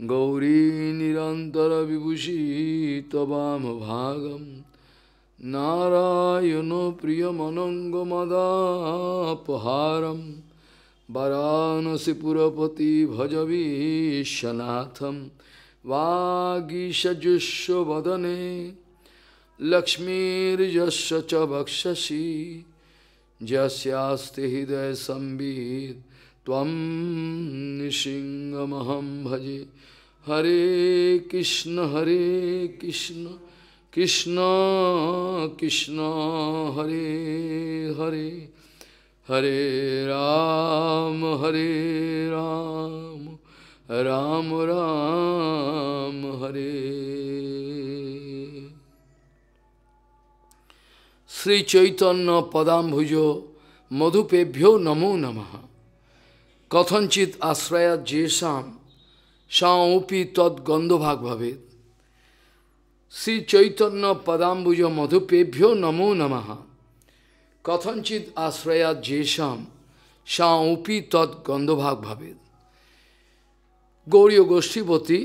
गौरी निरंतर विभूषी तवाम भागम नारायण प्रियमनंगमदापहारम वाराणसीपुरपति भजवीशनाथम वागीशजुष्वदने लक्ष्मीजस् च भक्षसी जस्यास्ति हृदय संबीद त्वं निसिंहमहं भजे हरे कृष्ण हरे कृष्ण कृष्ण कृष्ण हरे हरे हरे राम हरे राम राम राम हरे শ্রী চৈতন্য পদাম্ভুজ মধুপেভ্যো নমো নমঃ কথঞ্চিত আশ্রয়া যেষাম সাঁপি ভাবে শ্রী চৈতন্য পদাম্বুজ মধুপেভ্যো নমো নমঃ কথঞ্চিত আশ্রয়া যেষাম সাঁপি ভাবে গৌরীয় গোষ্ঠীপতি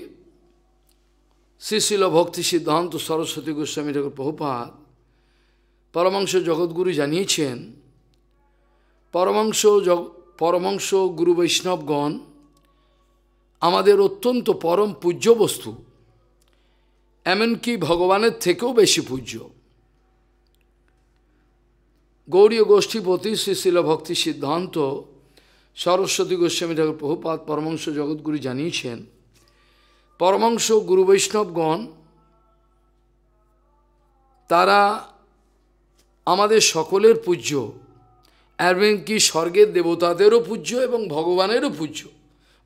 শ্রীশিল ভক্তি সিদ্ধান্ত সরস্বতী গোস্বামী ঠাকুর প্রভুপাত পরমাংশ জগৎগুরু জানিয়েছেন পরমাংশ জগ পরমংস গুরু বৈষ্ণবগণ আমাদের অত্যন্ত পরম পূজ্য বস্তু এমনকি ভগবানের থেকেও বেশি পূজ্য গৌরী গোষ্ঠীপতি শ্রীশীল ভক্তি সিদ্ধান্ত সরস্বতী গোস্বামী ঠাকুর প্রভুপাত পরমাংশ জগৎগুরু জানিয়েছেন পরমাংশ গুরু বৈষ্ণবগণ তারা আমাদের সকলের পূজ্য এবং কি স্বর্গের দেবতাদেরও পূজ্য এবং ভগবানেরও পূজ্য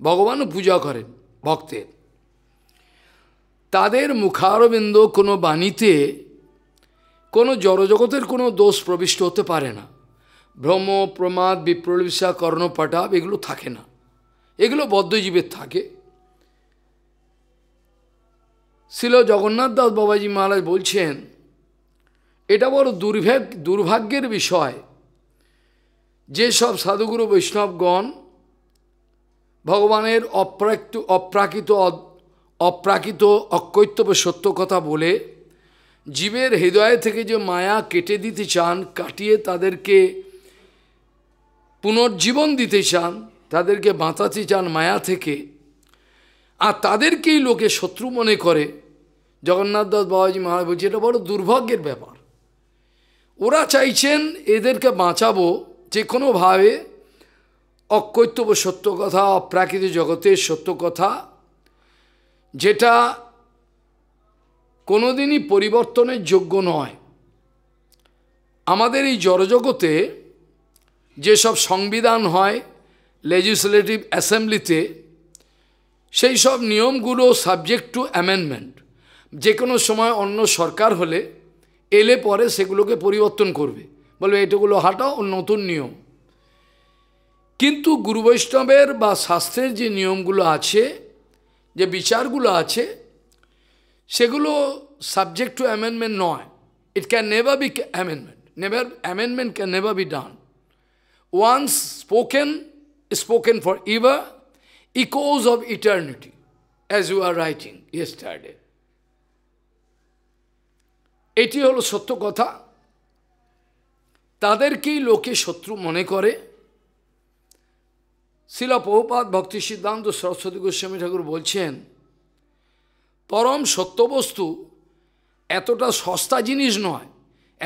ভগবানও পূজা করেন ভক্তের তাদের মুখারবিন্দ কোনো বাণীতে কোনো জড়জগতের কোনো দোষ প্রবিষ্ট হতে পারে না ভ্রম প্রমাদ বিপ্রলিপসা কর্ণপাটাপ এগুলো থাকে না এগুলো বদ্ধজীবের থাকে শিল জগন্নাথ দাস বাবাজি মহারাজ বলছেন এটা বড় দুর্ভাগ দুর্ভাগ্যের বিষয় যেসব সাধুগুরু বৈষ্ণবগণ ভগবানের অপ্রাকৃত অপ্রাকৃত অপ্রাকৃত অকৈত্যব সত্য কথা বলে জীবের হৃদয় থেকে যে মায়া কেটে দিতে চান কাটিয়ে তাদেরকে পুনর্জীবন দিতে চান তাদেরকে বাঁচাতে চান মায়া থেকে আর তাদেরকেই লোকে শত্রু মনে করে জগন্নাথ দাস বাবাজি মহারাজ বলছে এটা বড় দুর্ভাগ্যের ব্যাপার ওরা চাইছেন এদেরকে বাঁচাবো যে কোনোভাবে অকৈত্যব সত্য কথা অপ্রাকৃত জগতের সত্য কথা যেটা কোনোদিনই পরিবর্তনের যোগ্য নয় আমাদের এই জড়জগতে যেসব সংবিধান হয় লেজিসলেটিভ অ্যাসেম্বলিতে সেই সব নিয়মগুলো সাবজেক্ট টু অ্যামেন্ডমেন্ট যে কোনো সময় অন্য সরকার হলে এলে পরে সেগুলোকে পরিবর্তন করবে বলবে এটাগুলো ও নতুন নিয়ম কিন্তু গুরু বৈষ্ণবের বা শাস্ত্রের যে নিয়মগুলো আছে যে বিচারগুলো আছে সেগুলো সাবজেক্ট টু অ্যামেন্ডমেন্ট নয় it can never be amendment never amendment can never be done once spoken spoken forever echoes of eternity as you are writing yesterday এটি হলো সত্য কথা তাদেরকেই লোকে শত্রু মনে করে শিল প্রভুপাত ভক্তি সিদ্ধান্ত সরস্বতী গোস্বামী ঠাকুর বলছেন পরম সত্যবস্তু এতটা সস্তা জিনিস নয়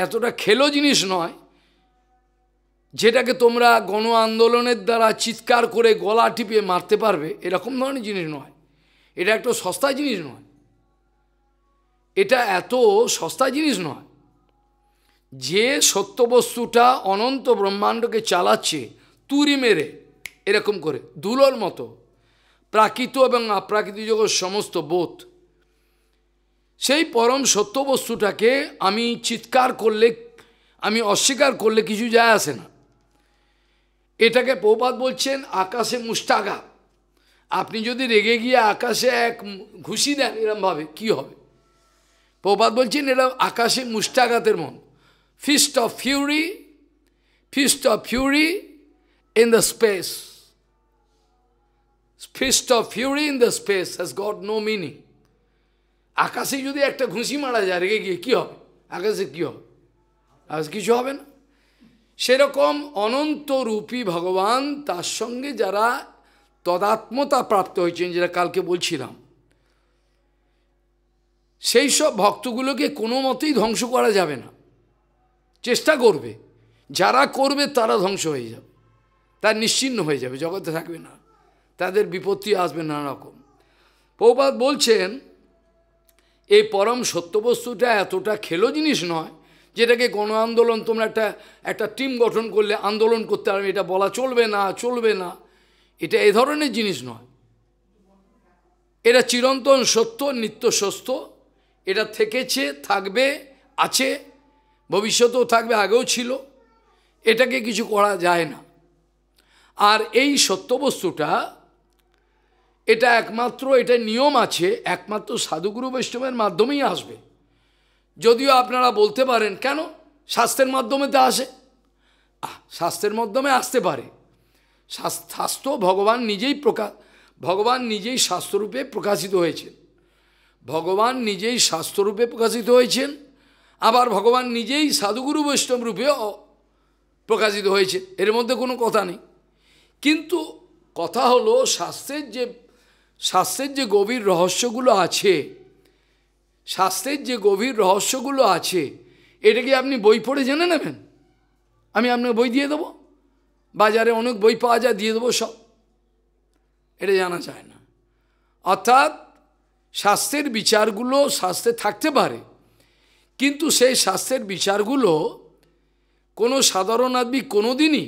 এতটা খেলো জিনিস নয় যেটাকে তোমরা গণ আন্দোলনের দ্বারা চিৎকার করে গলা টিপে মারতে পারবে এরকম ধরনের জিনিস নয় এটা একটা সস্তা জিনিস নয় এটা এত সস্তা জিনিস নয় যে সত্যবস্তুটা অনন্ত ব্রহ্মাণ্ডকে চালাচ্ছে তুরি মেরে এরকম করে ধুলোর মতো প্রাকৃত এবং অপ্রাকৃত জগৎ সমস্ত বোধ সেই পরম সত্য বস্তুটাকে আমি চিৎকার করলে আমি অস্বীকার করলে কিছু যায় আসে না এটাকে প্রপাত বলছেন আকাশে মুষ্টাগা আপনি যদি রেগে গিয়ে আকাশে এক ঘুষি দেন এরমভাবে কি হবে প্রপাত বলছেন এটা আকাশে মুষ্টাগাতের মন feast of fury, feast of fury in the space. Feast of fury in the space has got no meaning. আকাশে যদি একটা ঘুষি মারা যায় রেগে গিয়ে কী হবে আকাশে কী হবে আকাশ কিছু হবে না সেরকম অনন্ত রূপী ভগবান তার সঙ্গে যারা তদাত্মতা প্রাপ্ত হয়েছেন যেটা কালকে বলছিলাম সেই সব ভক্তগুলোকে কোনো মতেই ধ্বংস করা যাবে না চেষ্টা করবে যারা করবে তারা ধ্বংস হয়ে যাবে তার নিশ্চিন্ন হয়ে যাবে জগতে থাকবে না তাদের বিপত্তি আসবে নানা রকম বলছেন এই পরম সত্যবস্তুটা এতটা খেলো জিনিস নয় যেটাকে গণ আন্দোলন তোমরা একটা একটা টিম গঠন করলে আন্দোলন করতে পারবে এটা বলা চলবে না চলবে না এটা এ ধরনের জিনিস নয় এটা চিরন্তন সত্য নিত্য সত্য এটা থেকেছে থাকবে আছে ভবিষ্যতেও থাকবে আগেও ছিল এটাকে কিছু করা যায় না আর এই সত্যবস্তুটা এটা একমাত্র এটা নিয়ম আছে একমাত্র সাধুগুরু বৈষ্ণবের মাধ্যমেই আসবে যদিও আপনারা বলতে পারেন কেন স্বাস্থ্যের মাধ্যমে তো আসে স্বাস্থ্যের মাধ্যমে আসতে পারে স্বাস্থ্য ভগবান নিজেই প্রকাশ ভগবান নিজেই স্বাস্থ্যরূপে প্রকাশিত হয়েছেন ভগবান নিজেই স্বাস্থ্যরূপে প্রকাশিত হয়েছেন আবার ভগবান নিজেই সাধুগুরু বৈষ্ণব রূপেও প্রকাশিত হয়েছে এর মধ্যে কোনো কথা নেই কিন্তু কথা হলো শাস্ত্রের যে শাস্ত্রের যে গভীর রহস্যগুলো আছে শাস্ত্রের যে গভীর রহস্যগুলো আছে এটা কি আপনি বই পড়ে জেনে নেবেন আমি আপনাকে বই দিয়ে দেবো বাজারে অনেক বই পাওয়া যায় দিয়ে দেবো সব এটা জানা যায় না অর্থাৎ শাস্ত্রের বিচারগুলো শাস্ত্রে থাকতে পারে কিন্তু সেই শাস্ত্রের বিচারগুলো কোনো সাধারণ আদমি কোনো দিনই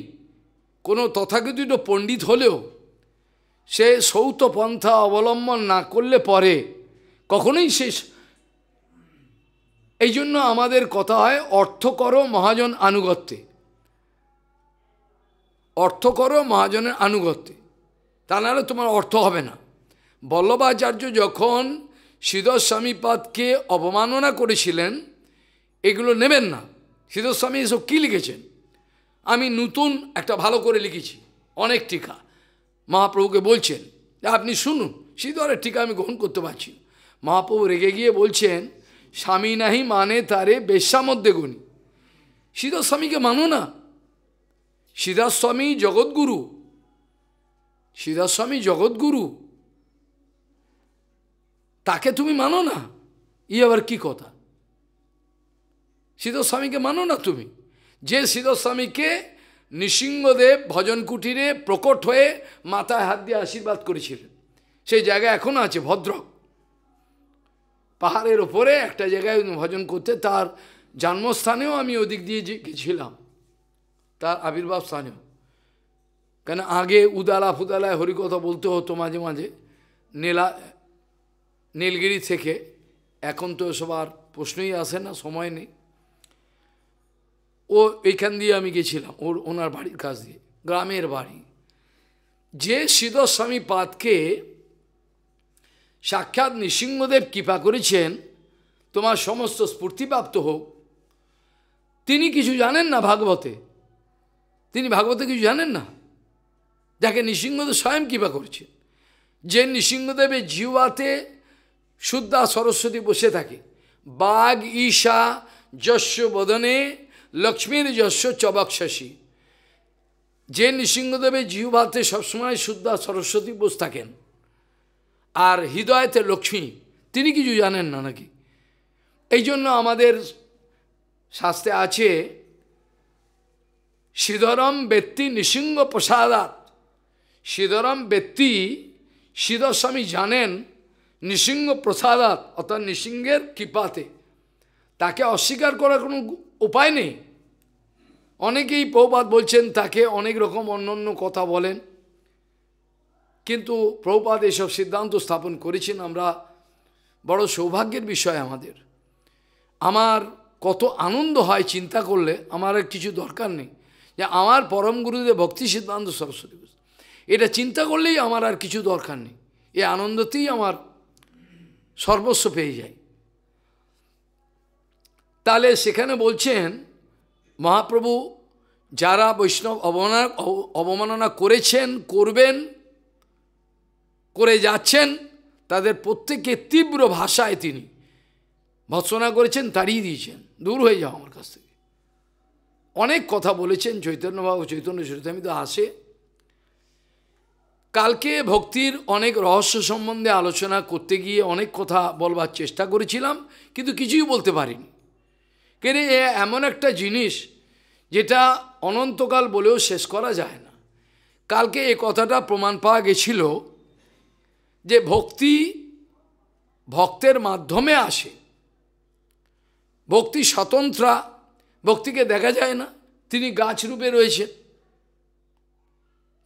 কোনো তথাকথিত পণ্ডিত হলেও সে সৌত পন্থা অবলম্বন না করলে পরে কখনোই শেষ এই জন্য আমাদের কথা হয় অর্থ করো মহাজন আনুগত্যে অর্থ করো মহাজনের আনুগত্যে তা নাহলে তোমার অর্থ হবে না বল্লভাচার্য যখন স্বামীপাদকে অবমাননা করেছিলেন এগুলো নেবেন না সিদ্ধস্বামী এসব কী লিখেছেন আমি নতুন একটা ভালো করে লিখেছি অনেক টিকা মহাপ্রভুকে বলছেন আপনি শুনুন সিদ্ধরের টিকা আমি গ্রহণ করতে পারছি মহাপ্রভু রেগে গিয়ে বলছেন স্বামী নাহি মানে তারে বেশ্যা মধ্যে গুণী সিদ্ধস্বামীকে মানো না স্বামী জগৎগুরু স্বামী জগৎগুরু তাকে তুমি মানো না ই আবার কি কথা সিদ্ধস্বামীকে মানো না তুমি যে সিদ্ধস্বামীকে নৃসিংহদেব ভজন কুটিরে প্রকট হয়ে মাথায় হাত দিয়ে আশীর্বাদ করেছিলেন সেই জায়গা এখনও আছে ভদ্রক পাহাড়ের ওপরে একটা জায়গায় ভজন করতে তার জন্মস্থানেও আমি ওদিক দিয়ে গেছিলাম তার আবির্ভাব স্থানেও কেন আগে উদালা ফুদালায় হরিকথা বলতে হতো মাঝে মাঝে নীলা নীলগিরি থেকে এখন তো সবার প্রশ্নই আসে না সময় নেই ও এখান দিয়ে আমি গেছিলাম ওর ওনার বাড়ির কাছ দিয়ে গ্রামের বাড়ি যে সিদ্ধস্বামী পাতকে সাক্ষাৎ নৃসিংহদেব কৃপা করেছেন তোমার সমস্ত স্ফূর্তিপ্রাপ্ত হোক তিনি কিছু জানেন না ভাগবতে তিনি ভাগবতে কিছু জানেন না যাকে নৃসিংহদেব স্বয়ং কৃপা করছেন যে নৃসিংহদেবের জিওয়াতে শুদ্ধা সরস্বতী বসে থাকে বাঘ ঈশা যশ্য বদনে লক্ষ্মীর যশ শশী যে নৃসিংহদেবের জিহুভাতে সবসময় শুদ্ধা সরস্বতী বোস থাকেন আর হৃদয়তে লক্ষ্মী তিনি কিছু জানেন না নাকি এই জন্য আমাদের শাস্তে আছে সিধরম ব্যক্তি নৃসিংহ প্রসাদাত সিধরম ব্যক্তি সিধস্বামী জানেন নৃসিংহ প্রসাদাত অর্থাৎ নৃসিংহের কৃপাতে তাকে অস্বীকার করার কোনো উপায় নেই অনেকেই প্রভুপাত বলছেন তাকে অনেক রকম অন্য অন্য কথা বলেন কিন্তু প্রভুপাত এসব সিদ্ধান্ত স্থাপন করেছেন আমরা বড় সৌভাগ্যের বিষয় আমাদের আমার কত আনন্দ হয় চিন্তা করলে আমার কিছু দরকার নেই যে আমার পরম গুরুদেব ভক্তি সিদ্ধান্ত সরস্বতী এটা চিন্তা করলেই আমার আর কিছু দরকার নেই এই আনন্দতেই আমার সর্বস্ব পেয়ে যায় তাহলে সেখানে বলছেন মহাপ্রভু যারা বৈষ্ণব অবমাননা অবমাননা করেছেন করবেন করে যাচ্ছেন তাদের প্রত্যেককে তীব্র ভাষায় তিনি ভৎসনা করেছেন তাড়িয়ে দিয়েছেন দূর হয়ে যাও আমার কাছ থেকে অনেক কথা বলেছেন চৈতন্যবাবু চৈতন্য চৈতামিত তো আসে কালকে ভক্তির অনেক রহস্য সম্বন্ধে আলোচনা করতে গিয়ে অনেক কথা বলবার চেষ্টা করেছিলাম কিন্তু কিছুই বলতে পারিনি কেন এমন একটা জিনিস যেটা অনন্তকাল বলেও শেষ করা যায় না কালকে এ কথাটা প্রমাণ পাওয়া গেছিল যে ভক্তি ভক্তের মাধ্যমে আসে ভক্তি স্বতন্ত্রা ভক্তিকে দেখা যায় না তিনি গাছ রূপে রয়েছেন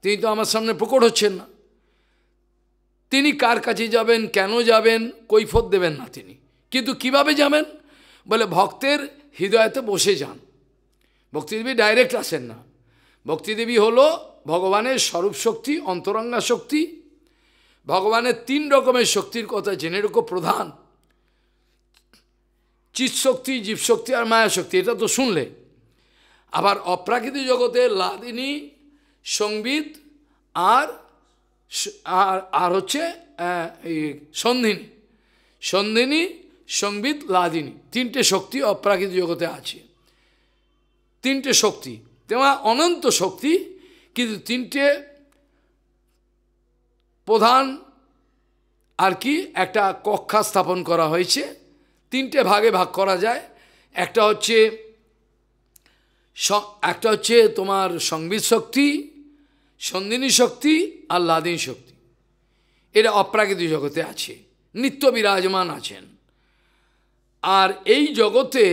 তিনি তো আমার সামনে প্রকট হচ্ছেন না তিনি কার কাছে যাবেন কেন যাবেন কৈফত দেবেন না তিনি কিন্তু কিভাবে যাবেন বলে ভক্তের হৃদয়তে বসে যান ভক্তিদেবী ডাইরেক্ট আসেন না ভক্তিদেবী হলো ভগবানের স্বরূপ শক্তি অন্তরঙ্গা শক্তি ভগবানের তিন রকমের শক্তির কথা জেনে রেখো প্রধান চিৎশক্তি জীবশক্তি আর মায়া শক্তি এটা তো শুনলে আবার অপ্রাকৃত জগতে লাদিনী সংবিত আর আর হচ্ছে সন্ধিনী সন্ধিনী সংবিত লাদিনী তিনটে শক্তি অপ্রাকৃত জগতে আছে তিনটে শক্তি তেমন অনন্ত শক্তি কিন্তু তিনটে প্রধান আর কি একটা কক্ষা স্থাপন করা হয়েছে তিনটে ভাগে ভাগ করা যায় একটা হচ্ছে একটা হচ্ছে তোমার সংবিত শক্তি সন্দিনী শক্তি আর লাদিন শক্তি এটা অপ্রাকৃত জগতে আছে নিত্য বিরাজমান আছেন আর এই জগতে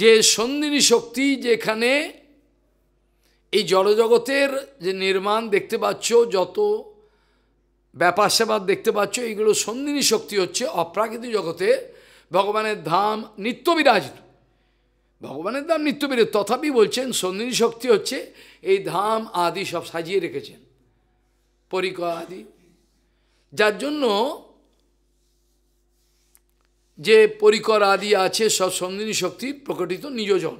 যে সন্ধিনী শক্তি যেখানে এই জড়জগতের যে নির্মাণ দেখতে পাচ্ছ যত ব্যাপার সেবার দেখতে পাচ্ছ এইগুলো সন্ধিনী শক্তি হচ্ছে অপ্রাকৃতিক জগতে ভগবানের ধাম নিত্য ভগবানের ধাম নিত্য বিরাজ তথাপি বলছেন সন্ধিনী শক্তি হচ্ছে এই ধাম আদি সব সাজিয়ে রেখেছেন পরিকর আদি যার জন্য যে পরিকর আদি আছে সব সন্দিনী শক্তির প্রকটিত নিজজন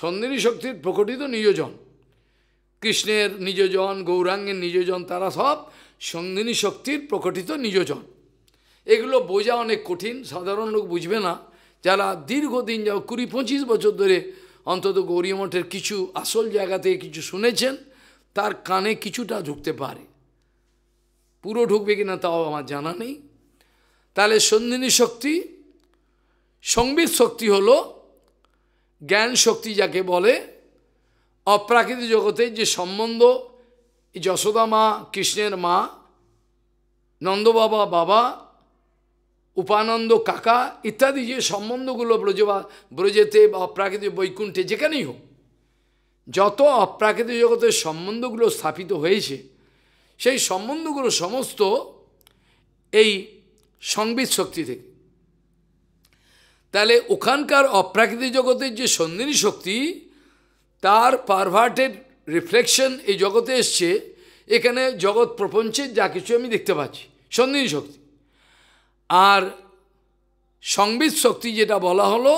সন্দিনী শক্তির প্রকটিত নিজজন কৃষ্ণের নিজজন গৌরাঙ্গের নিজজন তারা সব সন্দিনী শক্তির প্রকটিত নিজজন এগুলো বোঝা অনেক কঠিন সাধারণ লোক বুঝবে না যারা দীর্ঘদিন যাও কুড়ি পঁচিশ বছর ধরে অন্তত গৌরীমঠের কিছু আসল জায়গা থেকে কিছু শুনেছেন তার কানে কিছুটা ঢুকতে পারে পুরো ঢুকবে কিনা তাও আমার জানা নেই তাহলে সন্ধিনী শক্তি সংবিত শক্তি হলো জ্ঞান শক্তি যাকে বলে অপ্রাকৃত জগতের যে সম্বন্ধ যশোদা মা কৃষ্ণের মা নন্দবাবা বাবা উপানন্দ কাকা ইত্যাদি যে সম্বন্ধগুলো ব্রজবা ব্রজেতে বা অপ্রাকৃতিক বৈকুণ্ঠে যেখানেই হোক যত অপ্রাকৃতিক জগতের সম্বন্ধগুলো স্থাপিত হয়েছে সেই সম্বন্ধগুলো সমস্ত এই সংবিত শক্তি থেকে তাহলে ওখানকার অপ্রাকৃতিক জগতের যে সন্ধিনী শক্তি তার পারভার্টেড রিফ্লেকশন এই জগতে এসছে এখানে জগৎ প্রপঞ্চের যা কিছু আমি দেখতে পাচ্ছি সন্ধিনী শক্তি আর সংবিত শক্তি যেটা বলা হলো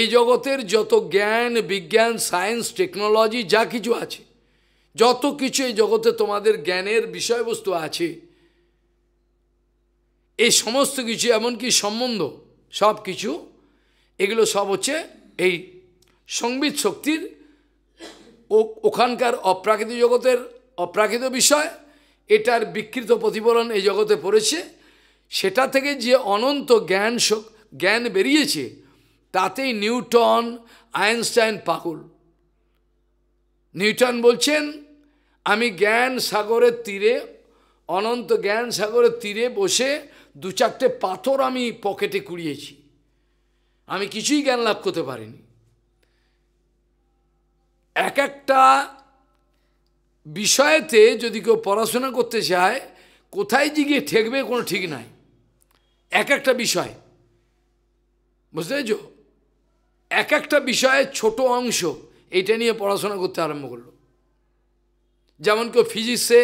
এই জগতের যত জ্ঞান বিজ্ঞান সায়েন্স টেকনোলজি যা কিছু আছে যত কিছু এই জগতে তোমাদের জ্ঞানের বিষয়বস্তু আছে এই সমস্ত কিছু এমনকি সম্বন্ধ সব কিছু এগুলো সব হচ্ছে এই সংবিত শক্তির ওখানকার অপ্রাকৃত জগতের অপ্রাকৃত বিষয় এটার বিকৃত প্রতিফলন এই জগতে পড়েছে সেটা থেকে যে অনন্ত জ্ঞান জ্ঞান বেরিয়েছে তাতেই নিউটন আইনস্টাইন পাকুল নিউটন বলছেন আমি জ্ঞান সাগরের তীরে অনন্ত জ্ঞান সাগরের তীরে বসে দু চারটে পাথর আমি পকেটে কুড়িয়েছি আমি কিছুই জ্ঞান লাভ করতে পারিনি এক একটা বিষয়েতে যদি কেউ পড়াশোনা করতে চায় কোথায় জিগিয়ে ঠেকবে কোনো ঠিক নাই এক একটা বিষয় বুঝতে পেরেছো এক একটা বিষয়ের ছোট অংশ এটা নিয়ে পড়াশোনা করতে আরম্ভ করলো যেমন কেউ ফিজিক্সে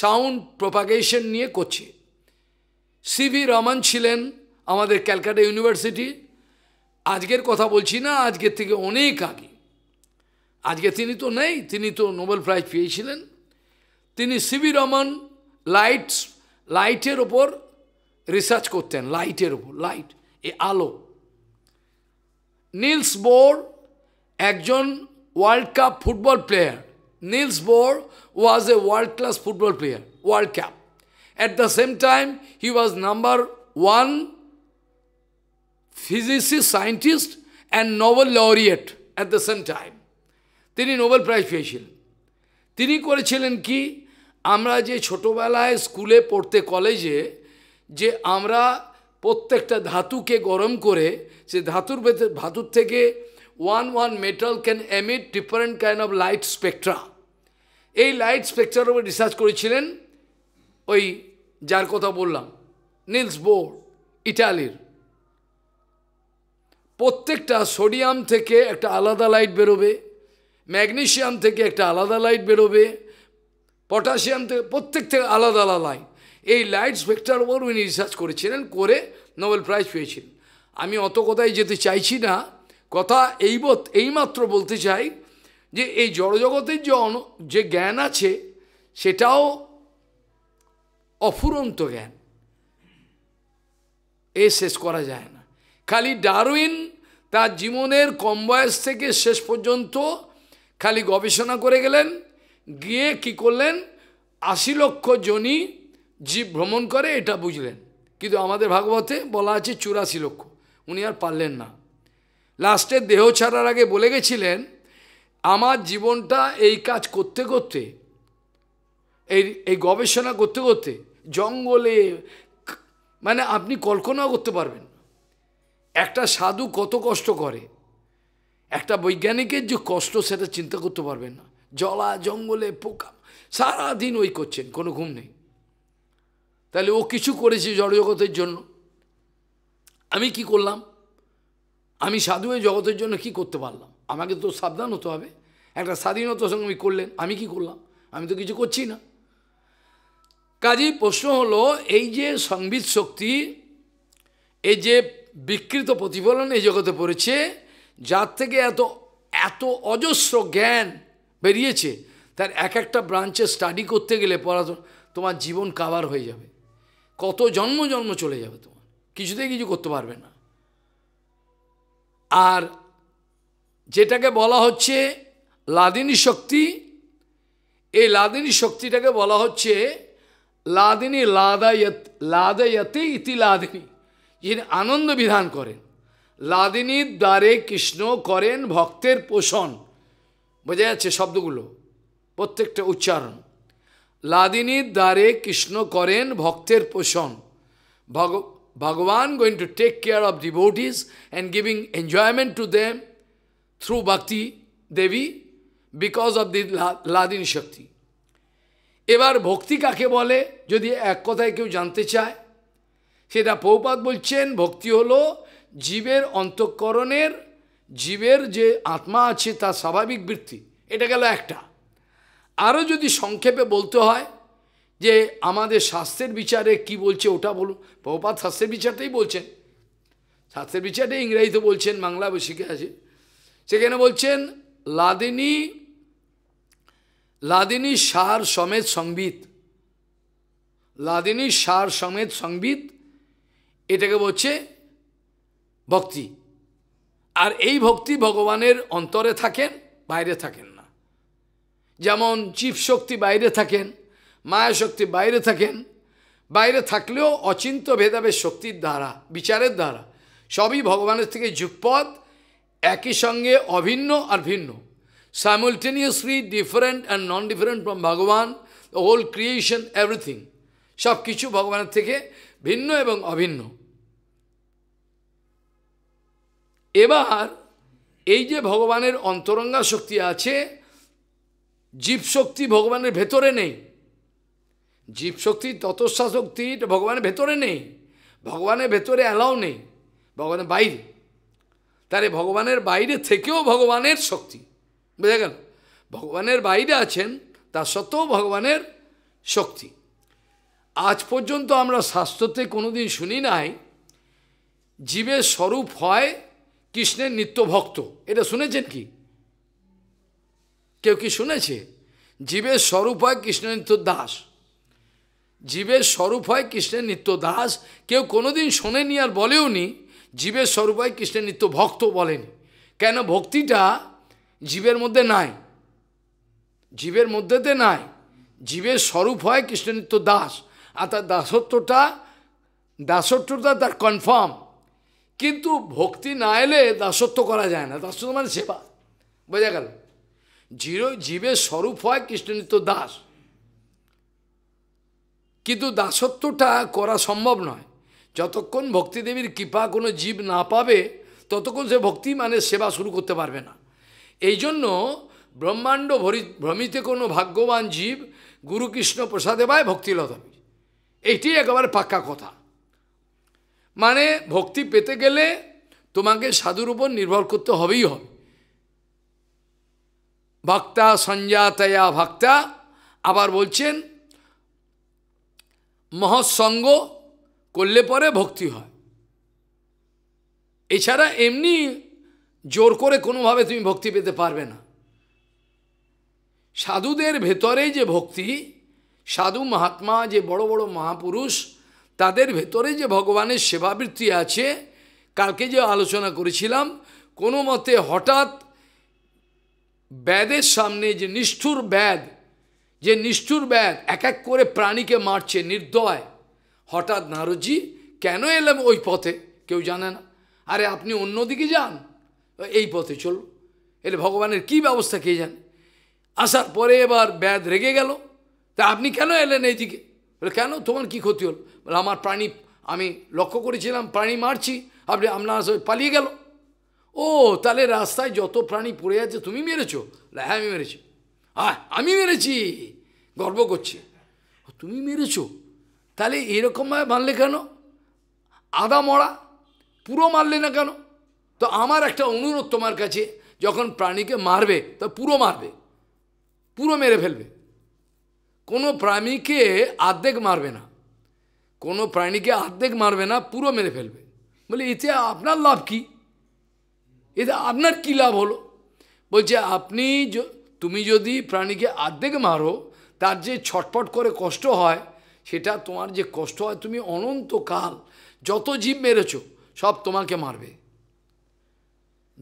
সাউন্ড প্রপাগেশন নিয়ে করছে সিভি রমন ছিলেন আমাদের ক্যালকাটা ইউনিভার্সিটি আজকের কথা বলছি না আজকের থেকে অনেক আগে আজকে তিনি তো নেই তিনি তো নোবেল প্রাইজ পেয়েছিলেন তিনি সিভি রমন লাইটস লাইটের ওপর রিসার্চ করতেন লাইটের ওপর লাইট এ আলো নীলস বোর একজন world cup football player Niels Bohr was a world class football player world cup At the same time, he was number one physicist, scientist and Nobel laureate at the same time. তিনি Nobel prize পেয়েছিলেন তিনি করেছিলেন কি আমরা যে ছোটোবেলায় স্কুলে পড়তে কলেজে যে আমরা প্রত্যেকটা ধাতুকে গরম করে সে ধাতুর ভেতর ধাতুর থেকে one one metal can emit different kind of light spectra এই লাইট স্পেকট্রার উপর রিসার্চ করেছিলেন ওই যার কথা বললাম নীলস বোর ইটালির প্রত্যেকটা সোডিয়াম থেকে একটা আলাদা লাইট বেরোবে ম্যাগনেশিয়াম থেকে একটা আলাদা লাইট বেরোবে পটাশিয়াম থেকে প্রত্যেক থেকে আলাদা আলাদা লাইট এই লাইট স্পেক্টার ওপর উনি রিসার্চ করেছিলেন করে নোবেল প্রাইজ পেয়েছিলেন আমি অত কথায় যেতে চাইছি না কথা এই বোধ এইমাত্র বলতে চাই যে এই জড়জগতের যে যে জ্ঞান আছে সেটাও অফুরন্ত জ্ঞান এ শেষ করা যায় না খালি ডারউইন তার জীবনের কম বয়স থেকে শেষ পর্যন্ত খালি গবেষণা করে গেলেন গিয়ে কি করলেন আশি লক্ষ জনি জীব ভ্রমণ করে এটা বুঝলেন কিন্তু আমাদের ভাগবতে বলা আছে চুরাশি লক্ষ উনি আর পারলেন না লাস্টে দেহ ছাড়ার আগে বলে গেছিলেন আমার জীবনটা এই কাজ করতে করতে এই এই গবেষণা করতে করতে জঙ্গলে মানে আপনি কল্পনাও করতে পারবেন একটা সাধু কত কষ্ট করে একটা বৈজ্ঞানিকের যে কষ্ট সেটা চিন্তা করতে পারবেন না জলা জঙ্গলে পোকা সারাদিন ওই করছেন কোনো ঘুম নেই তাহলে ও কিছু করেছে জড়জগতের জন্য আমি কি করলাম আমি সাধু এই জগতের জন্য কি করতে পারলাম আমাকে তো সাবধান হতে হবে একটা স্বাধীনতার সঙ্গে আমি করলেন আমি কি করলাম আমি তো কিছু করছি না কাজে প্রশ্ন হলো এই যে সংবিত শক্তি এই যে বিকৃত প্রতিফলন এই জগতে পড়েছে যার থেকে এত এত অজস্র জ্ঞান বেরিয়েছে তার এক একটা ব্রাঞ্চে স্টাডি করতে গেলে পড়া তোমার জীবন কাবার হয়ে যাবে কত জন্ম জন্ম চলে যাবে তোমার কিছুতেই কিছু করতে পারবে না আর যেটাকে বলা হচ্ছে লাদিনী শক্তি এই লাদিনী শক্তিটাকে বলা হচ্ছে লাদিনী লাদায়ত লাদায়তে ইতি লাদিনী যিনি আনন্দ বিধান করেন লাদিনীর দ্বারে কৃষ্ণ করেন ভক্তের পোষণ বোঝা যাচ্ছে শব্দগুলো প্রত্যেকটা উচ্চারণ লাদিনীর দ্বারে কৃষ্ণ করেন ভক্তের পোষণ ভগ Bhagavan going to take care of devotees and giving enjoyment to them through Bhakti Devi because of the লাদিনী শক্তি এবার ভক্তি কাকে বলে যদি এক কথায় কেউ জানতে চায় সেটা পৌপাত বলছেন ভক্তি হলো জীবের অন্তঃকরণের জীবের যে আত্মা আছে তার স্বাভাবিক বৃত্তি এটা গেল একটা আরও যদি সংক্ষেপে বলতে হয় যে আমাদের স্বাস্থ্যের বিচারে কি বলছে ওটা বলুন পৌপাত স্বাস্থ্যের বিচারটাই বলছেন স্বাস্থ্যের বিচারটাই ইংরেজিতে বলছেন বাংলা শিখে আছে সেখানে বলছেন লাদিনী লাদিনী সার সমেত সংবিত লাদিনী সার সমেত সংবিত এটাকে বলছে ভক্তি আর এই ভক্তি ভগবানের অন্তরে থাকেন বাইরে থাকেন না যেমন জীব শক্তি বাইরে থাকেন মায়া শক্তি বাইরে থাকেন বাইরে থাকলেও অচিন্ত ভেদাভেদ শক্তির দ্বারা বিচারের দ্বারা সবই ভগবানের থেকে যুগপথ একই সঙ্গে অভিন্ন আর ভিন্ন Simultaneously different and non-different from Bhagavan, the whole creation, everything. সব কিছু ভগবানের থেকে ভিন্ন এবং অভিন্ন এবার এই যে ভগবানের অন্তরঙ্গা শক্তি আছে জীবশক্তি ভগবানের ভেতরে নেই জীব শক্তি ততস্বা শক্তি ভগবানের ভেতরে নেই ভগবানের ভেতরে অ্যালাও নেই ভগবানের বাইরে তাহলে ভগবানের বাইরে থেকেও ভগবানের শক্তি বোঝা গেল ভগবানের বাইরে আছেন তা সত্ত্বেও ভগবানের শক্তি আজ পর্যন্ত আমরা শাস্ত্রতে কোনোদিন শুনি নাই জীবের স্বরূপ হয় কৃষ্ণের নিত্যভক্ত ভক্ত এটা শুনেছেন কি কেউ কি শুনেছে জীবের স্বরূপ হয় কৃষ্ণের নিত্য দাস জীবের স্বরূপ হয় কৃষ্ণের নিত্য দাস কেউ কোনোদিন শোনেনি আর বলেওনি জীবের স্বরূপ হয় কৃষ্ণের নিত্য ভক্ত বলেনি কেন ভক্তিটা জীবের মধ্যে নাই জীবের মধ্যেতে নাই জীবের স্বরূপ হয় কৃষ্ণনিত্য দাস আর তার দাসত্বটা দাসত্বটা তার কনফার্ম কিন্তু ভক্তি না এলে দাসত্ব করা যায় না দাসত্ব মানে সেবা বোঝা গেল জিরো জীবের স্বরূপ হয় কৃষ্ণনিত্য দাস কিন্তু দাসত্বটা করা সম্ভব নয় যতক্ষণ ভক্তিদেবীর কৃপা কোনো জীব না পাবে ততক্ষণ সে ভক্তি মানে সেবা শুরু করতে পারবে না এই জন্য ব্রহ্মাণ্ড ভ্রমিতে কোনো ভাগ্যবান জীব গুরু কৃষ্ণ প্রসাদে পায় ভক্তিলতাবীর এইটি একেবারে পাক্কা কথা মানে ভক্তি পেতে গেলে তোমাকে সাধুর উপর নির্ভর করতে হবেই হবে ভক্তা সঞ্জাতয়া ভক্তা আবার বলছেন মহৎসঙ্গ করলে পরে ভক্তি হয় এছাড়া এমনি জোর করে কোনোভাবে তুমি ভক্তি পেতে পারবে না সাধুদের ভেতরে যে ভক্তি সাধু মহাত্মা যে বড় বড় মহাপুরুষ তাদের ভেতরে যে ভগবানের সেবাবৃত্তি আছে কালকে যে আলোচনা করেছিলাম কোনো মতে হঠাৎ ব্যাদের সামনে যে নিষ্ঠুর ব্যাদ যে নিষ্ঠুর ব্যাদ এক এক করে প্রাণীকে মারছে নির্দয় হঠাৎ নারজি কেন এলাম ওই পথে কেউ জানে না আরে আপনি অন্যদিকে যান এই পথে চলো এলে ভগবানের কি ব্যবস্থা কে জানে আসার পরে এবার ব্যাধ রেগে গেল তা আপনি কেন এলেন এইদিকে বলে কেন তোমার কি ক্ষতি হল বলে আমার প্রাণী আমি লক্ষ্য করেছিলাম প্রাণী মারছি আপনি আপনার পালিয়ে গেল ও তাহলে রাস্তায় যত প্রাণী পড়ে আছে তুমি মেরেছ হ্যাঁ আমি মেরেছি হ্যাঁ আমি মেরেছি গর্ব করছি তুমি মেরেছ তাহলে এরকমভাবে মারলে কেন আদা মরা পুরো মারলে না কেন তো আমার একটা অনুরোধ তোমার কাছে যখন প্রাণীকে মারবে তো পুরো মারবে পুরো মেরে ফেলবে কোনো প্রাণীকে আর্ধেক মারবে না কোনো প্রাণীকে আর্ধেক মারবে না পুরো মেরে ফেলবে বলে এতে আপনার লাভ কি এতে আপনার কী লাভ হলো বলছে আপনি তুমি যদি প্রাণীকে আর্ধেক মারো তার যে ছটপট করে কষ্ট হয় সেটা তোমার যে কষ্ট হয় তুমি অনন্তকাল যত জীব মেরেছ সব তোমাকে মারবে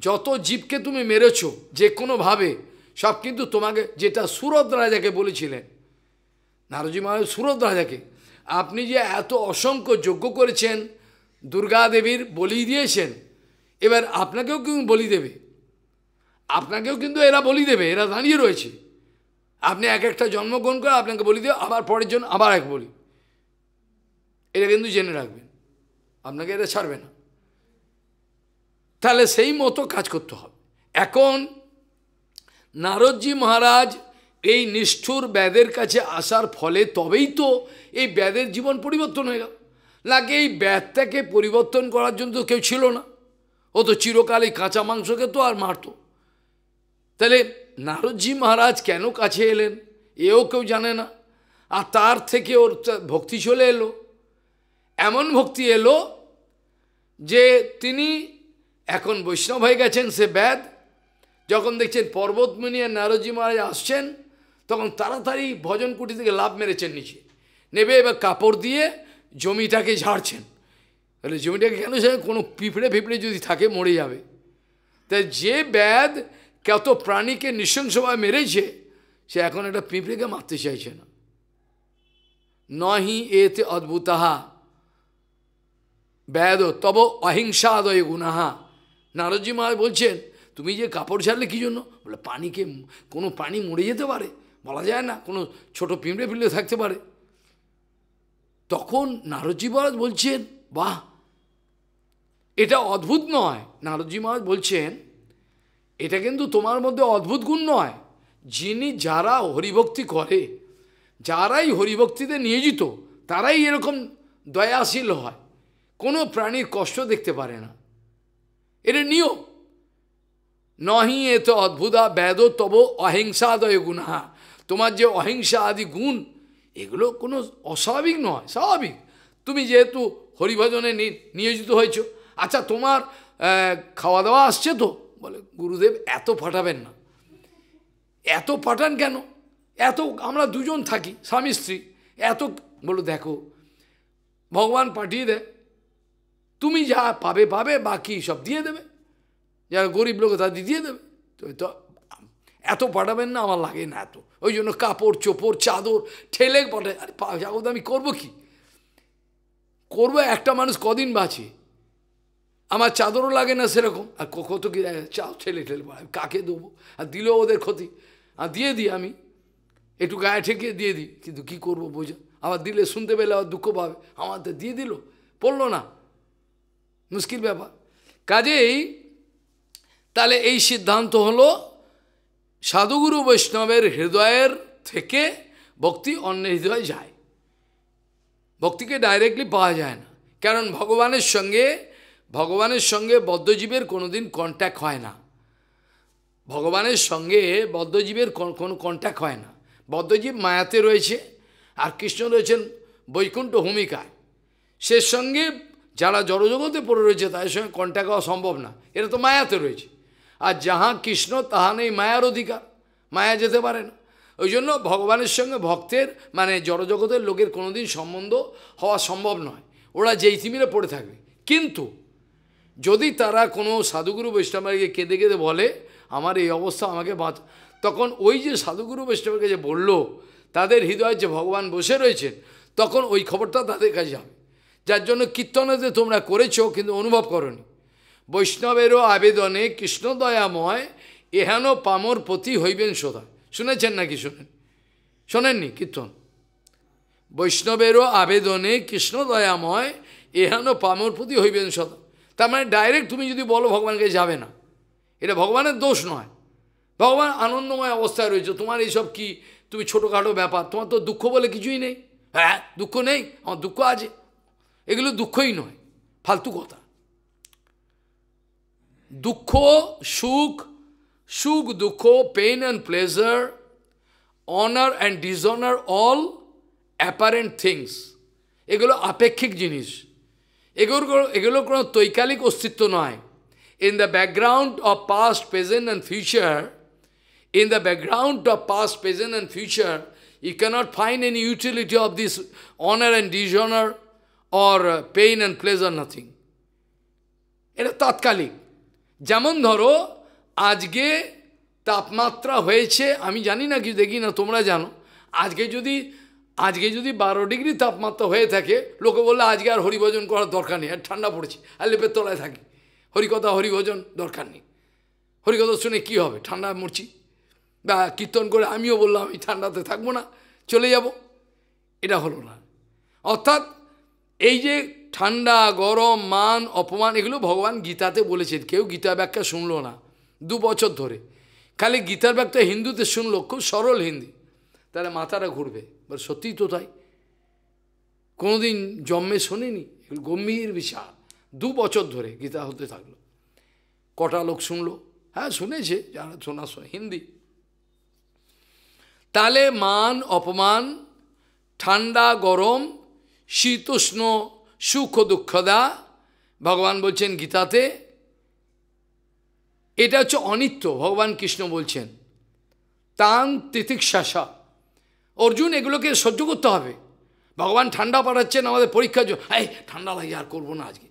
যত জীবকে তুমি মেরেছ যে কোনোভাবে সব কিন্তু তোমাকে যেটা সুরত রাজাকে বলেছিলেন নারজি মহারাজ সুরত রাজাকে আপনি যে এত অসংখ্য যজ্ঞ করেছেন দুর্গা দেবীর বলি দিয়েছেন এবার আপনাকেও কিন্তু বলি দেবে আপনাকেও কিন্তু এরা বলি দেবে এরা দাঁড়িয়ে রয়েছে আপনি এক একটা জন্মগ্রহণ করে আপনাকে বলি দেবে আবার পরের জন্য আবার এক বলি এটা কিন্তু জেনে রাখবেন আপনাকে এটা ছাড়বে না তাহলে সেই মতো কাজ করতে হবে এখন নারদজি মহারাজ এই নিষ্ঠুর ব্যাদের কাছে আসার ফলে তবেই তো এই ব্যাদের জীবন পরিবর্তন হয়ে গেল লাগে এই ব্যাধটাকে পরিবর্তন করার জন্য তো কেউ ছিল না ও তো চিরকাল এই কাঁচা মাংসকে তো আর মারত তাহলে নারদজি মহারাজ কেন কাছে এলেন এও কেউ জানে না আর তার থেকে ওর ভক্তি চলে এলো এমন ভক্তি এলো যে তিনি এখন বৈষ্ণব হয়ে গেছেন সে ব্যাধ যখন দেখছেন পর্বতমুনি আর নারজি মহারাজ আসছেন তখন তাড়াতাড়ি ভজন কুটি থেকে লাভ মেরেছেন নিচে নেবে এবার কাপড় দিয়ে জমিটাকে ঝাড়ছেন তাহলে জমিটাকে কেন কোনো পিঁপড়ে ফিপড়ে যদি থাকে মরে যাবে তাই যে ব্যাধ কত প্রাণীকে নৃশংসভাবে মেরেছে সে এখন একটা পিঁপড়েকে মারতে চাইছে না নহি এতে অদ্ভুতাহা ব্যাধ তব অহিংসাদয় গুণাহা নারদজি মহারাজ বলছেন তুমি যে কাপড় ছাড়লে কী জন্য বলে পানিকে কোনো পানি মরে যেতে পারে বলা যায় না কোনো ছোট পিঁপড়ে পিঁপড়ে থাকতে পারে তখন নারদজি মহারাজ বলছেন বাহ এটা অদ্ভুত নয় নারদজি মহারাজ বলছেন এটা কিন্তু তোমার মধ্যে অদ্ভুত গুণ নয় যিনি যারা হরিভক্তি করে যারাই হরিভক্তিতে নিয়োজিত তারাই এরকম দয়াশীল হয় কোনো প্রাণীর কষ্ট দেখতে পারে না এটা নিয়ম নহি এত অদ্ভুতা বেদ তব অহিংসাদয় গুণাহা তোমার যে অহিংসা আদি গুণ এগুলো কোনো অস্বাভাবিক নয় স্বাভাবিক তুমি যেহেতু হরিভজনে নিয়োজিত হয়েছ আচ্ছা তোমার খাওয়া দাওয়া আসছে তো বলে গুরুদেব এত ফাটাবেন না এত ফাটান কেন এত আমরা দুজন থাকি স্বামী স্ত্রী এত বলো দেখো ভগবান পাঠিয়ে দেয় তুমি যা পাবে পাবে বাকি সব দিয়ে দেবে যারা গরিব লোক তাদের দিয়ে দেবে তো তো এত পাঠাবেন না আমার লাগে না এত ওই জন্য কাপড় চোপড় চাদর ঠেলে পাঠায় আরে চাকর আমি করবো কি করবো একটা মানুষ কদিন বাঁচে আমার চাদরও লাগে না সেরকম আর কত কি চাও ঠেলে ঠেলে পাঠাবে কাকে দেবো আর দিলেও ওদের ক্ষতি আর দিয়ে দিই আমি একটু গায়ে ঠেকিয়ে দিয়ে দিই কিন্তু কি করব বোঝা আবার দিলে শুনতে পেলে আবার দুঃখ পাবে আমার তো দিয়ে দিল পড়লো না মুশকিল ব্যাপার কাজেই তাহলে এই সিদ্ধান্ত হলো সাধুগুরু বৈষ্ণবের হৃদয়ের থেকে ভক্তি অন্য হৃদয়ে যায় ভক্তিকে ডাইরেক্টলি পাওয়া যায় না কারণ ভগবানের সঙ্গে ভগবানের সঙ্গে বদ্ধজীবের কোনোদিন কন্ট্যাক্ট হয় না ভগবানের সঙ্গে বদ্ধজীবের কোনো কন্ট্যাক্ট হয় না বদ্ধজীব মায়াতে রয়েছে আর কৃষ্ণ রয়েছেন বৈকুণ্ঠ ভূমিকায় সে সঙ্গে যারা জড়জগতে পড়ে রয়েছে তাদের সঙ্গে কন্ট্যাক্ট হওয়া সম্ভব না এটা তো মায়াতে রয়েছে আর যাহা কৃষ্ণ তাহা নেই মায়ার অধিকার মায়া যেতে পারে না ওই জন্য ভগবানের সঙ্গে ভক্তের মানে জড়জগতের লোকের কোনোদিন সম্বন্ধ হওয়া সম্ভব নয় ওরা যেই থিমিলে পড়ে থাকবে কিন্তু যদি তারা কোনো সাধুগুরু বৈষ্ণবকে কেঁদে কেঁদে বলে আমার এই অবস্থা আমাকে বাঁচ তখন ওই যে সাধুগুরু বৈষ্ণবকে যে বলল তাদের হৃদয়ে যে ভগবান বসে রয়েছেন তখন ওই খবরটা তাদের কাছে যাবে যার জন্য কীর্তনতে তোমরা করেছো কিন্তু অনুভব করনি বৈষ্ণবেরও আবেদনে কৃষ্ণদয়াময় এহেন পামর পতি হইবেন সদা শুনেছেন নাকি শুনেন শোনেননি কীর্তন বৈষ্ণবেরও আবেদনে কৃষ্ণদয়াময় এহেন পামর প্রতি হইবেন সদা তার মানে ডাইরেক্ট তুমি যদি বলো ভগবানকে যাবে না এটা ভগবানের দোষ নয় ভগবান আনন্দময় অবস্থায় রয়েছে তোমার এইসব কি তুমি ছোটোখাটো ব্যাপার তোমার তো দুঃখ বলে কিছুই নেই হ্যাঁ দুঃখ নেই আমার দুঃখ আছে এগুলো দুঃখই নয় ফালতু কথা দুঃখ সুখ সুখ দুঃখ pain and pleasure honour and dishonour all apparent things এগুলো আপেক্ষিক জিনিস এগুলো এগুলো কোনো তৈকালিক অস্তিত্ব নয় in the background of past present and future in the background of past present and future you cannot find any utility of this honour and dishonour or pain and pleasure nothing এটা তাৎকালিক যেমন ধরো আজকে তাপমাত্রা হয়েছে আমি জানি না কিছু দেখি না তোমরা জানো আজকে যদি আজকে যদি বারো ডিগ্রি তাপমাত্রা হয়ে থাকে লোকে বললে আজকে আর হরিভজন করার দরকার নেই আর ঠান্ডা পড়েছে আর লেপের তলায় থাকি হরিকথা হরিভজন দরকার নেই হরিকথা শুনে কি হবে ঠান্ডা মরছি বা কীর্তন করে আমিও বললাম আমি ঠান্ডাতে থাকবো না চলে যাব এটা হলো না অর্থাৎ এই যে ঠান্ডা গরম মান অপমান এগুলো ভগবান গীতাতে বলেছেন কেউ গীতা ব্যাখ্যা শুনলো না দু বছর ধরে খালি গীতার ব্যাখ্যা হিন্দুতে শুনলো খুব সরল হিন্দি তাহলে মাথাটা ঘুরবে এবার সত্যিই তো তাই কোনোদিন জন্মে শোনেনি গম্ভীর বিশাল দু বছর ধরে গীতা হতে থাকলো কটা লোক শুনলো হ্যাঁ শুনেছে যারা শোনা হিন্দি তাহলে মান অপমান ঠান্ডা গরম শীতোষ্ণ সুখ দুঃখদা ভগবান বলছেন গীতাতে এটা হচ্ছে অনিত্য ভগবান কৃষ্ণ বলছেন তান তিতিক্ষাসা অর্জুন এগুলোকে সহ্য করতে হবে ভগবান ঠান্ডা পাঠাচ্ছেন আমাদের পরীক্ষার জন্য এই ঠান্ডা লাগে আর করবো না আজকে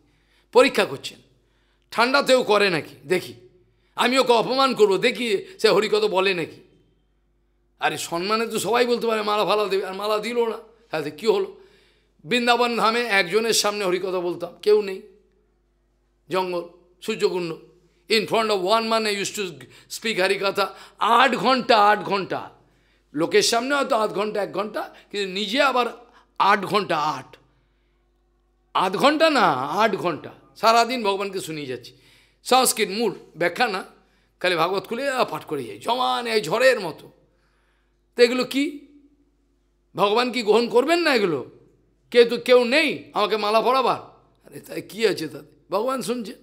পরীক্ষা করছেন ঠান্ডাতেও করে নাকি দেখি আমি ওকে অপমান করব দেখি সে হরিকত বলে নাকি আরে সম্মানে তো সবাই বলতে পারে মালা ফালা দেবে আর মালা দিল না তাতে কী হলো বৃন্দাবন ধামে একজনের সামনে হরিকথা বলতাম কেউ নেই জঙ্গল Suryakund in front of one man use to speak harikatha আট ঘন্টা আট ঘন্টা লোকের সামনে হয়তো আধ ঘন্টা এক ঘন্টা কিন্তু নিজে আবার আট ঘন্টা আট আধ ঘন্টা না আট ঘন্টা সারাদিন ভগবানকে শুনিয়ে যাচ্ছি সংস্কৃত মূল ব্যাখ্যা না খালি ভাগবত খুলে পাঠ করে যাই জমান এই ঝড়ের মতো তো এগুলো কি ভগবান কি গ্রহণ করবেন না এগুলো কিন্তু কেউ নেই আমাকে মালা পড়াবার আরে তাই কী আছে তাতে ভগবান শুনছে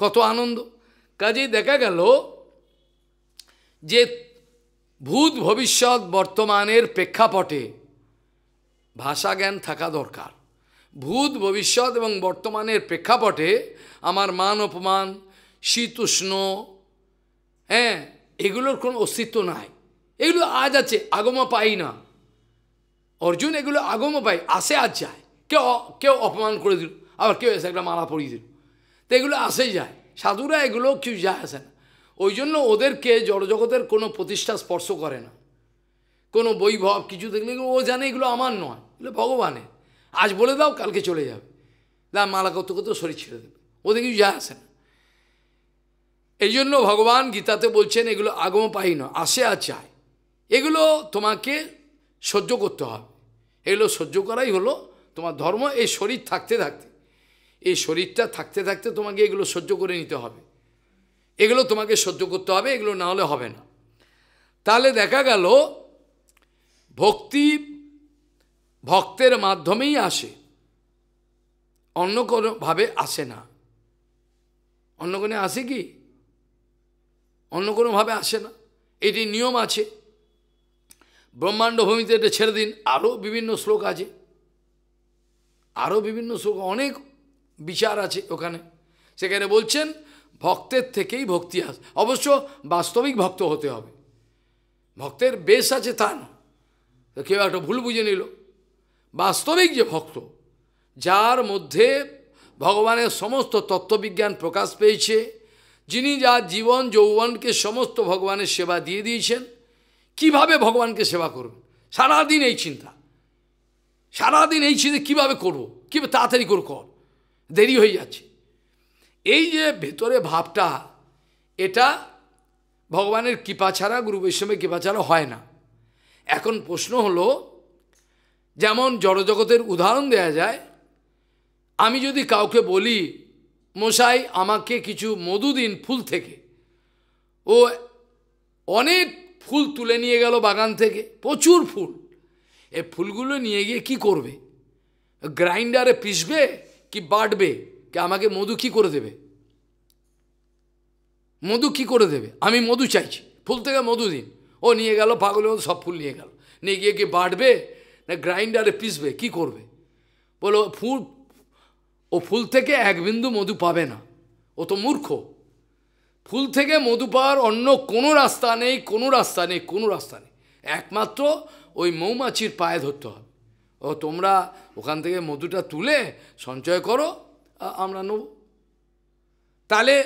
কত আনন্দ কাজেই দেখা গেল যে ভূত ভবিষ্যৎ বর্তমানের প্রেক্ষাপটে ভাষা জ্ঞান থাকা দরকার ভূত ভবিষ্যৎ এবং বর্তমানের প্রেক্ষাপটে আমার মান অপমান শীত উষ্ণ হ্যাঁ এগুলোর কোনো অস্তিত্ব নাই এগুলো আজ আছে আগমা পাই না অর্জুন এগুলো আগম পায় আসে আর যায় কেউ কেউ অপমান করে দিল আবার কেউ এসে একটা মালা পরিয়ে দিল তো এগুলো আসে যায় সাধুরা এগুলো কেউ যায় আসে না ওই জন্য ওদেরকে জড়জগতের কোনো প্রতিষ্ঠা স্পর্শ করে না কোনো বৈভব কিছু দেখলে ও জানে এগুলো আমার নয় এগুলো ভগবানের আজ বলে দাও কালকে চলে যাবে দা মালা করতে করতে শরীর ছেড়ে দেবে ওদের কিছু যায় আসে না এই জন্য ভগবান গীতাতে বলছেন এগুলো আগম পাই না আসে আর চায় এগুলো তোমাকে সহ্য করতে হবে এগুলো সহ্য করাই হলো তোমার ধর্ম এই শরীর থাকতে থাকতে এই শরীরটা থাকতে থাকতে তোমাকে এগুলো সহ্য করে নিতে হবে এগুলো তোমাকে সহ্য করতে হবে এগুলো না হলে হবে না তাহলে দেখা গেল ভক্তি ভক্তের মাধ্যমেই আসে অন্য কোনোভাবে আসে না অন্য কোনো আসে কি অন্য কোনোভাবে আসে না এটি নিয়ম আছে ব্রহ্মাণ্ড ভূমিতে এটা ছেড়ে দিন আরও বিভিন্ন শ্লোক আছে আরও বিভিন্ন শ্লোক অনেক বিচার আছে ওখানে সেখানে বলছেন ভক্তের থেকেই ভক্তি আস অবশ্য বাস্তবিক ভক্ত হতে হবে ভক্তের বেশ আছে তা না কেউ একটা ভুল বুঝে নিল বাস্তবিক যে ভক্ত যার মধ্যে ভগবানের সমস্ত তত্ত্ববিজ্ঞান প্রকাশ পেয়েছে যিনি যার জীবন যৌবনকে সমস্ত ভগবানের সেবা দিয়ে দিয়েছেন কিভাবে ভগবানকে সেবা করবেন সারাদিন এই চিন্তা সারাদিন এই চিন্তা কিভাবে করব কী তাড়াতাড়ি করে কর দেরি হয়ে যাচ্ছে এই যে ভেতরে ভাবটা এটা ভগবানের কৃপা ছাড়া গুরু বৈষ্ণবের কৃপা ছাড়া হয় না এখন প্রশ্ন হলো যেমন জড়জগতের উদাহরণ দেয়া যায় আমি যদি কাউকে বলি মশাই আমাকে কিছু মধু দিন ফুল থেকে ও অনেক ফুল তুলে নিয়ে গেল বাগান থেকে প্রচুর ফুল এ ফুলগুলো নিয়ে গিয়ে কি করবে গ্রাইন্ডারে পিসবে কি বাটবে কি আমাকে মধু কি করে দেবে মধু কি করে দেবে আমি মধু চাইছি ফুল থেকে মধু দিন ও নিয়ে গেল পাগলের মতো সব ফুল নিয়ে গেল নিয়ে গিয়ে কি বাটবে না গ্রাইন্ডারে পিসবে কি করবে বলো ফুল ও ফুল থেকে এক বিন্দু মধু পাবে না ও তো মূর্খ ফুল থেকে মধু পাওয়ার অন্য কোনো রাস্তা নেই কোনো রাস্তা নেই কোনো রাস্তা নেই একমাত্র ওই মৌমাছির পায়ে ধরতে হবে ও তোমরা ওখান থেকে মধুটা তুলে সঞ্চয় করো আমরা নেব তাহলে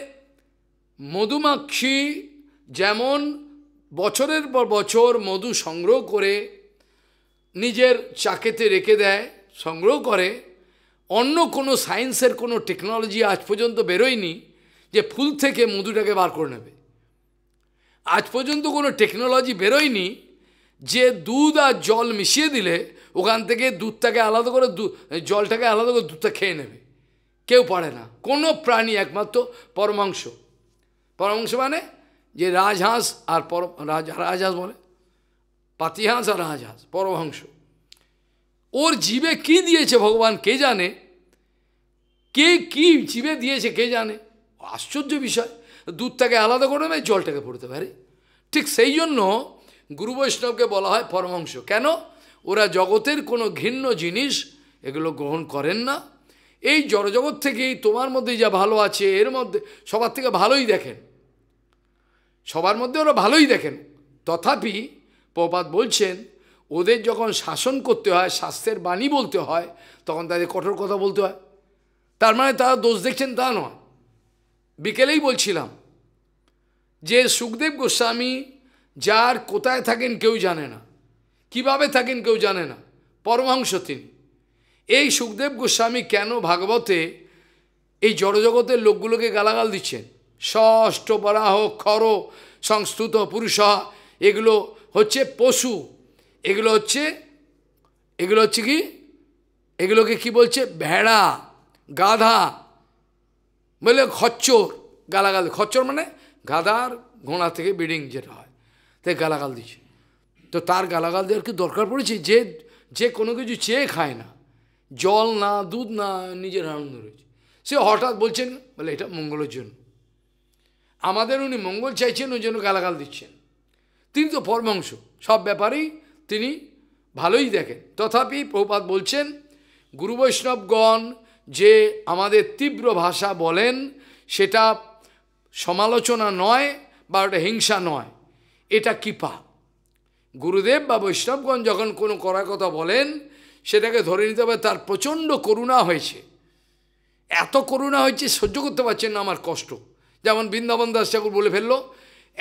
মধুমাক্ষী যেমন বছরের পর বছর মধু সংগ্রহ করে নিজের চাকেতে রেখে দেয় সংগ্রহ করে অন্য কোনো সায়েন্সের কোনো টেকনোলজি আজ পর্যন্ত বেরোয়নি যে ফুল থেকে মধুটাকে বার করে নেবে আজ পর্যন্ত কোনো টেকনোলজি বেরোয়নি যে দুধ আর জল মিশিয়ে দিলে ওখান থেকে দুধটাকে আলাদা করে জলটাকে আলাদা করে দুধটা খেয়ে নেবে কেউ পারে না কোনো প্রাণী একমাত্র পরমাংশ পরমাংশ মানে যে রাজহাঁস আর পর রাজহাঁস বলে পাতিহাঁস আর রাজহাঁস পরমাংশ ওর জীবে কি দিয়েছে ভগবান কে জানে কে কি জীবে দিয়েছে কে জানে আশ্চর্য বিষয় দুধটাকে আলাদা করে নেয় জলটাকে পড়তে পারে ঠিক সেই জন্য গুরু বৈষ্ণবকে বলা হয় পরমাংশ কেন ওরা জগতের কোনো ঘৃণ্য জিনিস এগুলো গ্রহণ করেন না এই জড়জগৎ থেকেই তোমার মধ্যে যা ভালো আছে এর মধ্যে সবার থেকে ভালোই দেখেন সবার মধ্যে ওরা ভালোই দেখেন তথাপি প্রপাত বলছেন ওদের যখন শাসন করতে হয় স্বাস্থ্যের বাণী বলতে হয় তখন তাদের কঠোর কথা বলতে হয় তার মানে তারা দোষ দেখছেন তা নয় বিকেলেই বলছিলাম যে সুখদেব গোস্বামী যার কোথায় থাকেন কেউ জানে না কিভাবে থাকেন কেউ জানে না পরমাংস তিনি এই সুখদেব গোস্বামী কেন ভাগবতে এই জড়জগতের লোকগুলোকে গালাগাল দিচ্ছেন ষষ্ঠ বরাহ খর সংস্তুত পুরুষ এগুলো হচ্ছে পশু এগুলো হচ্ছে এগুলো হচ্ছে কি এগুলোকে কি বলছে ভেড়া গাধা বলে খচ্চর গালাগাল খচ্চর মানে গাদার ঘোড়া থেকে বিডিং যেটা হয় তাই গালাগাল দিচ্ছে তো তার গালাগাল দেওয়ার কি দরকার পড়েছে যে যে কোনো কিছু চেয়ে খায় না জল না দুধ না নিজের আনন্দ রয়েছে সে হঠাৎ বলছেন বলে এটা মঙ্গলের জন্য আমাদের উনি মঙ্গল চাইছেন ওই জন্য গালাগাল দিচ্ছেন তিনি তো পরমাংশ সব ব্যাপারেই তিনি ভালোই দেখেন তথাপি প্রপাত বলছেন গুরু বৈষ্ণবগণ যে আমাদের তীব্র ভাষা বলেন সেটা সমালোচনা নয় বা ওটা হিংসা নয় এটা কৃপা গুরুদেব বা বৈষ্ণবগণ যখন কোনো করার কথা বলেন সেটাকে ধরে নিতে হবে তার প্রচণ্ড করুণা হয়েছে এত করুণা হয়েছে সহ্য করতে পারছেন না আমার কষ্ট যেমন বৃন্দাবন দাস ঠাকুর বলে ফেললো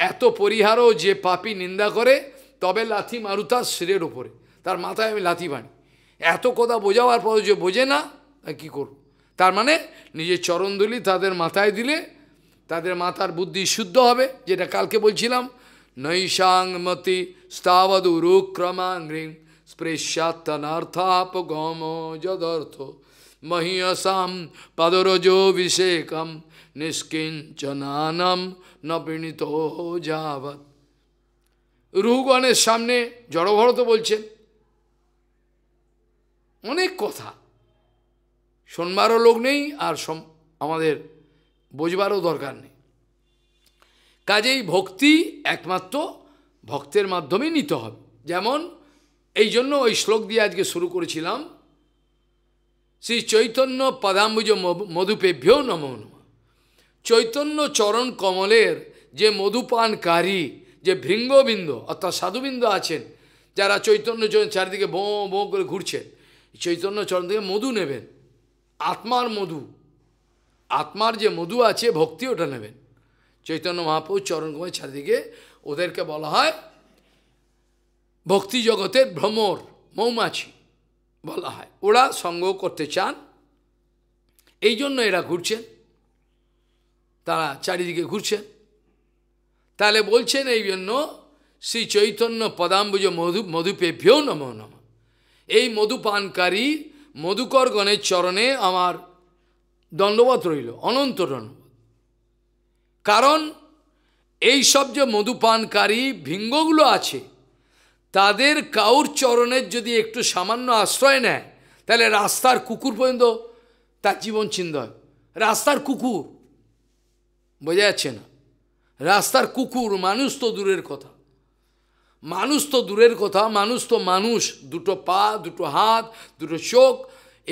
এত পরিহারও যে পাপি নিন্দা করে তবে লাথি মারুতা শিরের ওপরে তার মাথায় আমি লাথি বানি এত কথা বোঝাবার পরও যে বোঝে না কি করব তার মানে নিজের চরণদুলি তাদের মাথায় দিলে তাদের মাথার বুদ্ধি শুদ্ধ হবে যেটা কালকে বলছিলাম নৈশাং মতি স্তাবদুরুক্রমাঙ্গ্রিং স্পৃশ্যাত্তনার্থাপগম যদর্থ মহিয়সাম পাদরজো বিষেকম নিষ্কিঞ্চনানম নপিণীত যাবৎ রুহুগণের সামনে জড়ভরত বলছেন অনেক কথা শোনবারও লোক নেই আর আমাদের বোঝবারও দরকার নেই কাজেই ভক্তি একমাত্র ভক্তের মাধ্যমে নিতে হবে যেমন এই জন্য ওই শ্লোক দিয়ে আজকে শুরু করেছিলাম শ্রী চৈতন্য পদাম্বুজ মধুপেভ্য নম চৈতন্য চরণ কমলের যে মধুপানকারী যে ভৃঙ্গবিন্দ অর্থাৎ সাধুবিন্দ আছেন যারা চৈতন্য চারিদিকে বোঁ বোঁ করে ঘুরছেন চৈতন্য চরণ থেকে মধু নেবেন আত্মার মধু আত্মার যে মধু আছে ভক্তি ওটা নেবেন চৈতন্য চরণ কুমার ছাদিকে ওদেরকে বলা হয় ভক্তি জগতের ভ্রমর মৌমাছি বলা হয় ওরা সঙ্গ করতে চান এই জন্য এরা ঘুরছেন তারা চারিদিকে ঘুরছেন তাহলে বলছেন এই জন্য শ্রী চৈতন্য পদাম্বুজ মধু মধুপেভ্যও নম নম এই মধুপানকারী মধুকর গণের চরণে আমার দণ্ডবত রইল অনন্ত দণ্ডবত কারণ এই সব যে মধুপানকারী ভিঙ্গগুলো আছে তাদের কাউর চরণের যদি একটু সামান্য আশ্রয় নেয় তাহলে রাস্তার কুকুর পর্যন্ত তার জীবন ছিন্দ হয় রাস্তার কুকুর বোঝা যাচ্ছে না রাস্তার কুকুর মানুষ তো দূরের কথা মানুষ তো দূরের কথা মানুষ তো মানুষ দুটো পা দুটো হাত দুটো চোখ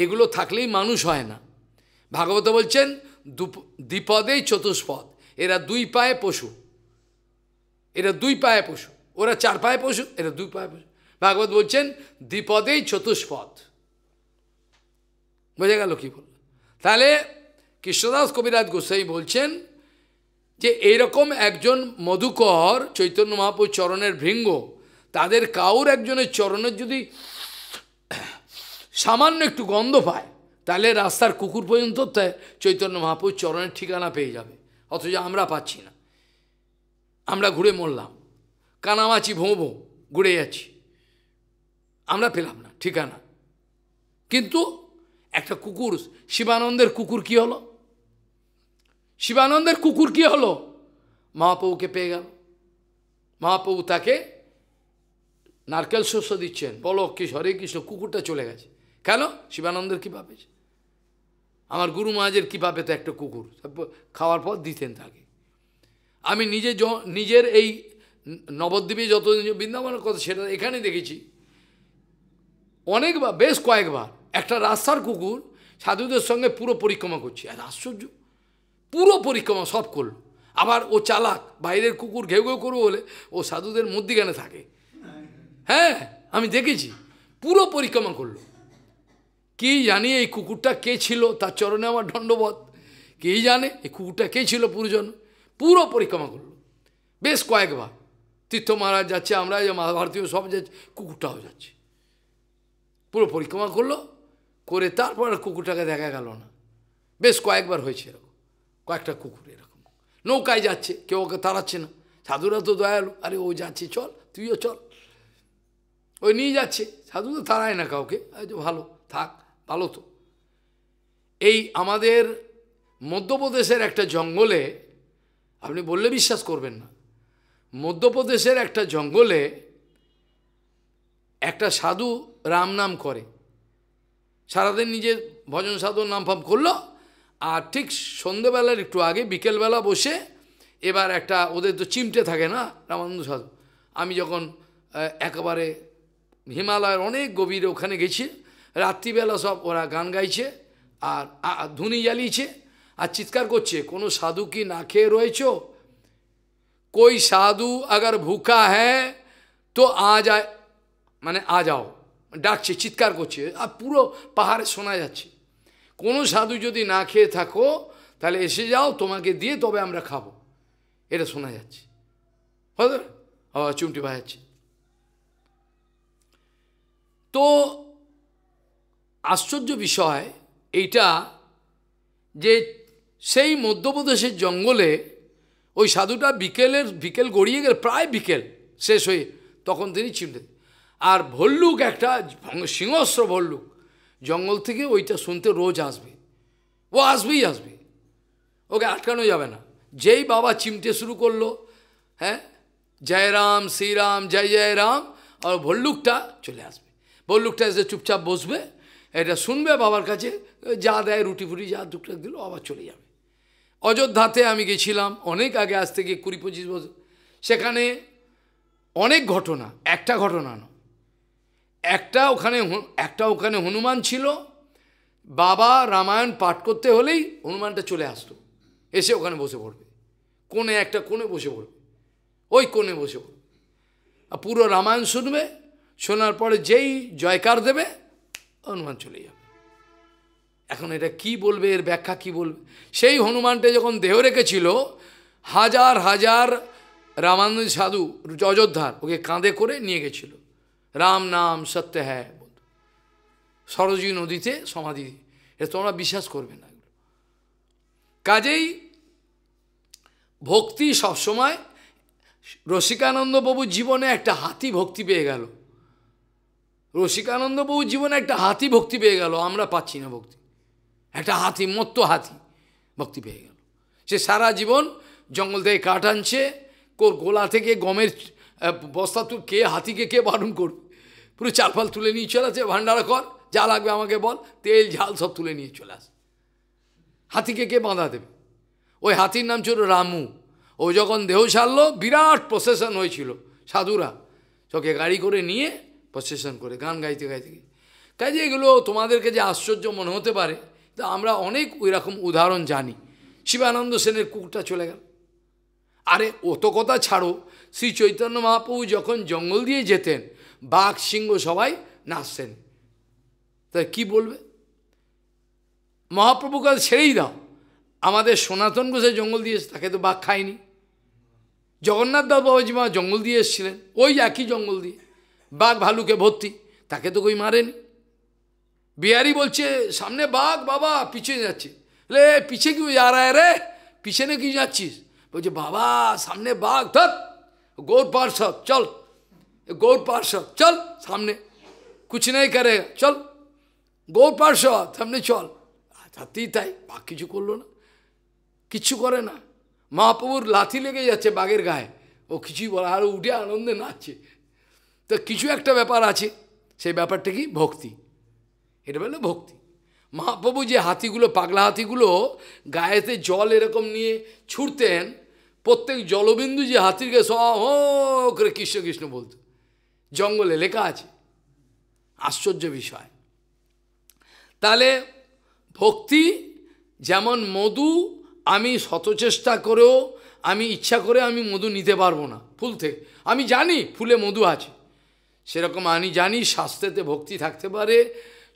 এগুলো থাকলেই মানুষ হয় না ভাগবত বলছেন দ্বিপদেই চতুষ্পদ এরা দুই পায়ে পশু এরা দুই পায়ে পশু ওরা চার পায়ে পশু এরা দুই পায়ে পশু ভাগবত বলছেন দ্বিপদেই চতুষ্পদ বোঝা গেল কী বল তাহলে কৃষ্ণদাস কবিরাজ গোসাই বলছেন যে এইরকম একজন মধুকর চৈতন্য মহাপুর চরণের ভৃঙ্গ তাদের কাউর একজনের চরণের যদি সামান্য একটু গন্ধ পায় তাহলে রাস্তার কুকুর পর্যন্ত চৈতন্য মহাপুর চরণের ঠিকানা পেয়ে যাবে অথচ আমরা পাচ্ছি না আমরা ঘুরে মরলাম কানামাচি ভোঁ ভোঁ ঘুরে যাচ্ছি আমরা পেলাম না ঠিকানা কিন্তু একটা কুকুর শিবানন্দের কুকুর কি হলো শিবানন্দের কুকুর কি হলো মহাপ্রভুকে পেয়ে গেল মহাপ্রভু তাকে নারকেল শস্য দিচ্ছেন বলো কি হরে কৃষ্ণ কুকুরটা চলে গেছে কেন শিবানন্দের কী পাবে আমার গুরু মহাজের কী পাবে তো একটা কুকুর খাওয়ার পর দিতেন তাকে আমি নিজে নিজের এই নবদ্বীপে যত বৃন্দাবনের কথা সেটা এখানে দেখেছি অনেকবার বেশ কয়েকবার একটা রাস্তার কুকুর সাধুদের সঙ্গে পুরো পরিক্রমা করছি আর আশ্চর্য পুরো পরিক্রমা সব করলো আবার ও চালাক বাইরের কুকুর ঘেউ ঘেউ করবো বলে ও সাধুদের মধ্যিখানে থাকে হ্যাঁ আমি দেখেছি পুরো পরিক্রমা করলো কি জানি এই কুকুরটা কে ছিল তার চরণে আমার দণ্ডবোধ কে জানে এই কুকুরটা কে ছিল পুরোজন পুরো পরিক্রমা করলো বেশ কয়েকবার তীর্থ মহারাজ যাচ্ছে আমরা যে মহাভারতীয় সব যাচ্ছে কুকুরটাও যাচ্ছে পুরো পরিক্রমা করলো করে তারপর কুকুরটাকে দেখা গেল না বেশ কয়েকবার হয়েছে এরকম কয়েকটা কুকুর এরকম নৌকায় যাচ্ছে কেউ ওকে তাড়াচ্ছে না সাধুরা তো দয়ালু আরে ও যাচ্ছে চল তুইও চল ওই নিয়ে যাচ্ছে সাধু তো তাড়ায় না কাউকে ভালো থাক ভালো তো এই আমাদের মধ্যপ্রদেশের একটা জঙ্গলে আপনি বললে বিশ্বাস করবেন না মধ্যপ্রদেশের একটা জঙ্গলে একটা সাধু রাম নাম করে সারাদিন নিজের ভজন সাধুর নাম ফাম করলো আর ঠিক সন্ধেবেলার একটু আগে বিকেলবেলা বসে এবার একটা ওদের তো চিমটে থাকে না রামানন্দ সাধু আমি যখন একেবারে হিমালয়ের অনেক গভীরে ওখানে গেছি রাত্রিবেলা সব ওরা গান গাইছে আর ধুনি জ্বালিয়েছে আর চিৎকার করছে কোনো সাধু কি না খেয়ে রয়েছ কই সাধু আগার ভুকা হ্যাঁ তো আ যায় মানে আ যাও ডাকছে চিৎকার করছে আর পুরো পাহাড়ে শোনা যাচ্ছে কোনো সাধু যদি না খেয়ে থাকো তাহলে এসে যাও তোমাকে দিয়ে তবে আমরা খাবো এটা শোনা যাচ্ছে হ্যাঁ চুমটি বাজাচ্ছে তো আশ্চর্য বিষয় এইটা যে সেই মধ্যপ্রদেশের জঙ্গলে ওই সাধুটা বিকেলের বিকেল গড়িয়ে গেল প্রায় বিকেল শেষ হয়ে তখন তিনি চিমটে আর ভল্লুক একটা সিংহস্র ভল্লুক জঙ্গল থেকে ওইটা শুনতে রোজ আসবে ও আসবেই আসবে ওকে আটকানো যাবে না যেই বাবা চিমটে শুরু করলো হ্যাঁ জয় রাম শ্রীরাম জয় জয় রাম আর ভল্লুকটা চলে আসবে ভল্লুকটা এসে চুপচাপ বসবে এটা শুনবে বাবার কাছে যা দেয় রুটি ফুটি যা দুটা দিল আবার চলে যাবে অযোধ্যাতে আমি গেছিলাম অনেক আগে আজ থেকে কুড়ি পঁচিশ বছর সেখানে অনেক ঘটনা একটা ঘটনা না একটা ওখানে একটা ওখানে হনুমান ছিল বাবা রামায়ণ পাঠ করতে হলেই হনুমানটা চলে আসতো এসে ওখানে বসে পড়বে কোনে একটা কোনে বসে পড়বে ওই কোনে বসে পড়বে আর পুরো রামায়ণ শুনবে শোনার পরে যেই জয়কার দেবে হনুমান চলে যাবে এখন এটা কি বলবে এর ব্যাখ্যা কি বলবে সেই হনুমানটা যখন দেহ রেখেছিল হাজার হাজার রামানন্দ সাধু অযোধ্যার ওকে কাঁধে করে নিয়ে গেছিল রাম নাম সত্য হ্যাঁ সরজী নদীতে সমাধি এ তোমরা বিশ্বাস করবে না কাজেই ভক্তি সবসময় রসিকানন্দ জীবনে একটা হাতি ভক্তি পেয়ে গেল রসিকানন্দ জীবনে একটা হাতি ভক্তি পেয়ে গেল আমরা পাচ্ছি না ভক্তি একটা হাতি মত্ত হাতি ভক্তি পেয়ে গেল সে সারা জীবন জঙ্গল থেকে কাঠ আনছে কোর গোলা থেকে গমের বস্তা তুই কে হাতিকে কে বারণ করবে পুরো চালফাল তুলে নিয়ে চলে আসে ভান্ডারা কর যা লাগবে আমাকে বল তেল ঝাল সব তুলে নিয়ে চলে আস হাতিকে কে বাঁধা দেবে ওই হাতির নাম ছিল রামু ও যখন দেহ ছাড়লো বিরাট প্রসেশন হয়েছিল সাধুরা চোখে গাড়ি করে নিয়ে প্রসেশন করে গান গাইতে গাইতে কাজে এগুলো তোমাদেরকে যে আশ্চর্য মনে হতে পারে তা আমরা অনেক ওইরকম উদাহরণ জানি শিবানন্দ সেনের কুকুরটা চলে গেল আরে অত কথা ছাড়ো শ্রী চৈতন্য মহাপ্রভু যখন জঙ্গল দিয়ে যেতেন বাঘ সিংহ সবাই নাচতেন তা কি বলবে মহাপ্রভু কাজ ছেড়েই দাও আমাদের সনাতন ঘোষে জঙ্গল দিয়ে তাকে তো বাঘ খায়নি জগন্নাথ দাস বাবাজি মা জঙ্গল দিয়ে এসেছিলেন ওই একই জঙ্গল দিয়ে বাঘ ভালুকে ভর্তি তাকে তো কই মারেনি বিহারি বলছে সামনে বাঘ বাবা পিছিয়ে যাচ্ছে রে পিছিয়ে কি আর রে পিছনে কি যাচ্ছিস বলছে বাবা সামনে বাঘ ধর গৌর পার্ষদ চল গৌর পার্ষদ চল সামনে কুছ নাই করে চল গৌর পার্ষদ সামনে চল সত্যিই তাই বাঘ কিছু করলো না কিচ্ছু করে না মহাপ্রভুর লাথি লেগে যাচ্ছে বাঘের গায়ে ও কিছুই বলে আর উঠে আনন্দে নাচছে তো কিছু একটা ব্যাপার আছে সেই ব্যাপারটা কি ভক্তি এটা বললে ভক্তি মহাপ্রভু যে হাতিগুলো পাগলা হাতিগুলো গায়েতে জল এরকম নিয়ে ছুটতেন প্রত্যেক জলবিন্দু যে হাতির গায়ে সহ করে কৃষ্ণ কৃষ্ণ বলত জঙ্গলে লেখা আছে আশ্চর্য বিষয় তাহলে ভক্তি যেমন মধু আমি শতচেষ্টা করেও আমি ইচ্ছা করে আমি মধু নিতে পারবো না ফুল থেকে আমি জানি ফুলে মধু আছে সেরকম আমি জানি স্বাস্থ্যেতে ভক্তি থাকতে পারে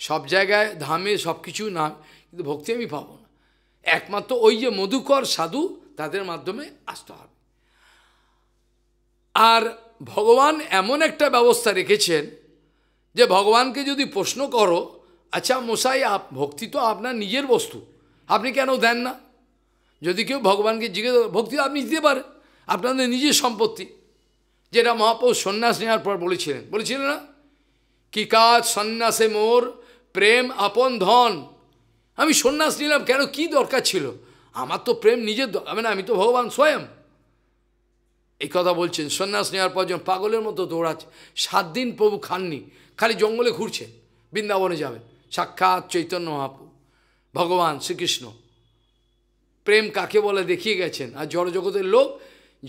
সব জায়গায় ধামে সব কিছু না কিন্তু ভক্তি আমি পাব না একমাত্র ওই যে মধুকর সাধু তাদের মাধ্যমে আসতে হবে আর ভগবান এমন একটা ব্যবস্থা রেখেছেন যে ভগবানকে যদি প্রশ্ন করো আচ্ছা মশাই আপ ভক্তি তো আপনার নিজের বস্তু আপনি কেন দেন না যদি কেউ ভগবানকে জিজ্ঞেস ভক্তি আপনি দিতে পারেন আপনাদের নিজের সম্পত্তি যেটা মহাপ্রভু সন্ন্যাস নেওয়ার পর বলেছিলেন বলেছিলেন না কি কাজ সন্ন্যাসে মোর প্রেম আপন ধন আমি সন্ন্যাস নিলাম কেন কি দরকার ছিল আমার তো প্রেম নিজের মানে আমি তো ভগবান স্বয়ং এই কথা বলছেন সন্ন্যাস নেওয়ার পর যখন পাগলের মতো দৌড়াচ্ছে সাত দিন প্রভু খাননি খালি জঙ্গলে ঘুরছেন বৃন্দাবনে যাবেন সাক্ষাৎ চৈতন্য মহাপু ভগবান শ্রীকৃষ্ণ প্রেম কাকে বলে দেখিয়ে গেছেন আর জড়জগতের লোক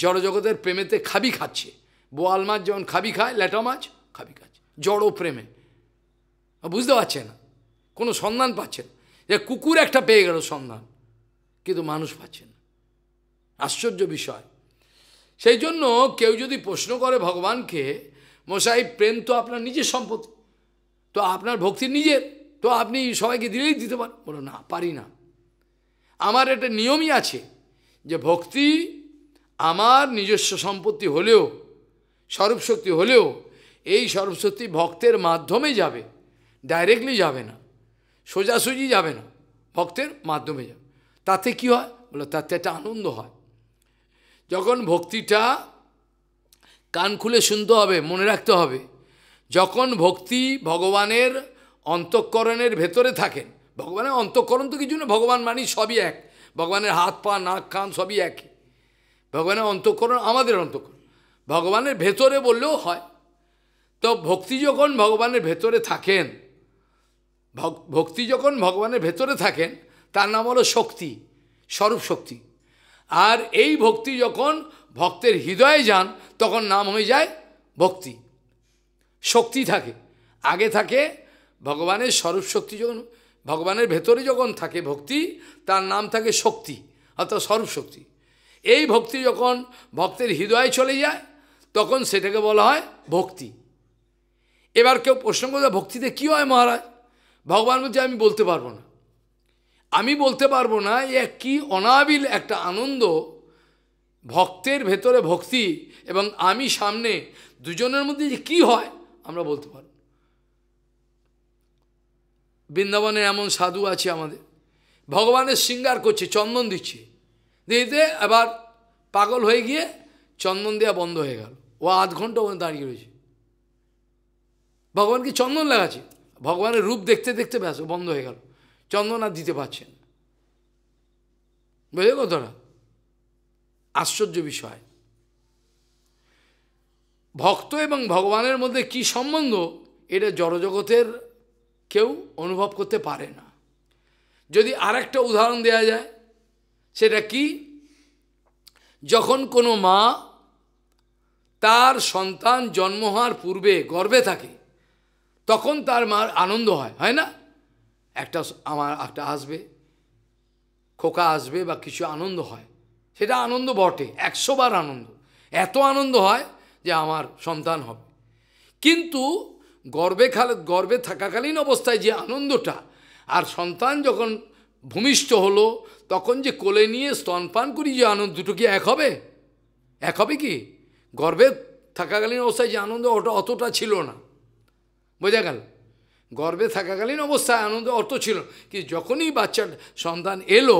জড়জগতের প্রেমেতে খাবি খাচ্ছে বোয়াল মাছ যেমন খাবি খায় ল্যাটা মাছ খাবি খাচ্ছে জড়ো প্রেমে বুঝতে পারছে না কোনো সন্ধান পাচ্ছেন যে কুকুর একটা পেয়ে গেল সন্ধান কিন্তু মানুষ পাচ্ছেন আশ্চর্য বিষয় সেই জন্য কেউ যদি প্রশ্ন করে ভগবানকে মশাই প্রেম তো আপনার নিজের সম্পত্তি তো আপনার ভক্তি নিজের তো আপনি সবাইকে দিলেই দিতে পারেন বলো না পারি না আমার একটা নিয়মই আছে যে ভক্তি আমার নিজস্ব সম্পত্তি হলেও স্বরূপশক্তি হলেও এই সর্বশক্তি ভক্তের মাধ্যমে যাবে ডাইরেক্টলি যাবে না সোজাসুজি যাবে না ভক্তের মাধ্যমে যাবে তাতে কি হয় বলো তাতে একটা আনন্দ হয় যখন ভক্তিটা কান খুলে শুনতে হবে মনে রাখতে হবে যখন ভক্তি ভগবানের অন্তঃকরণের ভেতরে থাকেন ভগবানের অন্তঃকরণ তো কিছু না ভগবান মানি সবই এক ভগবানের হাত পা নাক কান সবই এক ভগবানের অন্তঃকরণ আমাদের অন্তঃকরণ ভগবানের ভেতরে বললেও হয় তো ভক্তি যখন ভগবানের ভেতরে থাকেন ভক্তি যখন ভগবানের ভেতরে থাকেন তার নাম হলো শক্তি স্বরূপ শক্তি আর এই ভক্তি যখন ভক্তের হৃদয়ে যান তখন নাম হয়ে যায় ভক্তি শক্তি থাকে আগে থাকে ভগবানের স্বরূপ শক্তি যখন ভগবানের ভেতরে যখন থাকে ভক্তি তার নাম থাকে শক্তি অর্থাৎ স্বরূপ শক্তি এই ভক্তি যখন ভক্তের হৃদয়ে চলে যায় তখন সেটাকে বলা হয় ভক্তি এবার কেউ প্রশ্ন করবে ভক্তিতে কী হয় মহারাজ ভগবান বলছে আমি বলতে পারবো না আমি বলতে পারবো না এ কি অনাবিল একটা আনন্দ ভক্তের ভেতরে ভক্তি এবং আমি সামনে দুজনের মধ্যে যে কী হয় আমরা বলতে পারব বৃন্দাবনে এমন সাধু আছে আমাদের ভগবানের শৃঙ্গার করছে চন্দন দিচ্ছে দিতে আবার পাগল হয়ে গিয়ে চন্দন দেওয়া বন্ধ হয়ে গেল ও আধ ঘন্টা ওখানে দাঁড়িয়ে রয়েছে ভগবানকে চন্দন লাগাচ্ছে ভগবানের রূপ দেখতে দেখতে ব্যাস বন্ধ হয়ে গেল চন্দনা দিতে পারছেন বুঝলে কথাটা আশ্চর্য বিষয় ভক্ত এবং ভগবানের মধ্যে কি সম্বন্ধ এটা জড়জগতের কেউ অনুভব করতে পারে না যদি আর একটা উদাহরণ দেয়া যায় সেটা কি যখন কোনো মা তার সন্তান জন্ম হওয়ার পূর্বে গর্বে থাকে তখন তার মার আনন্দ হয় হয় না একটা আমার একটা আসবে খোকা আসবে বা কিছু আনন্দ হয় সেটা আনন্দ বটে একশোবার আনন্দ এত আনন্দ হয় যে আমার সন্তান হবে কিন্তু গর্বে খালে গর্বে থাকাকালীন অবস্থায় যে আনন্দটা আর সন্তান যখন ভূমিষ্ঠ হলো তখন যে কোলে নিয়ে স্তনপান করি যে আনন্দ দুটো কি এক হবে এক হবে কি গর্বে থাকাকালীন অবস্থায় যে আনন্দ ওটা অতটা ছিল না বোঝা গেল গর্বে থাকাকালীন অবস্থায় আনন্দ অর্থ ছিল কি যখনই বাচ্চার সন্তান এলো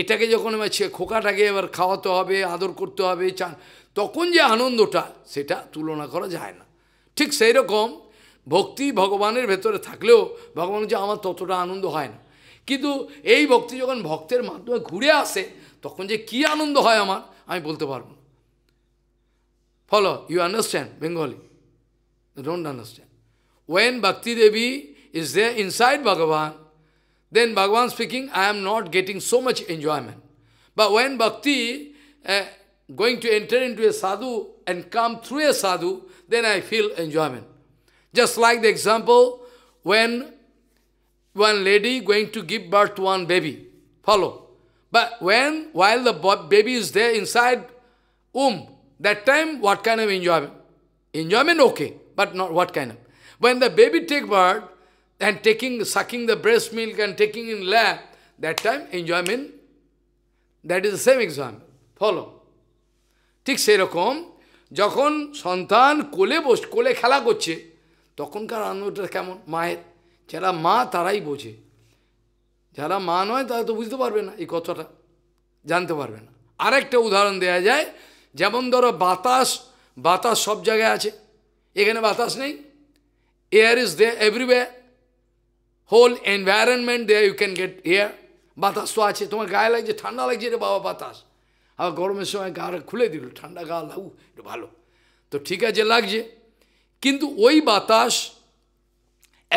এটাকে যখন ছে খোকাটাকে এবার খাওয়াতে হবে আদর করতে হবে চান তখন যে আনন্দটা সেটা তুলনা করা যায় না ঠিক সেই রকম ভক্তি ভগবানের ভেতরে থাকলেও ভগবান যে আমার ততটা আনন্দ হয় না কিন্তু এই ভক্তি যখন ভক্তের মাধ্যমে ঘুরে আসে তখন যে কি আনন্দ হয় আমার আমি বলতে পারব না follow you understand Bengali don't understand When Bhakti Devi is there inside Bhagavan, then Bhagavan speaking, I am not getting so much enjoyment. But when Bhakti uh, going to enter into a sadhu and come through a sadhu, then I feel enjoyment. Just like the example when one lady going to give birth to one baby. Follow. But when, while the baby is there inside womb, that time what kind of enjoyment? Enjoyment okay, but not what kind of. When the baby take birth and taking, sucking the breast milk and taking in lap, that time enjoyment, that is the same example. Follow. ঠিক সেরকম যখন সন্তান কোলে বস কোলে খেলা করছে তখনকার আনন্দটা কেমন মায়ের যারা মা তারাই বোঝে যারা মা নয় তারা তো বুঝতে পারবে না এই কথাটা জানতে পারবে না আরেকটা উদাহরণ দেয়া যায় যেমন ধরো বাতাস বাতাস সব জায়গায় আছে এখানে বাতাস নেই Air is there everywhere. Whole environment there you can get air. বাতাস তো আছে তোমার গায়ে লাগছে ঠান্ডা লাগছে রে বাবা বাতাস আবার গরমের সময় গাড়া খুলে দিল ঠান্ডা গা লাগু এটা ভালো তো ঠিক আছে লাগছে কিন্তু ওই বাতাস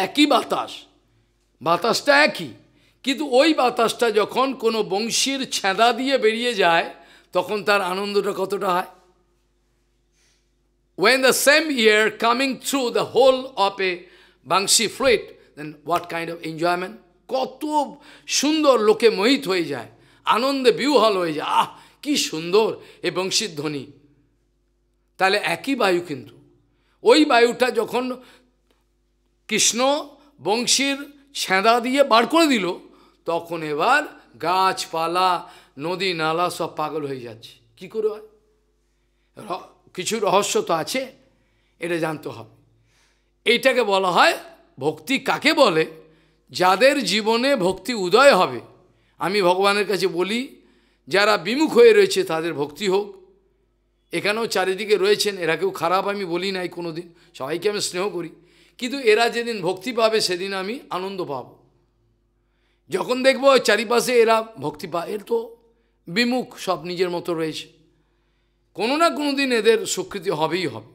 একই বাতাস বাতাসটা একই কিন্তু ওই বাতাসটা যখন কোনো বংশীর ছেঁদা দিয়ে বেরিয়ে যায় তখন তার আনন্দটা কতটা হয় When the same year coming through the whole of a Bangshi fluid, then what kind of enjoyment? কত সুন্দর লোকে মোহিত হয়ে যায় আনন্দে বিউহল হয়ে যায় আহ কি সুন্দর এ বংশীর ধ্বনি তাহলে একই বায়ু কিন্তু ওই বায়ুটা যখন কৃষ্ণ বংশীর ছেঁদা দিয়ে বার করে দিল তখন এবার গাছপালা নদী নালা সব পাগল হয়ে যাচ্ছে কি করে হয় কিছু রহস্য তো আছে এটা জানতে হবে এইটাকে বলা হয় ভক্তি কাকে বলে যাদের জীবনে ভক্তি উদয় হবে আমি ভগবানের কাছে বলি যারা বিমুখ হয়ে রয়েছে তাদের ভক্তি হোক এখানেও চারিদিকে রয়েছেন এরা কেউ খারাপ আমি বলি নাই কোনো দিন সবাইকে আমি স্নেহ করি কিন্তু এরা যেদিন ভক্তি পাবে সেদিন আমি আনন্দ পাব যখন দেখব চারিপাশে এরা ভক্তি পা এর তো বিমুখ সব নিজের মতো রয়েছে কোনো না কোনো দিন এদের স্বীকৃতি হবেই হবে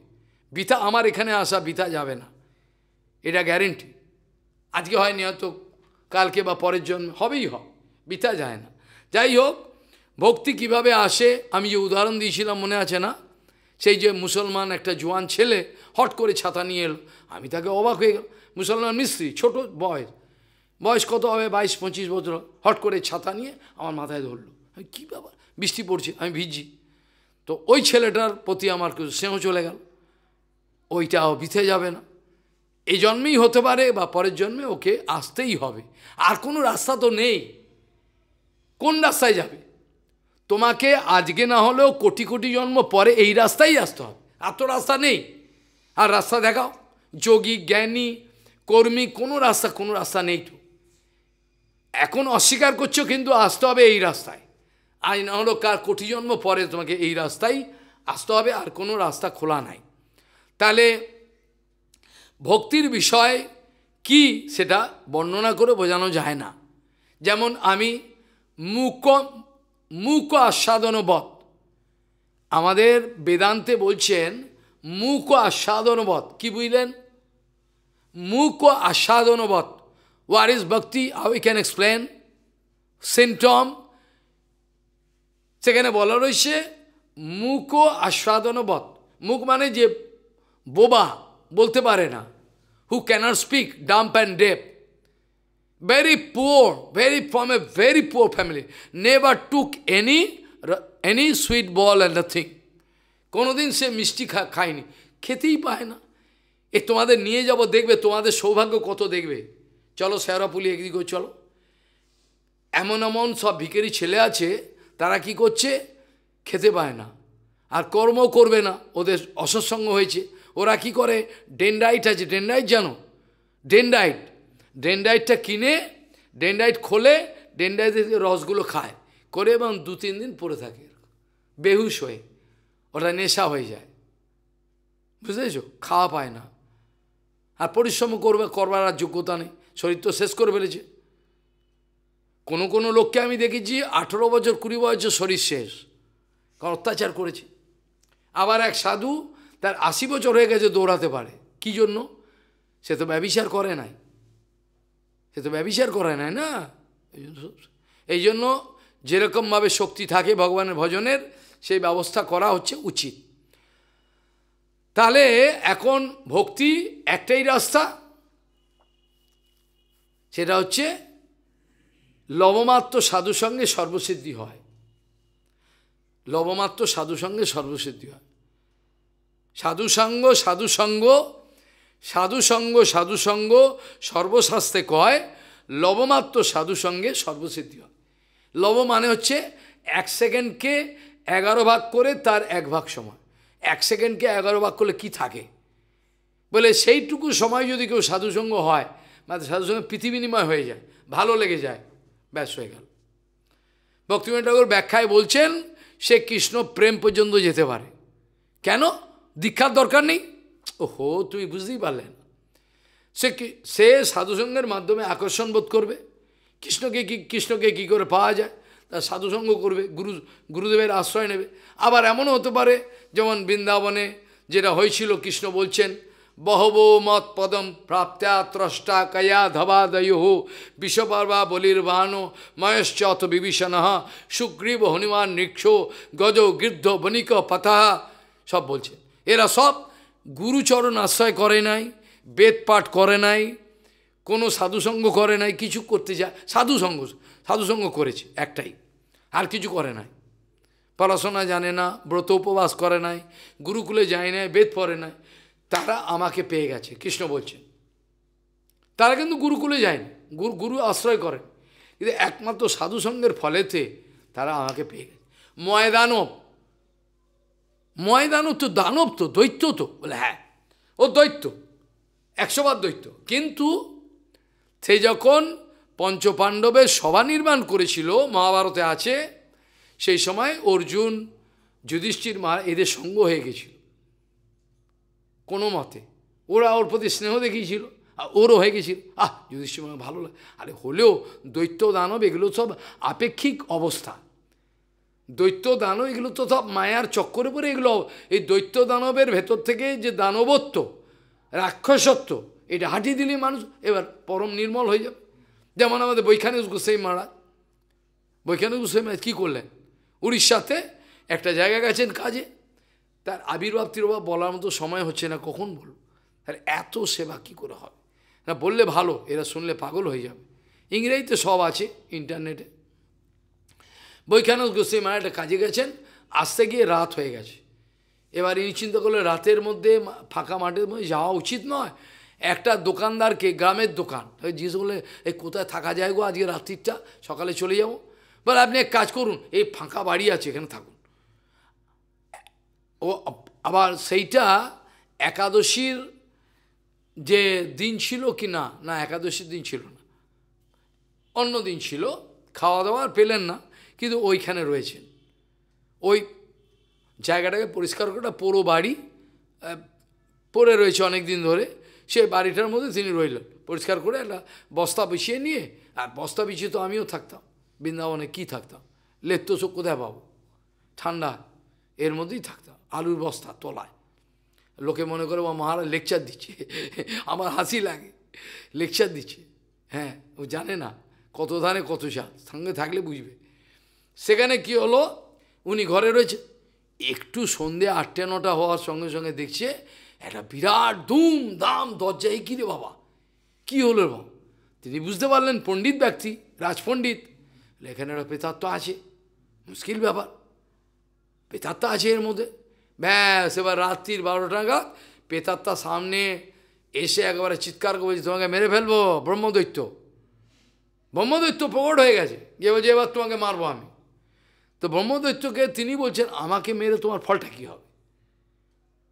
বিথা আমার এখানে আসা বিথা যাবে না এটা গ্যারেন্টি আজকে হয়নি হয়তো কালকে বা পরের জন্ম হবেই হবে বিথা যায় না যাই হোক ভক্তি কিভাবে আসে আমি যে উদাহরণ দিয়েছিলাম মনে আছে না সেই যে মুসলমান একটা জোয়ান ছেলে হট করে ছাতা নিয়ে এলো আমি তাকে অবাক হয়ে গেল মুসলমান মিস্ত্রি ছোট বয়স বয়স কত হবে বাইশ পঁচিশ বছর হট করে ছাতা নিয়ে আমার মাথায় ধরলো কি ব্যাপার বৃষ্টি পড়ছে আমি ভিজছি তো ওই ছেলেটার প্রতি আমার কিছু স্নেহ চলে গেল ওইটাও বিথে যাবে না এই জন্মেই হতে পারে বা পরের জন্মে ওকে আসতেই হবে আর কোনো রাস্তা তো নেই কোন রাস্তায় যাবে তোমাকে আজকে না হলেও কোটি কোটি জন্ম পরে এই রাস্তায় আসতে হবে আর তো রাস্তা নেই আর রাস্তা দেখাও যোগী জ্ঞানী কর্মী কোনো রাস্তা কোনো রাস্তা নেই তো এখন অস্বীকার করছো কিন্তু আসতে হবে এই রাস্তায় আর হলো কার কোটি জন্ম পরে তোমাকে এই রাস্তায় আসতে হবে আর কোনো রাস্তা খোলা নাই তাহলে ভক্তির বিষয় কি সেটা বর্ণনা করে বোঝানো যায় না যেমন আমি মুক আস্বাদন বধ আমাদের বেদান্তে বলছেন আস্বাদন বধ কি বুঝলেন আস্বাদন বধ where is bhakti how you can explain symptom সেখানে বলা রয়েছে মুখ বধ মুখ মানে যে বোবা বলতে পারে না who cannot speak dumb and deaf very very from from very very family family, never took any any sweet ball and nothing. কোনোদিন সে মিষ্টি খায়নি খেতেই পায় না এ তোমাদের নিয়ে যাব দেখবে তোমাদের সৌভাগ্য কত দেখবে চলো পুলি একদিকে চলো এমন এমন সব ভিকেরি ছেলে আছে তারা কি করছে খেতে পায় না আর কর্ম করবে না ওদের অসৎসঙ্গ হয়েছে ওরা কি করে ডেন্ডাইট আছে ডেন্ডাইট জানো ডেন্ডাইট ডেন্ডাইটটা কিনে ডেন্ডাইট খোলে ডেন্ডাইটের রসগুলো খায় করে এবং দু তিন দিন পরে থাকে বেহুশ হয়ে ওটা নেশা হয়ে যায় বুঝতেছ খাওয়া পায় না আর পরিশ্রম করবে করবার আর যোগ্যতা নেই শরীর তো শেষ করে ফেলেছে কোনো কোনো লোককে আমি দেখেছি আঠেরো বছর কুড়ি বছর শরীর শেষ কারণ অত্যাচার করেছে আবার এক সাধু তার আশি বছর হয়ে গেছে দৌড়াতে পারে কি জন্য সে তো ব্যবিচার করে নাই সে তো ব্যবিচার করে নাই না এই জন্য যেরকমভাবে শক্তি থাকে ভগবানের ভজনের সেই ব্যবস্থা করা হচ্ছে উচিত তাহলে এখন ভক্তি একটাই রাস্তা সেটা হচ্ছে লবমাত্র সাধু সঙ্গে সর্বসিদ্ধি হয় লবমাত্র সাধু সঙ্গে সর্বসিদ্ধি হয় সাধুসঙ্গ সাধুসঙ্গ সাধুসঙ্গ সাধুসঙ্গ সর্বশাস্ত্রে কয় লবমাত্র সাধু সঙ্গে সর্বসিদ্ধি হয় লব মানে হচ্ছে এক সেকেন্ডকে এগারো ভাগ করে তার এক ভাগ সময় এক সেকেন্ডকে এগারো ভাগ করলে কি থাকে বলে সেইটুকু সময় যদি কেউ সাধুসঙ্গ হয় মানে সাধুসঙ্গে পৃথিবী নিময় হয়ে যায় ভালো লেগে যায় ব্যাস হয়ে গেল ভক্তিময় ঠাকুর ব্যাখ্যায় বলছেন সে কৃষ্ণ প্রেম পর্যন্ত যেতে পারে কেন দীক্ষার দরকার নেই ওহো তুমি বুঝতেই পারলে সে সে সে সাধুসঙ্গের মাধ্যমে আকর্ষণ বোধ করবে কৃষ্ণকে কি কৃষ্ণকে কি করে পাওয়া যায় তার সাধুসঙ্গ করবে গুরু গুরুদেবের আশ্রয় নেবে আবার এমনও হতে পারে যেমন বৃন্দাবনে যেটা হয়েছিল কৃষ্ণ বলছেন বহবো মত পদম প্রাপ্তা ত্রষ্টা কয়া ধবা দয়ু বিশ্বপর্বা বলির্বাণ মহেশ্চত বিভীষণ সুগ্রীব হনুমান নৃক্ষ গজ গৃদ্ধ বণিক পাতাহা সব বলছে এরা সব গুরুচরণ আশ্রয় করে নাই বেদ পাঠ করে নাই কোনো সাধুসঙ্গ করে নাই কিছু করতে চায় সাধুসঙ্গ সাধুসঙ্গ করেছে একটাই আর কিছু করে নাই পড়াশোনা জানে না ব্রত উপবাস করে নাই গুরুকুলে যায় নাই বেদ পড়ে নাই তারা আমাকে পেয়ে গেছে কৃষ্ণ বলছেন তারা কিন্তু গুরুকুলে যায়নি গুরু গুরু আশ্রয় করেন কিন্তু একমাত্র সাধুসঙ্গের ফলেতে তারা আমাকে পেয়ে গেছে ময়দানব ময়দানব তো দানব তো দৈত্য তো বলে হ্যাঁ ও দৈত্য একশোবার দৈত্য কিন্তু সে যখন পঞ্চপাণ্ডবের সভা নির্মাণ করেছিল মহাভারতে আছে সেই সময় অর্জুন যুধিষ্ঠির মা এদের সঙ্গ হয়ে গেছিল কোনো মতে ওরা ওর প্রতি স্নেহ দেখিয়েছিল আর ওরও হয়ে গেছিল আহ যুধিষ্ঠির ভালো লাগে আরে হলেও দৈত্য দানব এগুলো সব আপেক্ষিক অবস্থা দৈত্য দানব এগুলো তো সব মায়ার চক্করে পরে এগুলো এই দৈত্য দানবের ভেতর থেকে যে দানবত্ব রাক্ষসত্ব এটা হাঁটিয়ে দিলে মানুষ এবার পরম নির্মল হয়ে যাবে যেমন আমাদের বৈখানিক গোসাই মারা বৈখানিক গোসাই মহারাজ কী করলেন উড়িষ্যাতে একটা জায়গা গেছেন কাজে তার আবির্ভাব তিরভাব বলার মতো সময় হচ্ছে না কখন বলব আর এত সেবা কী করে হয় না বললে ভালো এরা শুনলে পাগল হয়ে যাবে ইংরেজিতে সব আছে ইন্টারনেটে বৈখানস গোস্বামী মারা একটা কাজে গেছেন আসতে গিয়ে রাত হয়ে গেছে এবার ইনি চিন্তা করলে রাতের মধ্যে ফাঁকা মাঠের মধ্যে যাওয়া উচিত নয় একটা দোকানদারকে গ্রামের দোকান ওই জিনিস বলে এই কোথায় থাকা যায় গো আজকে রাত্রিটা সকালে চলে যাবো বলে আপনি এক কাজ করুন এই ফাঁকা বাড়ি আছে এখানে থাকুন ও আবার সেইটা একাদশীর যে দিন ছিল কি না না একাদশীর দিন ছিল না অন্য দিন ছিল খাওয়া দাওয়া পেলেন না কিন্তু ওইখানে রয়েছেন ওই জায়গাটাকে পরিষ্কার করাটা পুরো বাড়ি পড়ে রয়েছে অনেক দিন ধরে সেই বাড়িটার মধ্যে তিনি রইলেন পরিষ্কার করে একটা বস্তা বিছিয়ে নিয়ে আর বস্তা বিছিয়ে তো আমিও থাকতাম বৃন্দাবনে কি থাকতাম লেপ্ত চোখ কোথায় পাবো ঠান্ডা এর মধ্যেই থাকতাম আলুর বস্তা তোলায় লোকে মনে করে বা মহারাজ লেকচার দিচ্ছে আমার হাসি লাগে লেকচার দিচ্ছে হ্যাঁ ও জানে না কত ধানে কত স্বাদ সঙ্গে থাকলে বুঝবে সেখানে কি হলো উনি ঘরে রয়েছে একটু সন্ধে আটটা নটা হওয়ার সঙ্গে সঙ্গে দেখছে একটা বিরাট ধুম দাম দরজায় কী রে বাবা কি হলো বাবা তিনি বুঝতে পারলেন পণ্ডিত ব্যক্তি রাজপণ্ডিত এখানে একটা প্রেতাত্ম আছে মুশকিল ব্যাপার প্রেতাত্ম আছে এর মধ্যে ব্যাস এবার রাত্রির বারোটা নাগাদ পেতাত্তা সামনে এসে একেবারে চিৎকার করে বলছে তোমাকে মেরে ফেলবো ব্রহ্মদৈত্য ব্রহ্মদৈত্য প্রকট হয়ে গেছে যে বলছে এবার তোমাকে মারবো আমি তো ব্রহ্মদৈত্যকে তিনি বলছেন আমাকে মেরে তোমার ফলটা কী হবে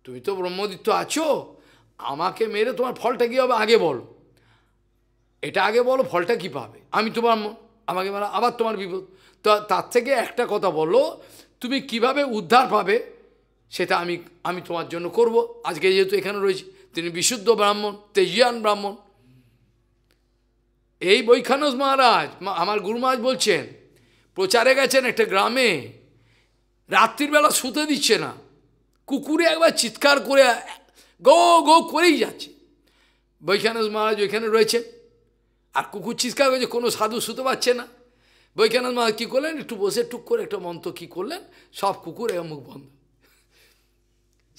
তুমি তো ব্রহ্মদৈত্য আছো আমাকে মেরে তোমার ফলটা কী হবে আগে বলো এটা আগে বলো ফলটা কী পাবে আমি তোমার আমাকে মারা আবার তোমার বিপদ তো তার থেকে একটা কথা বলো তুমি কিভাবে উদ্ধার পাবে সেটা আমি আমি তোমার জন্য করব আজকে যেহেতু এখানে রয়েছে তিনি বিশুদ্ধ ব্রাহ্মণ তেজিয়ান ব্রাহ্মণ এই বৈখানস মহারাজ আমার গুরু মহারাজ বলছেন প্রচারে গেছেন একটা গ্রামে রাত্রিবেলা শুতে দিচ্ছে না কুকুরে একবার চিৎকার করে গো গো করেই যাচ্ছে বৈখানস মহারাজ ওইখানে রয়েছে আর কুকুর চিৎকার করেছে কোনো সাধু শুতে পারছে না বৈখানস মহারাজ কী করলেন একটু বসে টুক করে একটা মন্ত্র কী করলেন সব কুকুর এবং মুখ বন্ধ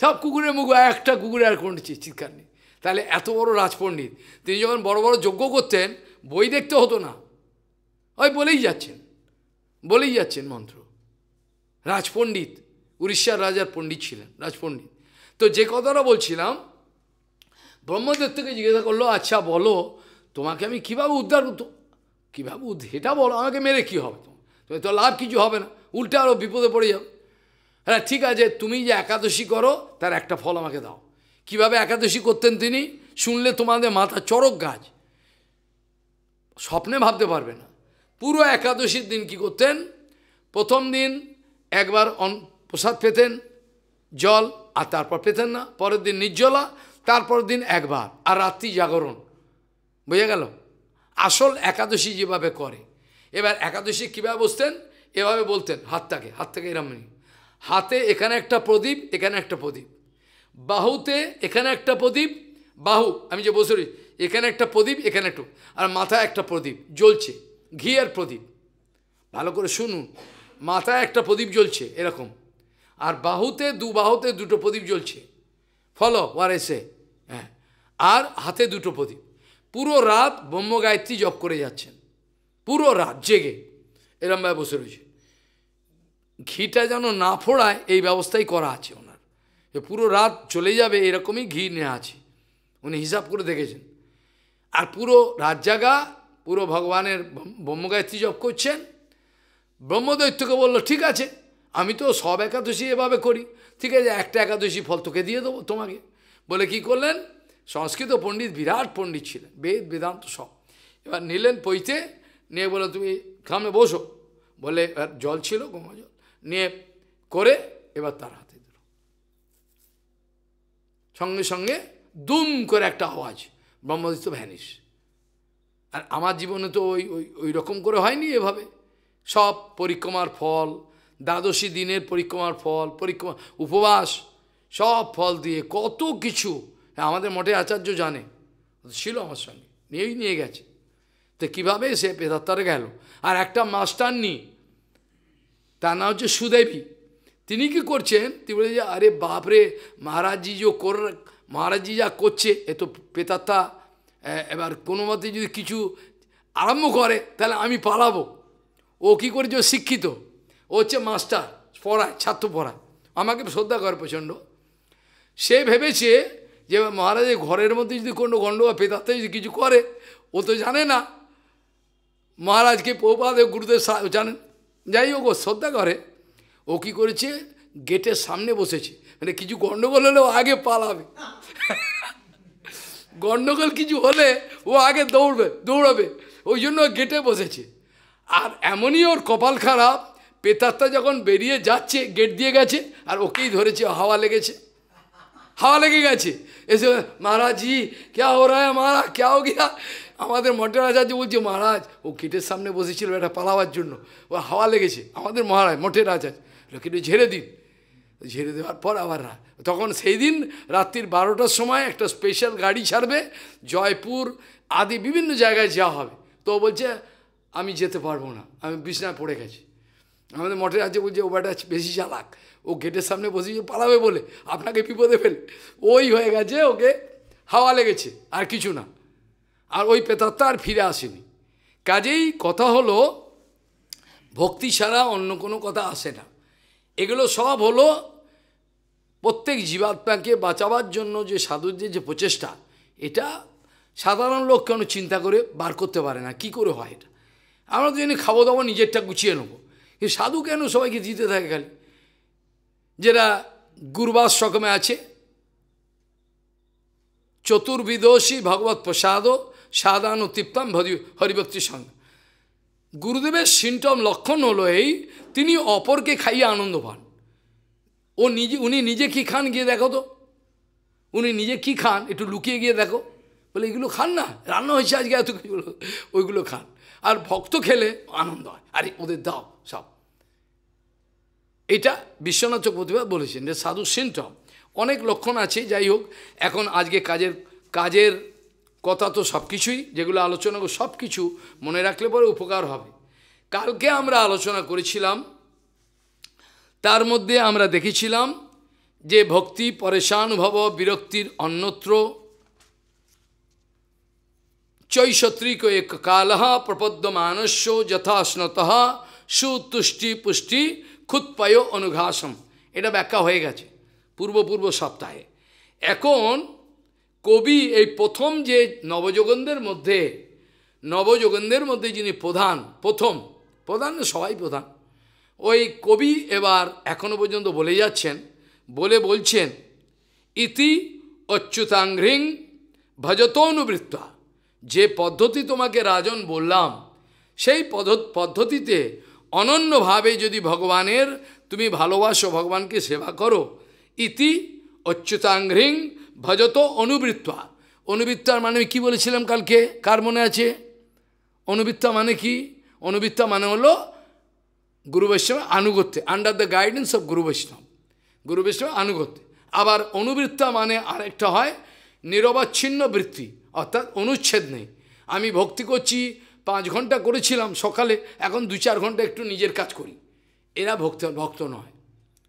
সব কুকুরের মুখ একটা কুকুরে আর কোন চিৎকার নেই তাহলে এত বড় রাজপণ্ডিত তিনি যখন বড় বড় যজ্ঞ করতেন বই দেখতে হতো না ওই বলেই যাচ্ছেন বলেই যাচ্ছেন মন্ত্র রাজপণ্ডিত উড়িষ্যার রাজার পণ্ডিত ছিলেন রাজপণ্ডিত তো যে কথাটা বলছিলাম ব্রহ্মদেব থেকে জিজ্ঞাসা করলো আচ্ছা বলো তোমাকে আমি কিভাবে উদ্ধার করতো কীভাবে এটা বলো আমাকে মেরে কি হবে তোমার তো লাভ কিছু হবে না উল্টে আরও বিপদে পড়ে যাবে হ্যাঁ ঠিক আছে তুমি যে একাদশী করো তার একটা ফল আমাকে দাও কিভাবে একাদশী করতেন তিনি শুনলে তোমাদের মাথা চরক গাছ স্বপ্নে ভাবতে পারবে না পুরো একাদশীর দিন কি করতেন প্রথম দিন একবার অন প্রসাদ পেতেন জল আর তারপর পেতেন না পরের দিন নির্জলা তারপর দিন একবার আর রাত্রি জাগরণ বুঝে গেল আসল একাদশী যেভাবে করে এবার একাদশী কীভাবে বসতেন এভাবে বলতেন হাতটাকে থেকে এরম নিয়ে হাতে এখানে একটা প্রদীপ এখানে একটা প্রদীপ বাহুতে এখানে একটা প্রদীপ বাহু আমি যে বসে এখানে একটা প্রদীপ এখানে একটু আর মাথায় একটা প্রদীপ জ্বলছে ঘি আর প্রদীপ ভালো করে শুনুন মাথায় একটা প্রদীপ জ্বলছে এরকম আর বাহুতে দু বাহুতে দুটো প্রদীপ জ্বলছে ফলো ওয়ার এসে হ্যাঁ আর হাতে দুটো প্রদীপ পুরো রাত ব্রহ্মগায়ত্রী জপ করে যাচ্ছেন পুরো রাত জেগে এরমভাবে বসে রয়েছে ঘিটা যেন না ফোড়ায় এই ব্যবস্থাই করা আছে ওনার পুরো রাত চলে যাবে এরকমই ঘি নেওয়া আছে উনি হিসাব করে দেখেছেন আর পুরো রাত জাগা পুরো ভগবানের ব্রহ্মগায়ত্রী জপ করছেন ব্রহ্মদৈত্যকে বলল ঠিক আছে আমি তো সব একাদশী এভাবে করি ঠিক আছে একটা একাদশী ফল তোকে দিয়ে দেবো তোমাকে বলে কি করলেন সংস্কৃত পণ্ডিত বিরাট পণ্ডিত ছিলেন বেদ বেদান্ত সব এবার নিলেন পৈতে নিয়ে বলে তুমি খামে বসো বলে জল ছিল গঙ্গা জল নিয়ে করে এবার তার হাতে দিল সঙ্গে সঙ্গে দুম করে একটা আওয়াজ ব্রহ্মদিত ভ্যানিস আর আমার জীবনে তো ওই ওই ওই রকম করে হয়নি এভাবে সব পরিক্রমার ফল দ্বাদশী দিনের পরিক্রমার ফল পরিক্রমা উপবাস সব ফল দিয়ে কত কিছু হ্যাঁ, আমাদের মঠে আচার্য জানে ছিল আমার সঙ্গে নিয়েই নিয়ে গেছে তো কীভাবে সে পেদাত্তারে গেল আর একটা মাস্টার নিয়ে তার নাম হচ্ছে সুদেবী তিনি কি করছেন তিনি বলে যে আরে বাপরে মহারাজজি যে কর মহারাজজি যা করছে এ তো পেতাত্তা এবার কোনো মতে যদি কিছু আরম্ভ করে তাহলে আমি পালাবো ও কি করেছে শিক্ষিত ও হচ্ছে মাস্টার পড়ায় ছাত্র পড়ায় আমাকে শ্রদ্ধা করে প্রচণ্ড সে ভেবেছে যে মহারাজের ঘরের মধ্যে যদি কোনো গণ্ড বা পেতাতে যদি কিছু করে ও তো জানে না মহারাজকে পৌপাদে গুরুদেব জানেন যাই হোক ও শ্রদ্ধা করে ও কী করেছে গেটের সামনে বসেছে মানে কিছু গণ্ডগোল হলে ও আগে পালাবে গণ্ডগোল কিছু হলে ও আগে দৌড়বে দৌড়াবে ওই জন্য গেটে বসেছে আর এমনই ওর কপাল খারাপ পেতাত্তা যখন বেরিয়ে যাচ্ছে গেট দিয়ে গেছে আর ওকেই ধরেছে হাওয়া লেগেছে হাওয়া লেগে গেছে এসে মহারাজি जी ও রা মারা है গিয়া আমাদের মঠের আচার্য বলছে মহারাজ ও গেটের সামনে বসেছিল এটা পালাবার জন্য ও হাওয়া লেগেছে আমাদের মহারাজ মঠের আচার্য লোকেটু ঝেড়ে দিন ঝেড়ে দেওয়ার পর আবার তখন সেই দিন রাত্রির বারোটার সময় একটা স্পেশাল গাড়ি ছাড়বে জয়পুর আদি বিভিন্ন জায়গায় যাওয়া হবে তো বলছে আমি যেতে পারবো না আমি বিছনায় পড়ে গেছি আমাদের মঠের আছে বলছে ও বাটা বেশি চালাক ও গেটের সামনে বসেছে পালাবে বলে আপনাকে বিপদে ফেল ওই হয়ে গেছে ওকে হাওয়া লেগেছে আর কিছু না আর ওই প্রেতাত্মা আর ফিরে আসেনি কাজেই কথা হলো ভক্তি ছাড়া অন্য কোনো কথা আসে না এগুলো সব হলো প্রত্যেক জীবাত্মাকে বাঁচাবার জন্য যে সাধুদের যে প্রচেষ্টা এটা সাধারণ লোক কেন চিন্তা করে বার করতে পারে না কি করে হয় এটা আমরা তো খাবো দাবো নিজেরটা গুছিয়ে নেবো কিন্তু সাধু কেন সবাইকে দিতে থাকে খালি যেটা গুরুবাস সকমে আছে চতুর্বিদোষী ভগবত প্রসাদও সাদানু তিপ্তাম হরি হরিভক্তি সঙ্গ গুরুদেবের সিনটম লক্ষণ হলো এই তিনি অপরকে খাইয়ে আনন্দ পান ও নিজে উনি নিজে কি খান গিয়ে দেখো তো উনি নিজে কি খান একটু লুকিয়ে গিয়ে দেখো বলে এগুলো খান না রান্না হয়েছে আজকে এত কিছু ওইগুলো খান আর ভক্ত খেলে আনন্দ হয় আরে ওদের দাও সব এটা বিশ্বনাথ প্রতিভা বলেছেন যে সাধু সিনটম অনেক লক্ষণ আছে যাই হোক এখন আজকে কাজের কাজের কথা তো সব কিছুই যেগুলো আলোচনা সব কিছু মনে রাখলে পরে উপকার হবে কালকে আমরা আলোচনা করেছিলাম তার মধ্যে আমরা দেখেছিলাম যে ভক্তি পরেশানুভব বিরক্তির অন্যত্র চৈশত্রিক এক কালহ প্রপদ্য মানস্য যথাস্নত সুতুষ্টি পুষ্টি ক্ষুৎপায় অনুঘাসম এটা ব্যাখ্যা হয়ে গেছে পূর্ব পূর্ব সপ্তাহে এখন কবি এই প্রথম যে নবযোগনদের মধ্যে নবযোগনদের মধ্যে যিনি প্রধান প্রথম প্রধান সবাই প্রধান ওই কবি এবার এখনো পর্যন্ত বলে যাচ্ছেন বলে বলছেন ইতি অচ্যুতাংঘ্রিং ভজতনুবৃত্ত যে পদ্ধতি তোমাকে রাজন বললাম সেই পদ্ধতিতে অনন্যভাবে যদি ভগবানের তুমি ভালোবাসো ভগবানকে সেবা করো ইতি অচ্যুতাংঘ্রিং ভজত অনুবৃত্তা অনুবৃত্তার মানে কি বলেছিলাম কালকে কার মনে আছে অনুবৃত্তা মানে কি অনুবৃত্তা মানে হলো গুরু বৈষ্ণব আনুগত্যে under the guidance of guru Vaishnava গুরু বৈষ্ণব আনুগত্যে আবার অনুবৃত্তা মানে আরেকটা হয় নিরবচ্ছিন্ন বৃত্তি অর্থাৎ অনুচ্ছেদ নেই আমি ভক্তি করছি পাঁচ ঘন্টা করেছিলাম সকালে এখন দু চার ঘন্টা একটু নিজের কাজ করি এরা ভক্ত ভক্ত নয়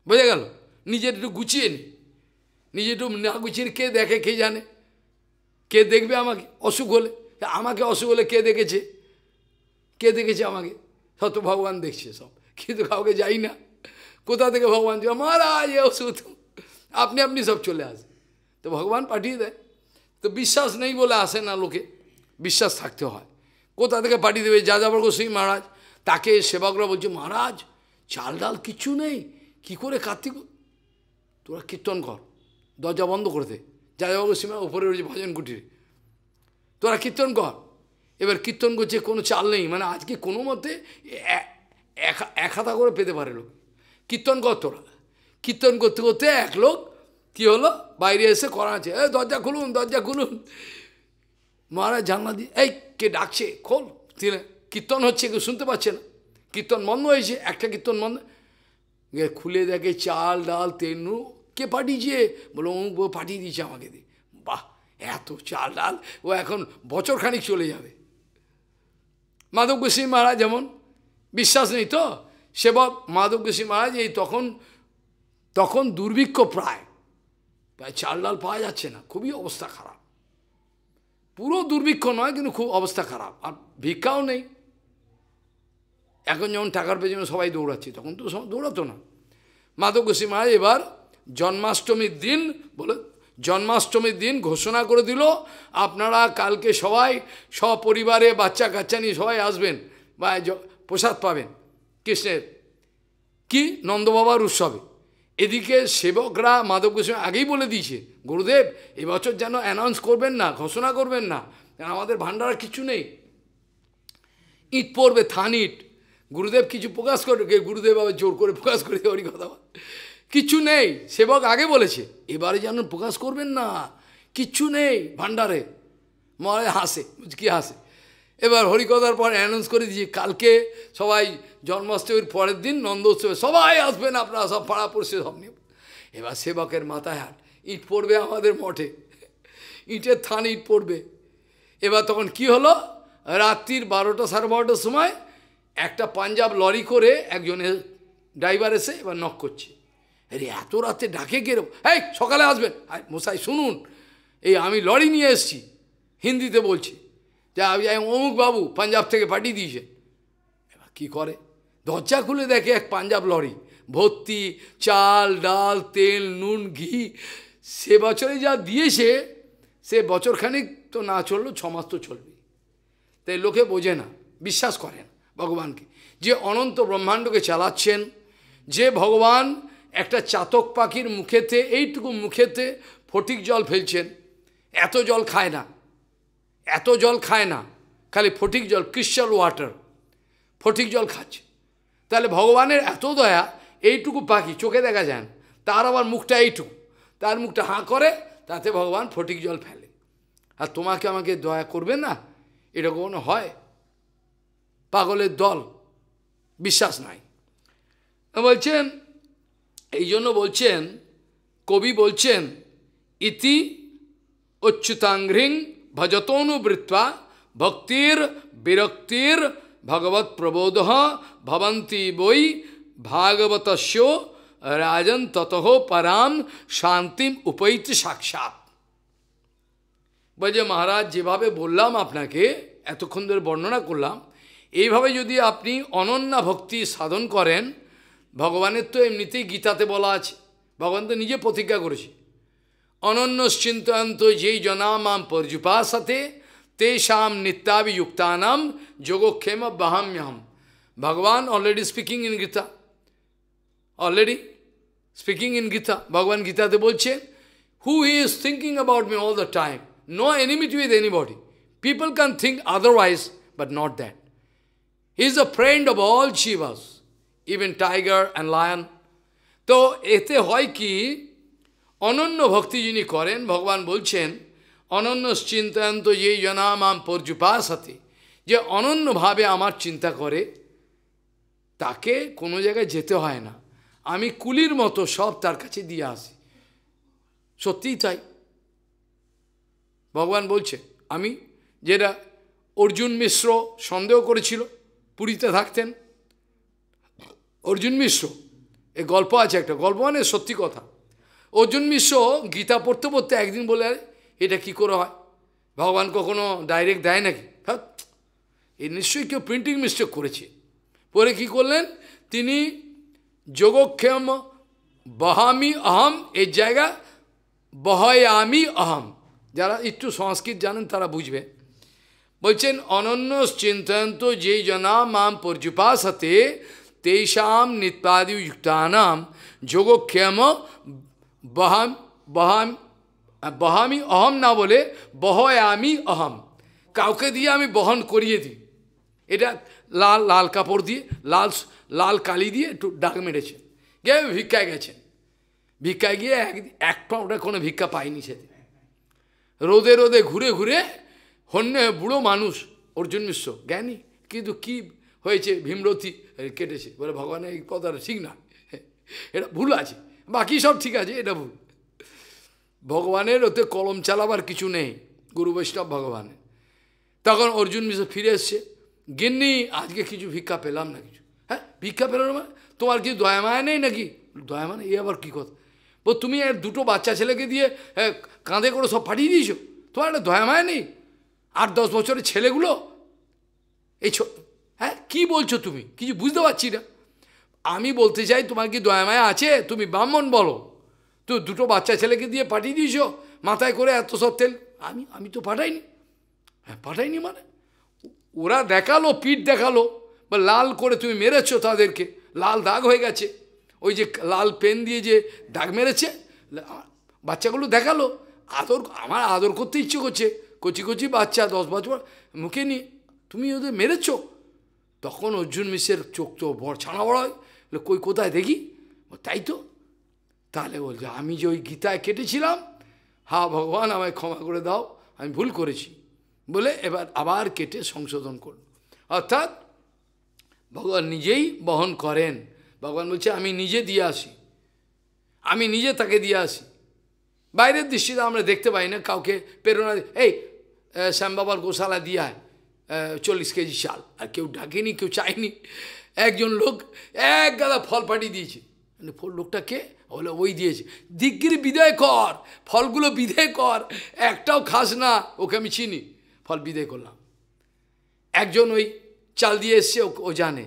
বোঝা গেল নিজের একটু গুছিয়ে নিই নিজে একটু না গুছির কে দেখে কে জানে কে দেখবে আমাকে অসুখ হলে আমাকে অসুখ হলে কে দেখেছে কে দেখেছে আমাকে সত ভগবান দেখছে সব কিন্তু কাউকে যাই না কোথা থেকে ভগবান যে মহারাজ অসুখ আপনি আপনি সব চলে আসে তো ভগবান পাঠিয়ে দেয় তো বিশ্বাস নেই বলে আসে না লোকে বিশ্বাস থাকতে হয় কোথা থেকে পাঠিয়ে দেবে যা যাবর গোস্বী মহারাজ তাকে সেবাগুলো বলছে মহারাজ চাল ডাল কিচ্ছু নেই কি করে কার্তিক তোরা কীর্তন কর দরজা বন্ধ করে দে যাদববাবু সীমা ওপরে রয়েছে ভজন কুটির তোরা কীর্তন কর এবার কীর্তন করছে কোনো চাল নেই মানে আজকে কোনো মতে এক হাতা করে পেতে পারে লোক কীর্তন কর তোরা কীর্তন করতে করতে এক লোক কী হলো বাইরে এসে করা আছে এই দরজা খুলুন দরজা খুলুন মহারাজ জানলা দিয়ে এই কে ডাকছে খোল তিনি কীর্তন হচ্ছে কেউ শুনতে পাচ্ছে না কীর্তন বন্ধ হয়েছে একটা কীর্তন বন্ধ খুলে দেখে চাল ডাল তেনু কে পাঠিয়েছে বলো অমুক বউ পাঠিয়ে দিয়েছে আমাকে দিয়ে বাহ এত চাল ডাল ও এখন বছর খানিক চলে যাবে মাধব গোস্বী মহারাজ যেমন বিশ্বাস নেই তো সেবক মাধব গোস্বী মহারাজ এই তখন তখন দুর্ভিক্ষ প্রায় প্রায় চাল ডাল পাওয়া যাচ্ছে না খুবই অবস্থা খারাপ পুরো দুর্ভিক্ষ নয় কিন্তু খুব অবস্থা খারাপ আর ভিক্ষাও নেই এখন যেমন টাকার পেছনে সবাই দৌড়াচ্ছে তখন তো দৌড়াতো না মাধব গোস্বী মহারাজ এবার জন্মাষ্টমীর দিন বলে জন্মাষ্টমীর দিন ঘোষণা করে দিল আপনারা কালকে সবাই সপরিবারে বাচ্চা কাচ্চা নিয়ে সবাই আসবেন বা প্রসাদ পাবেন কৃষ্ণের কি নন্দবাবার উৎসবে এদিকে সেবকরা মাধব গোস্বামী আগেই বলে দিয়েছে গুরুদেব এবছর যেন অ্যানাউন্স করবেন না ঘোষণা করবেন না আমাদের ভান্ডারা কিছু নেই ইট পড়বে থান ইট গুরুদেব কিছু প্রকাশ করে গুরুদেব আবার জোর করে প্রকাশ করে ওরই কথা কিছু নেই সেবক আগে বলেছে এবারে যেন প্রকাশ করবেন না কিচ্ছু নেই ভাণ্ডারে মরে হাসে কি হাসে এবার হরিকতার পর অ্যানাউন্স করে দিয়েছি কালকে সবাই জন্মাষ্টমীর পরের দিন নন্দোৎসবে সবাই আসবেন আপনারা সব পাড়া পড়ছে সব নিয়ে এবার সেবকের মাথায় হাট ইট পড়বে আমাদের মঠে ইটের থান ইট পড়বে এবার তখন কি হলো রাত্রির বারোটা সাড়ে বারোটার সময় একটা পাঞ্জাব লরি করে একজনের ড্রাইভার এসে এবার নক করছে আরে এত রাতে ডাকে কেরম এই সকালে আসবেন আর মশাই শুনুন এই আমি লরি নিয়ে এসছি হিন্দিতে বলছি যে আমি অমুক বাবু পাঞ্জাব থেকে পাঠিয়ে দিয়েছেন এবার কী করে দরজা খুলে দেখে এক পাঞ্জাব লরি ভর্তি চাল ডাল তেল নুন ঘি সে বছরে যা দিয়েছে সে বছরখানিক তো না চললো ছমাস তো চলবে তাই লোকে বোঝে না বিশ্বাস করেন ভগবানকে যে অনন্ত ব্রহ্মাণ্ডকে চালাচ্ছেন যে ভগবান একটা চাতক পাখির মুখেতে এইটুকু মুখেতে ফটিক জল ফেলছেন এত জল খায় না এত জল খায় না খালি ফটিক জল ক্রিস্টাল ওয়াটার ফটিক জল খাচ্ছে তাহলে ভগবানের এত দয়া এইটুকু পাখি চোখে দেখা যায় তার আবার মুখটা এইটুকু তার মুখটা হাঁ করে তাতে ভগবান ফটিক জল ফেলে আর তোমাকে আমাকে দয়া করবে না এটা কখনো হয় পাগলের দল বিশ্বাস নাই বলছেন এই জন্য বলছেন কবি বলছেন ইতি উচ্যুতাঙ্ঘ্রিং ভজতনুবৃত্তা ভক্তির বিরক্তির ভগবত প্রবোধ ভবন্তি বই ভাগবতস্য রাজন তত পরাম শান্তিম উপৈত সাক্ষাৎ বলছে মহারাজ যেভাবে বললাম আপনাকে এতক্ষণ ধরে বর্ণনা করলাম এইভাবে যদি আপনি অনন্যা ভক্তি সাধন করেন ভগবানের তো এমনিতেই গীতাতে বলা আছে ভগবান তো নিজে প্রতিজ্ঞা করেছে অনন্য চিন্তান্ত যেই জনামাম সাথে তেষাম নিত্যাভিযুক্তানাম যোগক্ষেম বাহাম্যহম Bhagavan already speaking in Gita already speaking in Gita Bhagavan গীতাতে বলছে who he is thinking about me all the time no enmity with anybody people can think otherwise but not that he is a friend of all jivas even tiger and lion তো এতে হয় কি অনন্য ভক্তি যিনি করেন ভগবান বলছেন অনন্য চিন্তায়ন্ত ইয়ে যে জনাম আম পর্যুপাসাতে যে অনন্যভাবে আমার চিন্তা করে তাকে কোনো জায়গায় যেতে হয় না আমি কুলির মতো সব তার কাছে দিয়ে আসি সত্যিই তাই ভগবান বলছে আমি যেটা অর্জুন মিশ্র সন্দেহ করেছিল পুরীতে থাকতেন অর্জুন মিশ্র এ গল্প আছে একটা গল্প মানে সত্যি কথা অর্জুন মিশ্র গীতা পড়তে পড়তে একদিন বলে এটা কি করে হয় ভগবান কখনো ডাইরেক্ট দেয় নাকি হ্যাঁ এ নিশ্চয়ই কেউ প্রিন্টিং মিস্টেক করেছে পরে কি করলেন তিনি যোগক্ষেম বহামি আহম এর জায়গা বহয়ামি আহম যারা একটু সংস্কৃত জানেন তারা বুঝবে বলছেন অনন্য চিন্তন যে জনা মাম পর্যুপাসতে তেষাম नित्यादि যুক্তানাম যোগক্ষেম বহাম বহাম বহামি অহম না বলে বহয়ামি অহম কাউকে দিয়ে আমি বহন করিয়ে দিই এটা লাল লাল কাপড় দিয়ে লাল লাল কালি দিয়ে একটু ডাক মেরেছে গে ভিক্ষায় গেছেন ভিক্ষায় গিয়ে এক এক পাউটা কোনো ভিক্ষা পায়নি সেদিন রোদে রোদে ঘুরে ঘুরে হন্যে বুড়ো মানুষ অর্জুন মিশ্র জ্ঞানী কিন্তু কি হয়েছে ভীমরতি কেটেছে বলে ভগবানের এই কথাটা ঠিক না এটা ভুল আছে বাকি সব ঠিক আছে এটা ভুল ভগবানের ওতে কলম চালাবার কিছু নেই গুরু বৈষ্ণব ভগবানের তখন অর্জুন মিশ্র ফিরে এসছে গিন্নি আজকে কিছু ভিক্ষা পেলাম না কিছু হ্যাঁ ভিক্ষা পেলাম না মানে? তোমার কি দয়ামায় নেই নাকি দয়া মানে এই আবার কী কথা বল তুমি দুটো বাচ্চা ছেলেকে দিয়ে কাঁধে করে সব পাঠিয়ে দিয়েছো তোমার একটা দয়ামায় নেই আট দশ বছরের ছেলেগুলো এই হ্যাঁ কী বলছো তুমি কিছু বুঝতে পারছি না আমি বলতে চাই তোমার কি দয়ামায় আছে তুমি ব্রাহ্মণ বলো তো দুটো বাচ্চা ছেলেকে দিয়ে পাঠিয়ে দিয়েছো মাথায় করে এত সব তেল আমি আমি তো পাঠাইনি হ্যাঁ পাঠাইনি মানে ওরা দেখালো পিঠ দেখালো বা লাল করে তুমি মেরেছো তাদেরকে লাল দাগ হয়ে গেছে ওই যে লাল পেন দিয়ে যে দাগ মেরেছে বাচ্চাগুলো দেখালো আদর আমার আদর করতে ইচ্ছে করছে কচি কচি বাচ্চা দশ বছর মুখে নি তুমি ওদের মেরেছো তখন অর্জুন মিশের চোখ তো বড় ছানা বড় হয় কই কোথায় দেখি তাই তো তাহলে বলছে আমি যে ওই গীতায় কেটেছিলাম হা ভগবান আমায় ক্ষমা করে দাও আমি ভুল করেছি বলে এবার আবার কেটে সংশোধন কর অর্থাৎ ভগবান নিজেই বহন করেন ভগবান বলছে আমি নিজে দিয়ে আসি আমি নিজে তাকে দিয়ে আসি বাইরের দৃষ্টিতে আমরা দেখতে পাই না কাউকে প্রেরণা এই শ্যামবাবার গোশালা দিয়ে আয় চল্লিশ কেজি চাল আর কেউ ডাকেনি কেউ চায়নি একজন লোক এক গাদা ফল পাঠিয়ে দিয়েছে মানে ফল লোকটা কে বলে ওই দিয়েছে দিগ্গির বিদায় কর ফলগুলো বিদায় কর একটাও খাস না ওকে আমি চিনি ফল বিদায় করলাম একজন ওই চাল দিয়ে এসছে ও জানে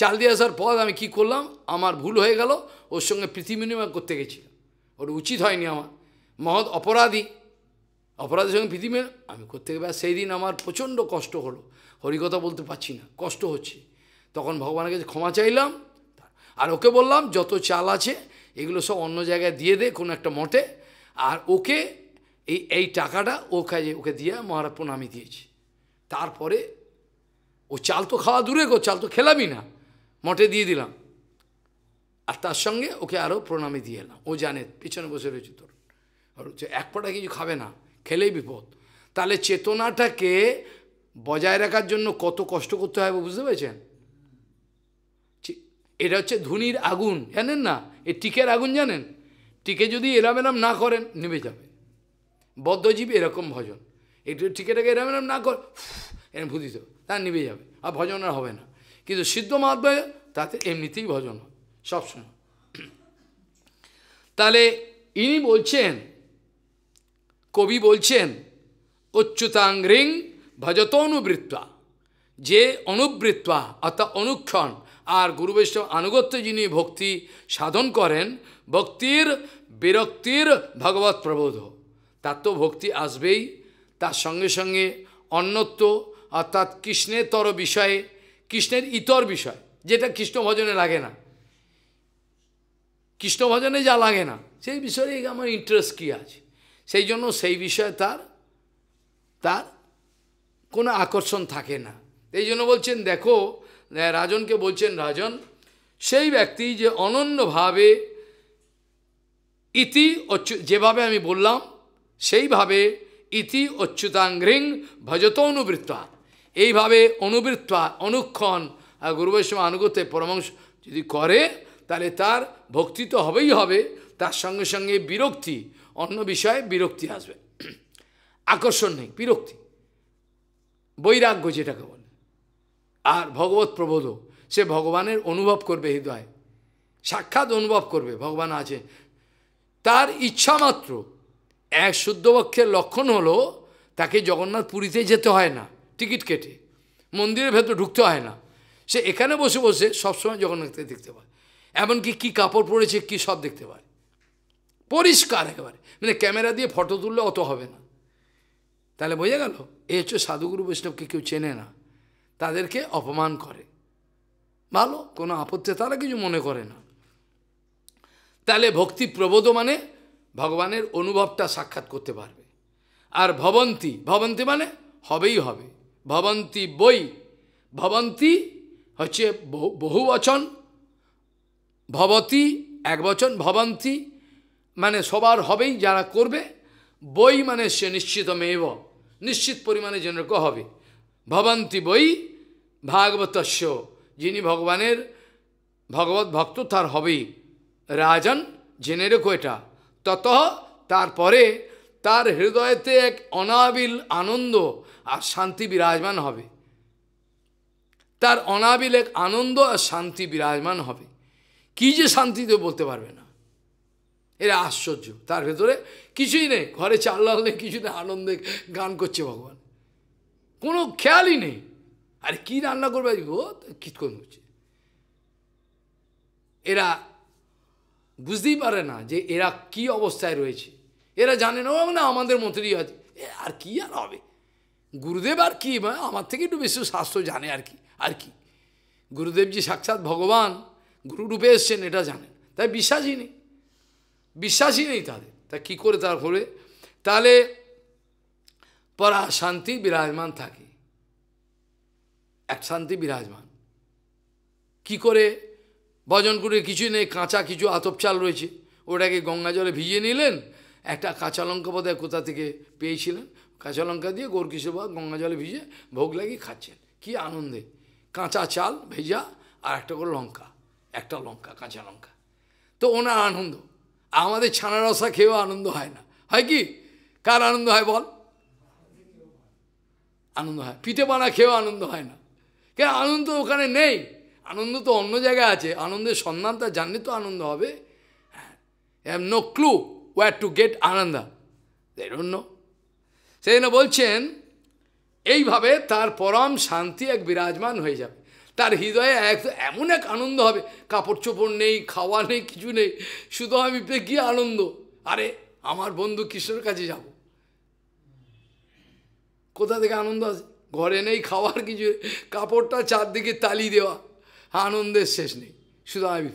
চাল দিয়ে আসার পর আমি কি করলাম আমার ভুল হয়ে গেল ওর সঙ্গে পৃথিবী বিনিময় করতে গেছিলাম ওর উচিত হয়নি আমার মহৎ অপরাধী অপরাধের সঙ্গে মেলে আমি করতে গেলে সেই দিন আমার প্রচণ্ড কষ্ট হলো হরিকথা বলতে পারছি না কষ্ট হচ্ছে তখন ভগবানের কাছে ক্ষমা চাইলাম আর ওকে বললাম যত চাল আছে এগুলো সব অন্য জায়গায় দিয়ে দে কোনো একটা মঠে আর ওকে এই এই টাকাটা ও কাজে ওকে দিয়ে মহারাজ প্রণামি দিয়েছি তারপরে ও চাল তো খাওয়া দূরে গো চাল তো খেলামই না মঠে দিয়ে দিলাম আর তার সঙ্গে ওকে আরও প্রণামি দিয়ে এলাম ও জানে পিছনে বসে রয়েছে তোর এক পটা কিছু খাবে না খেলেই বিপদ তাহলে চেতনাটাকে বজায় রাখার জন্য কত কষ্ট করতে হবে বুঝতে পেরেছেন এটা হচ্ছে ধুনির আগুন জানেন না এ টিকের আগুন জানেন টিকে যদি এরাম এরাম না করেন নেমে যাবে বদ্ধজীব এরকম ভজন একটু টিকেটাকে এরাম এরাম না কর এরম ভুদিত তা নেমে যাবে আর ভজন আর হবে না কিন্তু সিদ্ধ মাধ্যমে তাতে এমনিতেই ভজন হয় সবসময় তাহলে ইনি বলছেন কবি বলছেন উচ্চুতাঙ্গ্রিং ভজত অনুবৃত্তা যে অনুবৃত্তা অর্থাৎ অনুক্ষণ আর গুরু বৈষ্ণব আনুগত্য যিনি ভক্তি সাধন করেন ভক্তির বিরক্তির ভগবত প্রবোধ তার তো ভক্তি আসবেই তার সঙ্গে সঙ্গে অন্যত্ব অর্থাৎ কৃষ্ণের তর বিষয়ে কৃষ্ণের ইতর বিষয় যেটা কৃষ্ণ ভজনে লাগে না কৃষ্ণ ভজনে যা লাগে না সেই বিষয়ে আমার ইন্টারেস্ট কী আছে সেই জন্য সেই বিষয়ে তার তার কোনো আকর্ষণ থাকে না এই জন্য বলছেন দেখো রাজনকে বলছেন রাজন সেই ব্যক্তি যে অনন্যভাবে ইতি যেভাবে আমি বললাম সেইভাবে ইতি অচ্যুতাঙ্ঘ্রিং ভজত অনুবৃত্তা এইভাবে অনুবৃত্তা অনুক্ষণ গুরুবৈষ্ণব আনুগত্যের পরামর্শ যদি করে তাহলে তার ভক্তি তো হবেই হবে তার সঙ্গে সঙ্গে বিরক্তি অন্য বিষয়ে বিরক্তি আসবে আকর্ষণ নেই বিরক্তি বৈরাগ্য যেটাকে বলে আর ভগবত প্রবোধ সে ভগবানের অনুভব করবে হৃদয়ে সাক্ষাৎ অনুভব করবে ভগবান আছে তার ইচ্ছা মাত্র এক শুদ্ধপক্ষের লক্ষণ হলো তাকে জগন্নাথ পুরীতে যেতে হয় না টিকিট কেটে মন্দিরের ভেতর ঢুকতে হয় না সে এখানে বসে বসে সবসময় জগন্নাথকে দেখতে পায় এমনকি কি কাপড় পরেছে কি সব দেখতে পায় পরিষ্কার একেবারে মানে ক্যামেরা দিয়ে ফটো তুললে অত হবে না তাহলে বোঝা গেল এ হচ্ছে সাধুগুরু বৈষ্ণবকে কেউ চেনে না তাদেরকে অপমান করে ভালো কোনো আপত্তি তারা কিছু মনে করে না তাহলে ভক্তি প্রবোধ মানে ভগবানের অনুভবটা সাক্ষাৎ করতে পারবে আর ভবন্তি ভবন্তি মানে হবেই হবে ভবন্তি বই ভবন্তি হচ্ছে বহু বচন ভবতী এক বচন ভবন্তী মানে সবার হবেই যারা করবে বই মানে সে নিশ্চিত নিশ্চিত পরিমাণে যেরকম হবে ভবন্তি বই ভাগবতস্য যিনি ভগবানের ভগবত ভক্ত তার হবেই রাজন জেনে রেখো এটা তত তারপরে তার হৃদয়তে এক অনাবিল আনন্দ আর শান্তি বিরাজমান হবে তার অনাবিল এক আনন্দ আর শান্তি বিরাজমান হবে কি যে শান্তিতে বলতে পারবে না এরা আশ্চর্য তার ভেতরে কিছুই নেই ঘরে চাল্লাল নেই কিছু নেই আনন্দে গান করছে ভগবান কোনো খেয়ালই নেই আর কি রান্না করবে ও কীটকন হচ্ছে এরা বুঝতেই পারে না যে এরা কি অবস্থায় রয়েছে এরা জানে না না আমাদের মতেরই আছে আর কি আর হবে গুরুদেব আর কি মানে আমার থেকে একটু বেশি স্বাস্থ্য জানে আর কি আর কি গুরুদেবজি সাক্ষাৎ ভগবান গুরুরূপে এসছেন এটা জানেন তাই বিশ্বাসই নেই বিশ্বাসই নেই তাদের তা কী করে তার ফলে তাহলে পরা শান্তি বিরাজমান থাকে এক শান্তি বিরাজমান কি করে ভজন করে কিছুই নেই কাঁচা কিছু আতপ চাল রয়েছে ওটাকে গঙ্গা জলে ভিজিয়ে নিলেন একটা কাঁচা লঙ্কা বোধহয় কোথা থেকে পেয়েছিলেন কাঁচা লঙ্কা দিয়ে গোরকিশোর বা গঙ্গা জলে ভিজে ভোগ লাগিয়ে খাচ্ছেন কি আনন্দে কাঁচা চাল ভেজা আর একটা করে লঙ্কা একটা লঙ্কা কাঁচা লঙ্কা তো ওনার আনন্দ আমাদের ছানা রসা খেয়েও আনন্দ হয় না হয় কি কার আনন্দ হয় বল আনন্দ হয় পিঠে পানা খেয়েও আনন্দ হয় না কেন আনন্দ ওখানে নেই আনন্দ তো অন্য জায়গায় আছে আনন্দের সন্ধানটা জানলে তো আনন্দ হবে হ্যাঁ no clue where to get ananda অন্য সেই জন্য বলছেন এইভাবে তার পরম শান্তি এক বিরাজমান হয়ে যাবে তার হৃদয়ে এক এমন এক আনন্দ হবে কাপড় চোপড় নেই খাওয়া নেই কিছু নেই শুধু আমি কি আনন্দ আরে আমার বন্ধু কিশোর কাছে যাব কোথা থেকে আনন্দ আছে ঘরে নেই খাওয়ার কিছু কাপড়টা চারদিকে তালি দেওয়া আনন্দের শেষ নেই শুধু আমি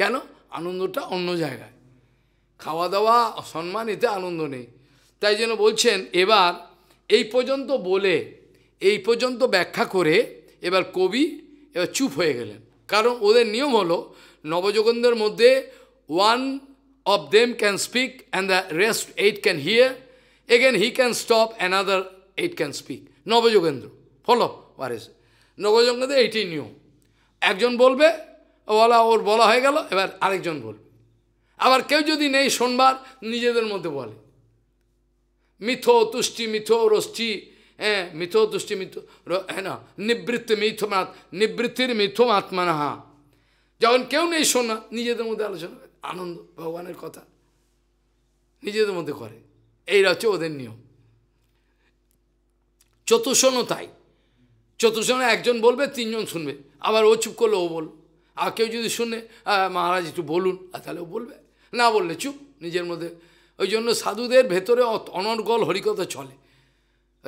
কেন আনন্দটা অন্য জায়গায় খাওয়া দাওয়া সম্মান এতে আনন্দ নেই তাই যেন বলছেন এবার এই পর্যন্ত বলে এই পর্যন্ত ব্যাখ্যা করে এবার কবি এবার চুপ হয়ে গেলেন কারণ ওদের নিয়ম হলো নবযোগেন্দ্রের মধ্যে one of them can speak and the rest eight can hear again he can stop another eight can speak Navayogendra follow whereas Navayogendra eighty নিয়ম একজন বলবে বলা ওর বলা হয়ে গেল এবার আরেকজন বলবে আবার কেউ যদি নেই শোনবার নিজেদের মধ্যে বলে মিথ তুষ্টি মিথ রষ্টি দুষ্টি মিথ হ্যাঁ না নিবৃত্তি na, nibritti মিথ nibrittir mithom atmanaha. যখন কেউ নেই শোনা নিজেদের মধ্যে আলোচনা আনন্দ ভগবানের কথা নিজেদের মধ্যে করে এইটা হচ্ছে ওদের নিয়ম চতুষণও তাই চতুষণে একজন বলবে তিনজন শুনবে আবার ও চুপ করলে ও বল আর কেউ যদি শুনে মহারাজ একটু বলুন আর তাহলে ও বলবে না বললে চুপ নিজের মধ্যে ওই জন্য সাধুদের ভেতরে অনর্গল হরিকথা চলে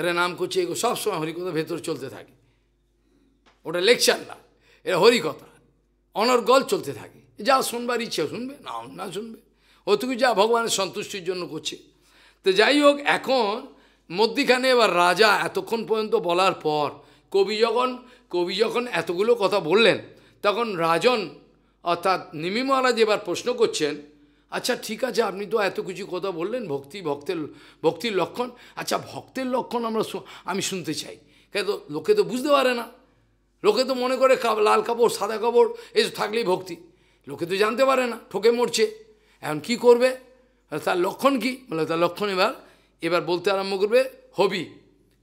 এরা নাম করছে এগুলো সবসময় হরিকথা ভেতর চলতে থাকে ওটা লেকচার না এটা হরিকথা অনর্গল চলতে থাকে যা শুনবার ইচ্ছে শুনবে না না শুনবে ওটুকু যা ভগবানের সন্তুষ্টির জন্য করছে তো যাই হোক এখন মধ্যিখানে এবার রাজা এতক্ষণ পর্যন্ত বলার পর কবি যখন কবি যখন এতগুলো কথা বললেন তখন রাজন অর্থাৎ নিমি মহারাজ এবার প্রশ্ন করছেন আচ্ছা ঠিক আছে আপনি তো এত কিছু কথা বললেন ভক্তি ভক্তের ভক্তির লক্ষণ আচ্ছা ভক্তের লক্ষণ আমরা আমি শুনতে চাই কেন তো লোকে তো বুঝতে পারে না লোকে তো মনে করে লাল কাপড় সাদা কাপড় এই থাকলেই ভক্তি লোকে তো জানতে পারে না ঠকে মরছে এখন কি করবে তার লক্ষণ কি বলে তার লক্ষণ এবার এবার বলতে আরম্ভ করবে হবি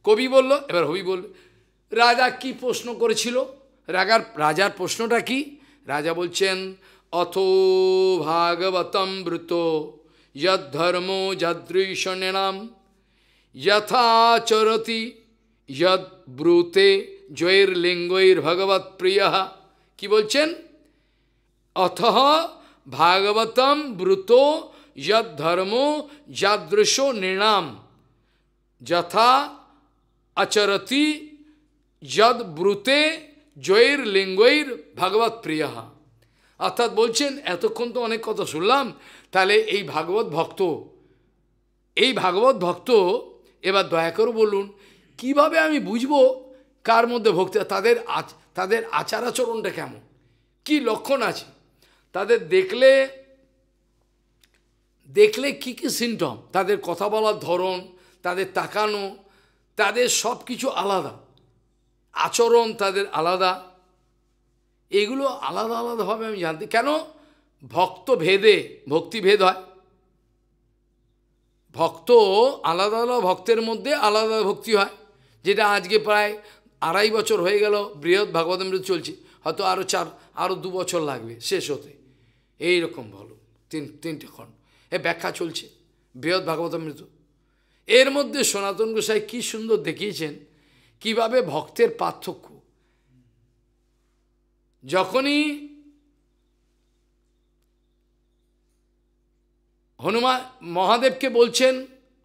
কবি বলল এবার হবি বলল রাজা কি প্রশ্ন করেছিল রাজার রাজার প্রশ্নটা কি রাজা বলছেন अथो भागवत वृतो यदर्मो जदृषणाम यथाचरति यद्रूते ज्वैर्लिंगैर्भगवत् कि बोलचन अथ भागवतम ब्रुतो यदर्मो यादृशो नृणाम यथा अचरती यद्रूते ज्वैर्लिंगैर्भगवत् অর্থাৎ বলছেন এতক্ষণ তো অনেক কথা শুনলাম তাহলে এই ভাগবত ভক্ত এই ভাগবত ভক্ত এবার দয়া করে বলুন কিভাবে আমি বুঝবো কার মধ্যে ভক্তি তাদের আচ তাদের আচার আচরণটা কেমন কি লক্ষণ আছে তাদের দেখলে দেখলে কি কি সিমটম তাদের কথা বলার ধরন তাদের তাকানো তাদের সব কিছু আলাদা আচরণ তাদের আলাদা এগুলো আলাদা আলাদাভাবে আমি জানতে কেন ভক্ত ভেদে ভক্তিভেদ হয় ভক্ত আলাদা আলাদা ভক্তের মধ্যে আলাদা ভক্তি হয় যেটা আজকে প্রায় আড়াই বছর হয়ে গেল বৃহৎ মৃত চলছে হয়তো আরও চার আরও দু বছর লাগবে শেষ হতে এই রকম বলো তিন তিনটে খণ্ড এ ব্যাখ্যা চলছে বৃহৎ মৃত এর মধ্যে সনাতন গোসাই কী সুন্দর দেখিয়েছেন কিভাবে ভক্তের পার্থক্য যখনই হনুমান মহাদেবকে বলছেন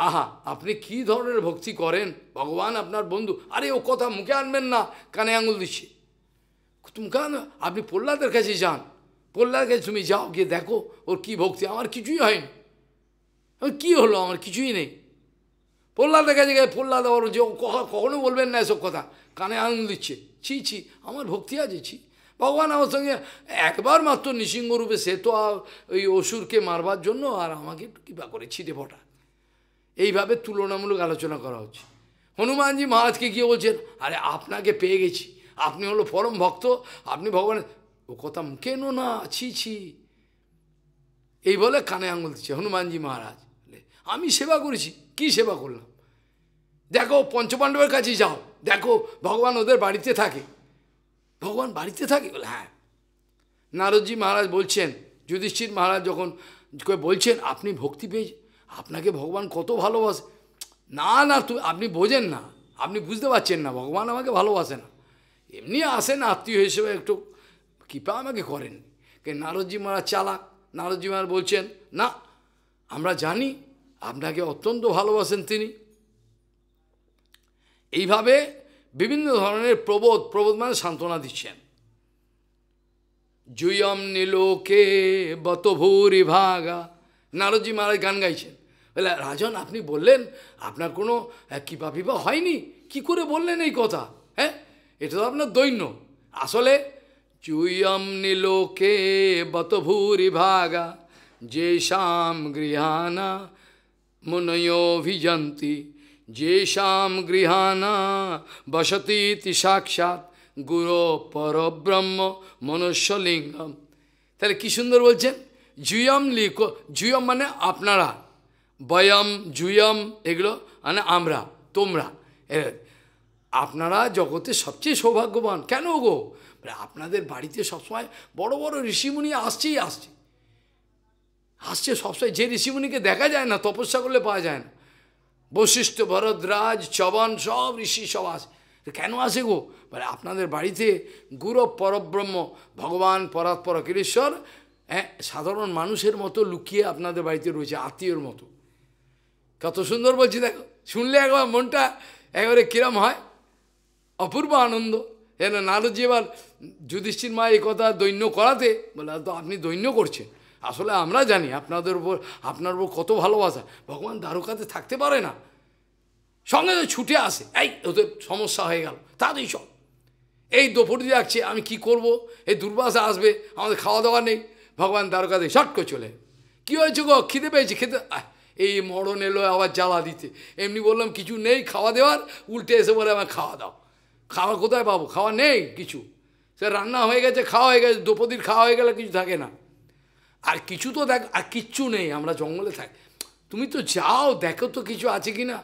আহা আপনি কি ধরনের ভক্তি করেন ভগবান আপনার বন্ধু আরে ও কথা মুখে আনবেন না কানে আঙুল দিচ্ছে তুমি কেন আপনি প্রহ্লাদের কাছে যান প্রহ্লাদের কাছে তুমি যাও গিয়ে দেখো ওর কি ভক্তি আমার কিছুই হয়নি কি হলো আমার কিছুই নেই প্রহ্লাদের কাছে গেলে প্রহ্লাদ ওর যে কখনো বলবেন না এসব কথা কানে আনন্দ দিচ্ছে ছি ছি আমার ভক্তি আছে ছি ভগবান আমার সঙ্গে একবার মাত্র নৃসিংহরূপে সে তো ওই অসুরকে মারবার জন্য আর আমাকে কৃপা করে ছিটে ফোটা এইভাবে তুলনামূলক আলোচনা করা হচ্ছে হনুমানজি মহারাজকে গিয়ে বলছেন আরে আপনাকে পেয়ে গেছি আপনি হলো পরম ভক্ত আপনি ভগবানের ও কথা কেন না ছি ছি এই বলে কানে আঙুল দিচ্ছে হনুমানজি মহারাজ আমি সেবা করেছি কি সেবা করলাম দেখো পঞ্চপাণ্ডবের কাছে যাও দেখো ভগবান ওদের বাড়িতে থাকে ভগবান বাড়িতে থাকে বলে হ্যাঁ নারদজি মহারাজ বলছেন যুধিষ্ঠির মহারাজ যখন বলছেন আপনি ভক্তি পেয়ে আপনাকে ভগবান কত ভালোবাসে না না তুমি আপনি বোঝেন না আপনি বুঝতে পারছেন না ভগবান আমাকে ভালোবাসে না এমনি আসেন আত্মীয় হিসেবে একটু কৃপা আমাকে করেন কে নারদজি মহারাজ চালাক নারদজি মহারাজ বলছেন না আমরা জানি আপনাকে অত্যন্ত ভালোবাসেন তিনি এইভাবে বিভিন্ন ধরনের প্রবোধ প্রবোধ মানে সান্ত্বনা দিচ্ছেন জুয়ম বত বতভূরি ভাগা নারদজি মহারাজ গান গাইছেন বলে রাজন আপনি বললেন আপনার কোনো কিপা পিপা হয়নি কি করে বললেন এই কথা হ্যাঁ এটা তো আপনার দৈন্য আসলে চুয়ম বত বতভূরি ভাগা যে শাম গৃহানা মুনয়োভিজন্তী যেশাম গৃহানা তি সাক্ষাৎ গুরু পরব্রহ্ম মনুষ্যলিঙ্গম তাহলে কী সুন্দর বলছেন জুয়ম লিখ জুয়ম মানে আপনারা বয়ম জুয়ম এগুলো মানে আমরা তোমরা আপনারা জগতে সবচেয়ে সৌভাগ্যবান কেন গো আপনাদের বাড়িতে সবসময় বড় বড় ঋষিমুনি আসছেই আসছে আসছে সবসময় যে ঋষিমুনিকে দেখা যায় না তপস্যা করলে পাওয়া যায় না বশিষ্ঠ ভরদ্রাজ চবন সব ঋষি সব আসে কেন আসে গো বলে আপনাদের বাড়িতে গুরব পরব্রহ্ম ভগবান পরাৎপর কিরেশ্বর হ্যাঁ সাধারণ মানুষের মতো লুকিয়ে আপনাদের বাড়িতে রয়েছে আত্মীয়র মতো কত সুন্দর বলছি দেখো শুনলে একবার মনটা একবারে কিরম হয় অপূর্ব আনন্দ হ্যাঁ নারদজি এবার যুধিষ্ঠির মা এই কথা দৈন্য করাতে বলে তো আপনি দৈন্য করছেন আসলে আমরা জানি আপনাদের উপর আপনার উপর কত ভালোবাসা ভগবান দ্বারকাতে থাকতে পারে না সঙ্গে ছুটে আসে এই ওদের সমস্যা হয়ে গেল তাদের সব এই দোপটি রাখছে আমি কি করব এই দুর্বাসা আসবে আমাদের খাওয়া দাওয়া নেই ভগবান দ্বারকাতে ষট করে চলে কী হয়েছে গো খিদে পেয়েছে খেতে এই মরণ এলো আবার জ্বালা দিতে এমনি বললাম কিছু নেই খাওয়া দেওয়ার উল্টে এসে বলে আমার খাওয়া দাও খাওয়া কোথায় পাবো খাওয়া নেই কিছু সে রান্না হয়ে গেছে খাওয়া হয়ে গেছে দ্রৌপদীর খাওয়া হয়ে গেলে কিছু থাকে না আর কিছু তো দেখ আর কিচ্ছু নেই আমরা জঙ্গলে থাক তুমি তো যাও দেখো তো কিছু আছে কি না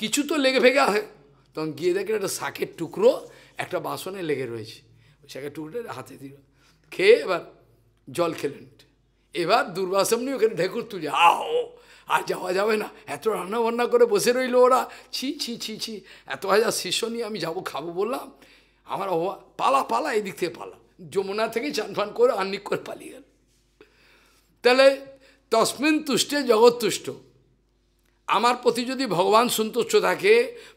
কিছু তো লেগে ভেগে আছে তখন গিয়ে দেখে একটা শাকের টুকরো একটা বাসনে লেগে রয়েছে ওই শাকের টুকরোটা হাতে দিল খেয়ে এবার জল খেলেন এবার দুর্বাসমনি ওখানে ঢেকুর তুলে আও আর যাওয়া যাবে না এত রান্না বান্না করে বসে রইল ওরা ছি ছি ছি ছি এত হাজার শিষ্য নিয়ে আমি যাব খাবো বললাম আমার পালা পালা এদিক থেকে পালা যমুনা থেকে চান ফান করে আন্নিক করে পালিয়ে গেল তাহলে তসমিন তুষ্টে জগৎ তুষ্ট আমার প্রতি যদি ভগবান সন্তুষ্ট থাকে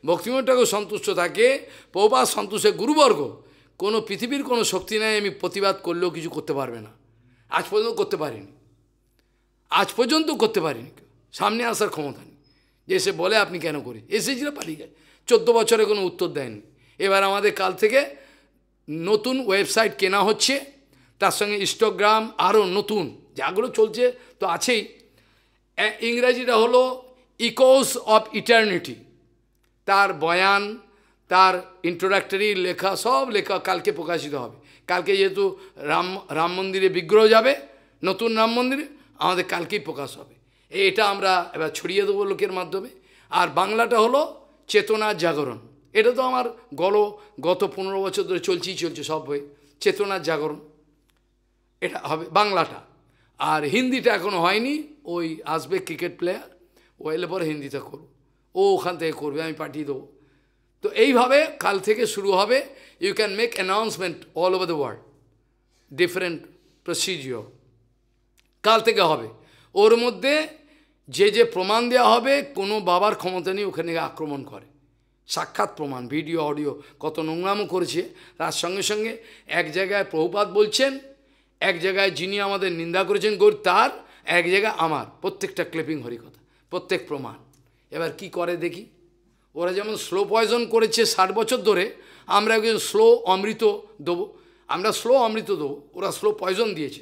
ভক্তিময় ঠাকুর সন্তুষ্ট থাকে পৌবা সন্তুষ্টে গুরুবর্গ কোনো পৃথিবীর কোনো শক্তি নাই আমি প্রতিবাদ করলেও কিছু করতে পারবে না আজ পর্যন্ত করতে পারিনি আজ পর্যন্ত করতে পারিনি সামনে আসার ক্ষমতা নেই যে সে বলে আপনি কেন করে এসেছিল পালিয়ে যায় চোদ্দো বছরে কোনো উত্তর দেয়নি এবার আমাদের কাল থেকে নতুন ওয়েবসাইট কেনা হচ্ছে তার সঙ্গে ইনস্টাগ্রাম আরও নতুন যাগুলো চলছে তো আছেই ইংরেজিটা হলো ইকোস অফ ইটার্নিটি তার বয়ান তার ইন্ট্রোডাক্টরি লেখা সব লেখা কালকে প্রকাশিত হবে কালকে যেহেতু রাম রাম মন্দিরে বিগ্রহ যাবে নতুন রাম মন্দিরে আমাদের কালকেই প্রকাশ হবে এটা আমরা এবার ছড়িয়ে দেবো লোকের মাধ্যমে আর বাংলাটা হলো চেতনা জাগরণ এটা তো আমার গল গত পনেরো বছর ধরে চলছেই চলছে সব হয়ে চেতনার জাগরণ এটা হবে বাংলাটা আর হিন্দিটা এখনও হয়নি ওই আসবে ক্রিকেট প্লেয়ার ও এলে পরে হিন্দিটা করব ও ওখান থেকে করবে আমি পাঠিয়ে দেবো তো এইভাবে কাল থেকে শুরু হবে you can make announcement all over the world different procedure কাল থেকে হবে ওর মধ্যে যে যে প্রমাণ দেওয়া হবে কোনো বাবার ক্ষমতা নেই ওখানে আক্রমণ করে সাক্ষাৎ প্রমাণ ভিডিও অডিও কত নোংরামও করেছে তার সঙ্গে সঙ্গে এক জায়গায় প্রভুপাত বলছেন এক জায়গায় যিনি আমাদের নিন্দা করেছেন গৌর তার এক জায়গায় আমার প্রত্যেকটা ক্লিপিং হরিকথা প্রত্যেক প্রমাণ এবার কি করে দেখি ওরা যেমন স্লো পয়জন করেছে ষাট বছর ধরে আমরা একজন স্লো অমৃত দেবো আমরা স্লো অমৃত দেবো ওরা স্লো পয়জন দিয়েছে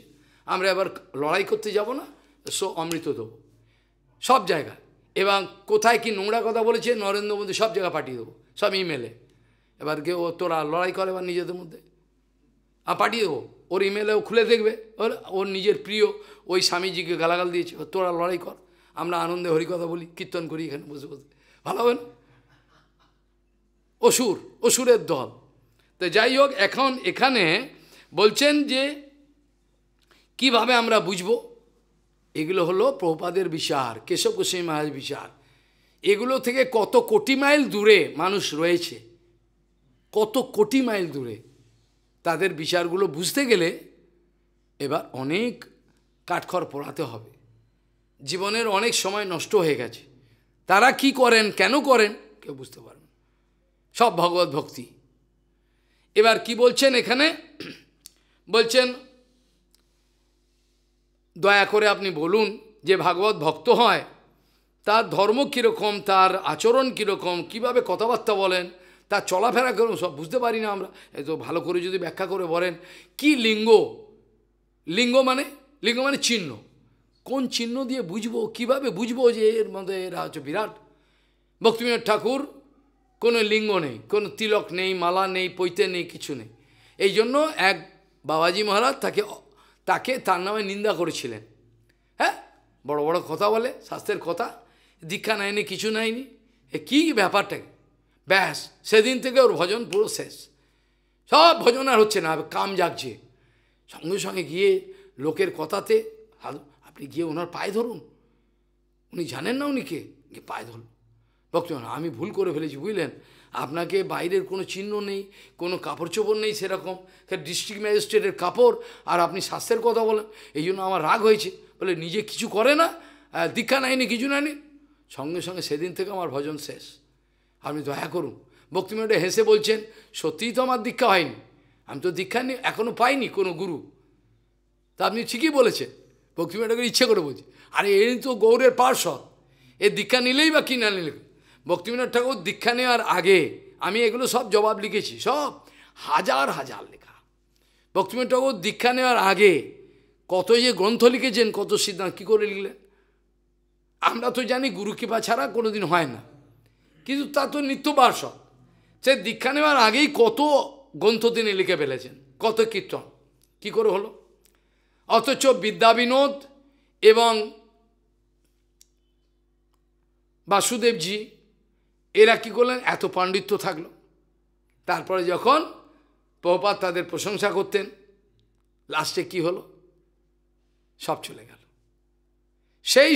আমরা এবার লড়াই করতে যাব না স্লো অমৃত দেবো সব জায়গা এবং কোথায় কি নোংরা কথা বলেছে নরেন্দ্র মোদী সব জায়গা পাঠিয়ে দেবো সব ইমেলে এবার কেউ তোরা লড়াই করে এবার নিজেদের মধ্যে আর পাঠিয়ে দেবো ওর ইমেলেও খুলে দেখবে ওর ওর নিজের প্রিয় ওই স্বামীজিকে গালাগাল দিয়েছে তোরা লড়াই কর আমরা আনন্দে হরিকথা বলি কীর্তন করি এখানে বসে বসে ভালো হবে না অসুর অসুরের দল তো যাই হোক এখন এখানে বলছেন যে কিভাবে আমরা বুঝব এগুলো হলো প্রপাদের বিচার কেশব গোস্বামী মহারাজ বিচার এগুলো থেকে কত কোটি মাইল দূরে মানুষ রয়েছে কত কোটি মাইল দূরে তাদের বিচারগুলো বুঝতে গেলে এবার অনেক কাঠখড় পড়াতে হবে জীবনের অনেক সময় নষ্ট হয়ে গেছে তারা কি করেন কেন করেন কেউ বুঝতে পারবেন সব ভগবত ভক্তি এবার কি বলছেন এখানে বলছেন দয়া করে আপনি বলুন যে ভাগবত ভক্ত হয় তার ধর্ম কীরকম তার আচরণ কীরকম কীভাবে কথাবার্তা বলেন তার চলাফেরা করুন সব বুঝতে পারি না আমরা এত ভালো করে যদি ব্যাখ্যা করে বলেন কি লিঙ্গ লিঙ্গ মানে লিঙ্গ মানে চিহ্ন কোন চিহ্ন দিয়ে বুঝবো কিভাবে বুঝবো যে এর মধ্যে এরা হচ্ছে বিরাট ভক্তিবিনোদ ঠাকুর কোনো লিঙ্গ নেই কোনো তিলক নেই মালা নেই পৈতে নেই কিছু নেই এই জন্য এক বাবাজি মহারাজ তাকে তাকে তার নামে নিন্দা করেছিলেন হ্যাঁ বড় বড় কথা বলে স্বাস্থ্যের কথা দীক্ষা নেয়নি কিছু নেয়নি এ কী ব্যাপারটা ব্যাস সেদিন থেকে ওর ভজন পুরো শেষ সব ভজন আর হচ্ছে না কাম জাগছে সঙ্গে সঙ্গে গিয়ে লোকের কথাতে আপনি গিয়ে ওনার পায়ে ধরুন উনি জানেন না উনি কে গিয়ে পায়ে ধরুন ভক্ত আমি ভুল করে ফেলেছি বুঝলেন আপনাকে বাইরের কোনো চিহ্ন নেই কোনো কাপড় চোপড় নেই সেরকম ডিস্ট্রিক্ট ম্যাজিস্ট্রেটের কাপড় আর আপনি স্বাস্থ্যের কথা বলেন এই জন্য আমার রাগ হয়েছে বলে নিজে কিছু করে না দীক্ষা নেয়নি কিছু নেয়নি সঙ্গে সঙ্গে সেদিন থেকে আমার ভজন শেষ আপনি দয়া করুন ভক্তিমণ্ডে হেসে বলছেন সত্যিই তো আমার দীক্ষা হয়নি আমি তো দীক্ষা নিই এখনও পাইনি কোনো গুরু তা আপনি ঠিকই বলেছেন ভক্তিমণ্ডকে ইচ্ছে করে বলছি আরে এই তো গৌরের পার্শ্বদ এ দীক্ষা নিলেই বা কিনা নিলে ভক্তিবিনোদ ঠাকুর দীক্ষা নেওয়ার আগে আমি এগুলো সব জবাব লিখেছি সব হাজার হাজার লেখা ভক্তিবিনোদ ঠাকুর দীক্ষা নেওয়ার আগে কত যে গ্রন্থ লিখেছেন কত সিদ্ধান্ত কী করে লিখলেন আমরা তো জানি গুরু কৃপা ছাড়া কোনোদিন হয় না কিন্তু তা তো নিত্যবাসক সে দীক্ষা নেওয়ার আগেই কত গ্রন্থ তিনি লিখে ফেলেছেন কত কীর্তন কি করে হলো অথচ বিনোদ এবং বাসুদেবজি এরা কি করলেন এত পাণ্ডিত্য থাকলো তারপরে যখন প্রপাত তাদের প্রশংসা করতেন লাস্টে কি হলো সব চলে গেল সেই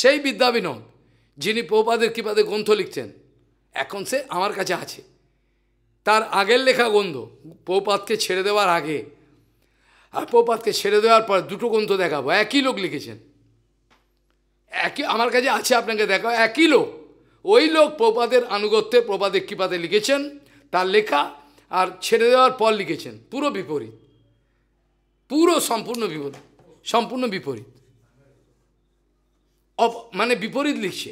সেই বিদ্যাবিনোদ যিনি প্রপাদের কৃপাতে গ্রন্থ লিখতেন এখন সে আমার কাছে আছে তার আগের লেখা গন্ধ পৌপাতকে ছেড়ে দেওয়ার আগে আর পৌপাতকে ছেড়ে দেওয়ার পর দুটো গ্রন্থ দেখাবো একই লোক লিখেছেন একই আমার কাছে আছে আপনাকে দেখাবো একই লোক ওই লোক প্রপাদের আনুগত্যে প্রপাদের কৃপাতে লিখেছেন তার লেখা আর ছেড়ে দেওয়ার পর লিখেছেন পুরো বিপরীত পুরো সম্পূর্ণ বিপরীত সম্পূর্ণ বিপরীত মানে বিপরীত লিখছে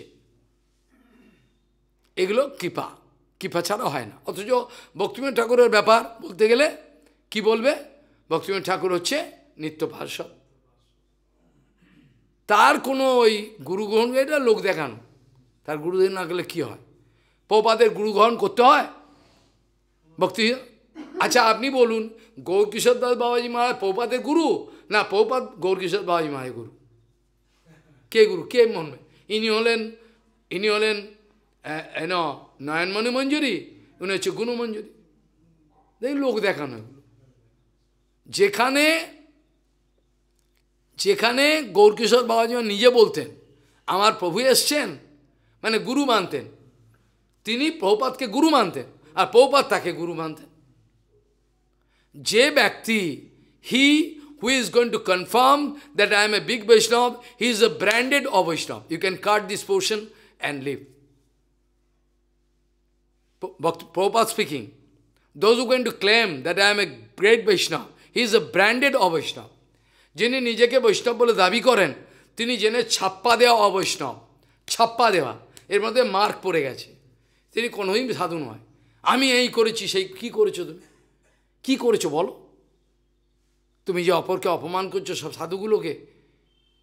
এগুলো কৃপা কৃপা ছাড়া হয় না অথচ ভক্তিমেন ঠাকুরের ব্যাপার বলতে গেলে কি বলবে ভক্তিমেন ঠাকুর হচ্ছে নিত্য ভাষক তার কোনো ওই গুরুগ্রহণ এটা লোক দেখানো তার গুরুদের না গেলে কী হয় পৌপাদের গুরুগ্রহণ করতে হয় ভক্তি আচ্ছা আপনি বলুন গৌরকিশোর দাস বাবাজি মহারাজ পৌপাদের গুরু না পৌপাদ গৌরকিশোর বাবাজি মহারাজ গুরু কে গুরু কে মনবে ইনি হলেন ইনি হলেন এন নয়নমণি মঞ্জুরি উনি হচ্ছে গুণ মঞ্জুরি লোক দেখানো যেখানে যেখানে গৌরকিশোর বাবা যেমন নিজে বলতেন আমার প্রভু এসছেন মানে গুরু মানতেন তিনি প্রভুপাতকে গুরু মানতেন আর প্রহপাত তাকে গুরু মানতেন যে ব্যক্তি he who is going to confirm that I am a big Vaishnava he is a branded avaishnava you can cut this portion and leave Prabhupada speaking, those who are going to claim that I am a great Vaishnava, he is a branded avaishnava যিনি নিজেকে বৈষ্ণব বলে দাবি করেন তিনি জেনে ছাপ্পা দেওয়া অবৈষ্ণব ছাপ্পা দেওয়া এর মধ্যে মার্ক পড়ে গেছে তিনি কোনোই সাধু নয় আমি এই করেছি সেই কি করেছো তুমি কি করেছো বলো তুমি যে অপরকে অপমান করছো সব সাধুগুলোকে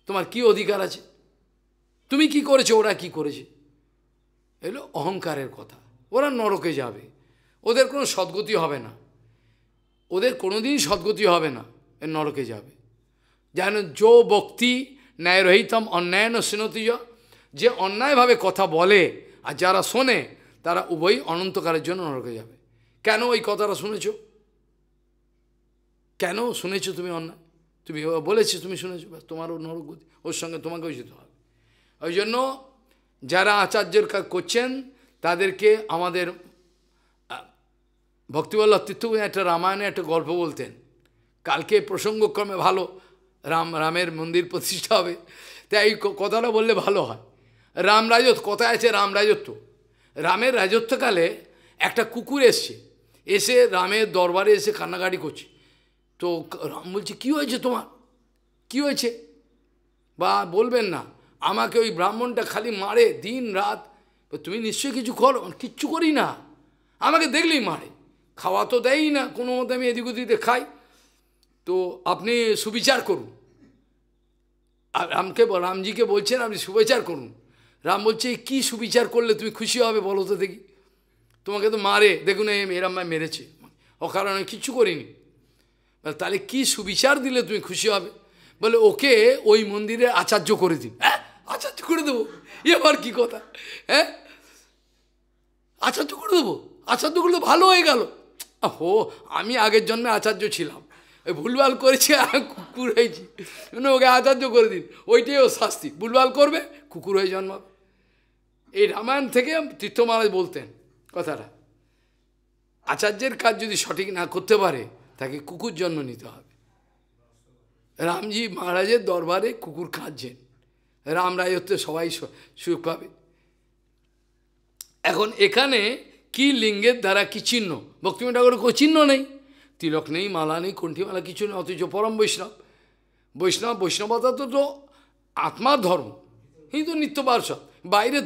তোমার কি অধিকার আছে তুমি কি করেছো ওরা কি করেছে এগুলো অহংকারের কথা ওরা নরকে যাবে ওদের কোনো সদ্গতি হবে না ওদের কোনো দিন সদ্গতি হবে না এ নরকে যাবে যেন যো বক্তি ন্যায়রহিতম অন্যায় শ্রীনতিজ যে অন্যায়ভাবে কথা বলে আর যারা শোনে তারা উভয়ই অনন্তকালের জন্য নরকে যাবে কেন ওই কথাটা শুনেছ কেন শুনেছো তুমি অন্যায় তুমি বলেছি তুমি শুনেছো তোমারও নরক ওর সঙ্গে তোমাকেও যেতে হবে ওই জন্য যারা আচার্যের কাজ করছেন তাদেরকে আমাদের ভক্তিবল্লভ তীর্থ একটা রামায়ণে একটা গল্প বলতেন কালকে প্রসঙ্গক্রমে ভালো রাম রামের মন্দির প্রতিষ্ঠা হবে তাই এই কথাটা বললে ভালো হয় রাম রাজত্ব কথায় আছে রাম রাজত্ব রামের রাজত্বকালে একটা কুকুর এসছে এসে রামের দরবারে এসে কান্নাকাটি করছে তো রাম বলছে কী হয়েছে তোমার কি হয়েছে বা বলবেন না আমাকে ওই ব্রাহ্মণটা খালি মারে দিন রাত তুমি নিশ্চয়ই কিছু করো কিচ্ছু করি না আমাকে দেখলেই মারে খাওয়া তো দেয়ই না কোনো মতে আমি এদিক ওদিকে খাই তো আপনি সুবিচার করুন আর রামকে রামজিকে বলছেন আপনি সুবিচার করুন রাম বলছে কি সুবিচার করলে তুমি খুশি হবে বলো তো দেখি তোমাকে তো মারে দেখুন এরা ভাই মেরেছে অকারণে কিচ্ছু করিনি তাহলে কি সুবিচার দিলে তুমি খুশি হবে বলে ওকে ওই মন্দিরে আচার্য করে দিন হ্যাঁ আচার্য করে দেবো এবার কি কথা হ্যাঁ আচার্য করে দেবো আচার্য করলে ভালো হয়ে গেল হো আমি আগের জন্মে আচার্য ছিলাম ভুলভাল করেছে আর কুকুর হয়েছি মানে ওকে আচার্য করে দিন ওইটাই ও শাস্তি ভুলভাল করবে কুকুর হয়ে জন্মাবে এই রামায়ণ থেকে তীর্থ মহারাজ বলতেন কথাটা আচার্যের কাজ যদি সঠিক না করতে পারে তাকে কুকুর জন্ম নিতে হবে রামজি মহারাজের দরবারে কুকুর কাঁদছেন রাম রাজত্বে সবাই সুখ পাবে এখন এখানে কি লিঙ্গের দ্বারা কি চিহ্ন ভক্তিম ঠাকুরের কোনো চিহ্ন নেই তিলক নেই মালা নেই কণ্ঠিমালা কিছু নেই অথচ পরম বৈষ্ণব বৈষ্ণব বৈষ্ণবতা তো তো আত্মার ধর্ম হিন্দু নিত্য পার্শ্ব বাইরে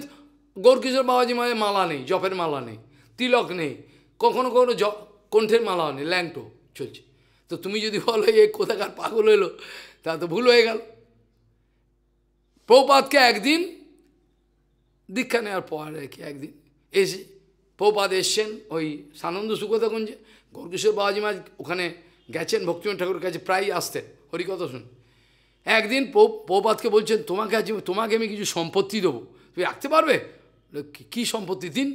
গৌরকিশোর বাবাজি মায়ের মালা নেই জপের মালা নেই তিলক নেই কখনো কখনো জ কণ্ঠের মালা নেই ল্যাংটো চলছে তো তুমি যদি বলো এ কোথাকার পাগল এলো তা তো ভুল হয়ে গেল প্রপাতকে একদিন দীক্ষা নেওয়ার পর আর কি একদিন এসে পৌপাদ এসছেন ওই সানন্দ সুকতাগঞ্জে গৌরকিশোর বাবাজি মাঝ ওখানে গেছেন ভক্তিমন ঠাকুরের কাছে প্রায় আসতেন হরিকথা শুন একদিন পৌপাতকে বলছেন তোমাকে আজ তোমাকে আমি কিছু সম্পত্তি দেবো তুমি রাখতে পারবে কি সম্পত্তি দিন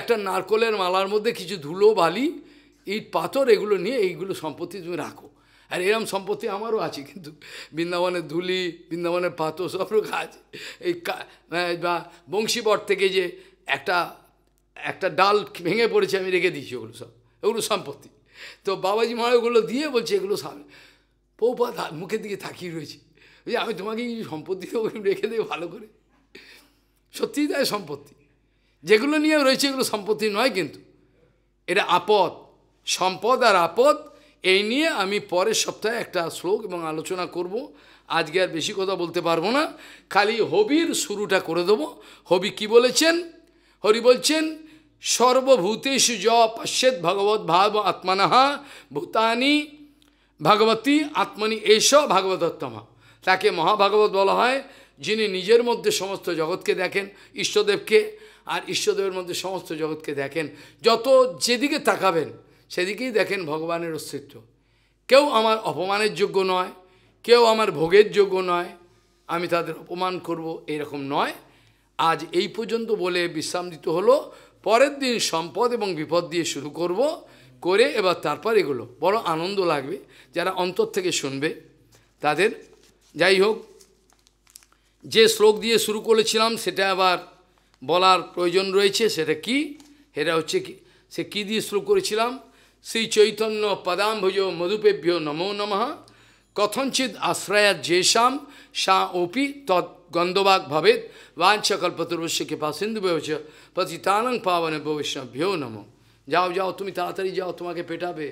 একটা নারকলের মালার মধ্যে কিছু ধুলো বালি ইট পাথর এগুলো নিয়ে এইগুলো সম্পত্তি তুমি রাখো আর এরম সম্পত্তি আমারও আছে কিন্তু বৃন্দাবনের ধুলি বৃন্দাবনের পাথর সব রকম আছে এই বা বংশীবট থেকে যে একটা একটা ডাল ভেঙে পড়েছে আমি রেখে দিয়েছি ওগুলো সব ওগুলো সম্পত্তি তো বাবাজি মহারাজ ওগুলো দিয়ে বলছে এগুলো সামনে পৌপা মুখের দিকে তাকিয়ে রয়েছে ওই আমি তোমাকে কিছু সম্পত্তি রেখে দেবো ভালো করে সত্যিই তাই সম্পত্তি যেগুলো নিয়ে রয়েছে এগুলো সম্পত্তি নয় কিন্তু এটা আপদ সম্পদ আর আপদ এই নিয়ে আমি পরের সপ্তাহে একটা শ্লোক এবং আলোচনা করব আজকে আর বেশি কথা বলতে পারবো না খালি হবির শুরুটা করে দেবো হবি কি বলেছেন হরি বলছেন সর্বভূতেশু য পশ্যেদ ভগবত ভাব আত্মানহা ভূতানি ভগবতী আত্মনি এস ভাগবতোত্তমা তাকে মহাভাগবত বলা হয় যিনি নিজের মধ্যে সমস্ত জগৎকে দেখেন ঈশ্বরদেবকে আর ঈশ্বরদেবের মধ্যে সমস্ত জগৎকে দেখেন যত যেদিকে তাকাবেন সেদিকেই দেখেন ভগবানের অস্তিত্ব কেউ আমার অপমানের যোগ্য নয় কেউ আমার ভোগের যোগ্য নয় আমি তাদের অপমান করব এরকম নয় আজ এই পর্যন্ত বলে বিশ্রাম দিতে হলো পরের দিন সম্পদ এবং বিপদ দিয়ে শুরু করব করে এবার তারপর এগুলো বড় আনন্দ লাগবে যারা অন্তর থেকে শুনবে তাদের যাই হোক যে শ্লোক দিয়ে শুরু করেছিলাম সেটা আবার বলার প্রয়োজন রয়েছে সেটা কি সেটা হচ্ছে কি সে কী দিয়ে শ্লোক করেছিলাম শ্রী চৈতন্য পদাম্ভুজ মধুপেভ্য নমো নমঃ কথঞ্চিৎ আশ্রয়া যেশাম সা অপি তৎ গন্ধবাক ভবেদ বাঞ্ছকল্পতর্বস্য কৃপা সিন্ধু পতি পতিতানং পাবনে ভবিষ্যভ্যো নম যাও যাও তুমি তাড়াতাড়ি যাও তোমাকে পেটাবে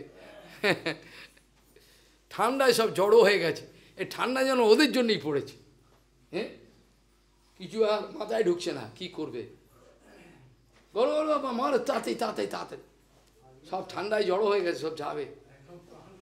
ঠান্ডায় সব জড়ো হয়ে গেছে এ ঠান্ডা যেন ওদের জন্যই পড়েছে হ্যাঁ কিছু আর মাথায় ঢুকছে না কি করবে বলো বলো বাবা মার তাতে তাতে তাতে সব ঠান্ডায় জড়ো হয়ে গেছে সব যাবে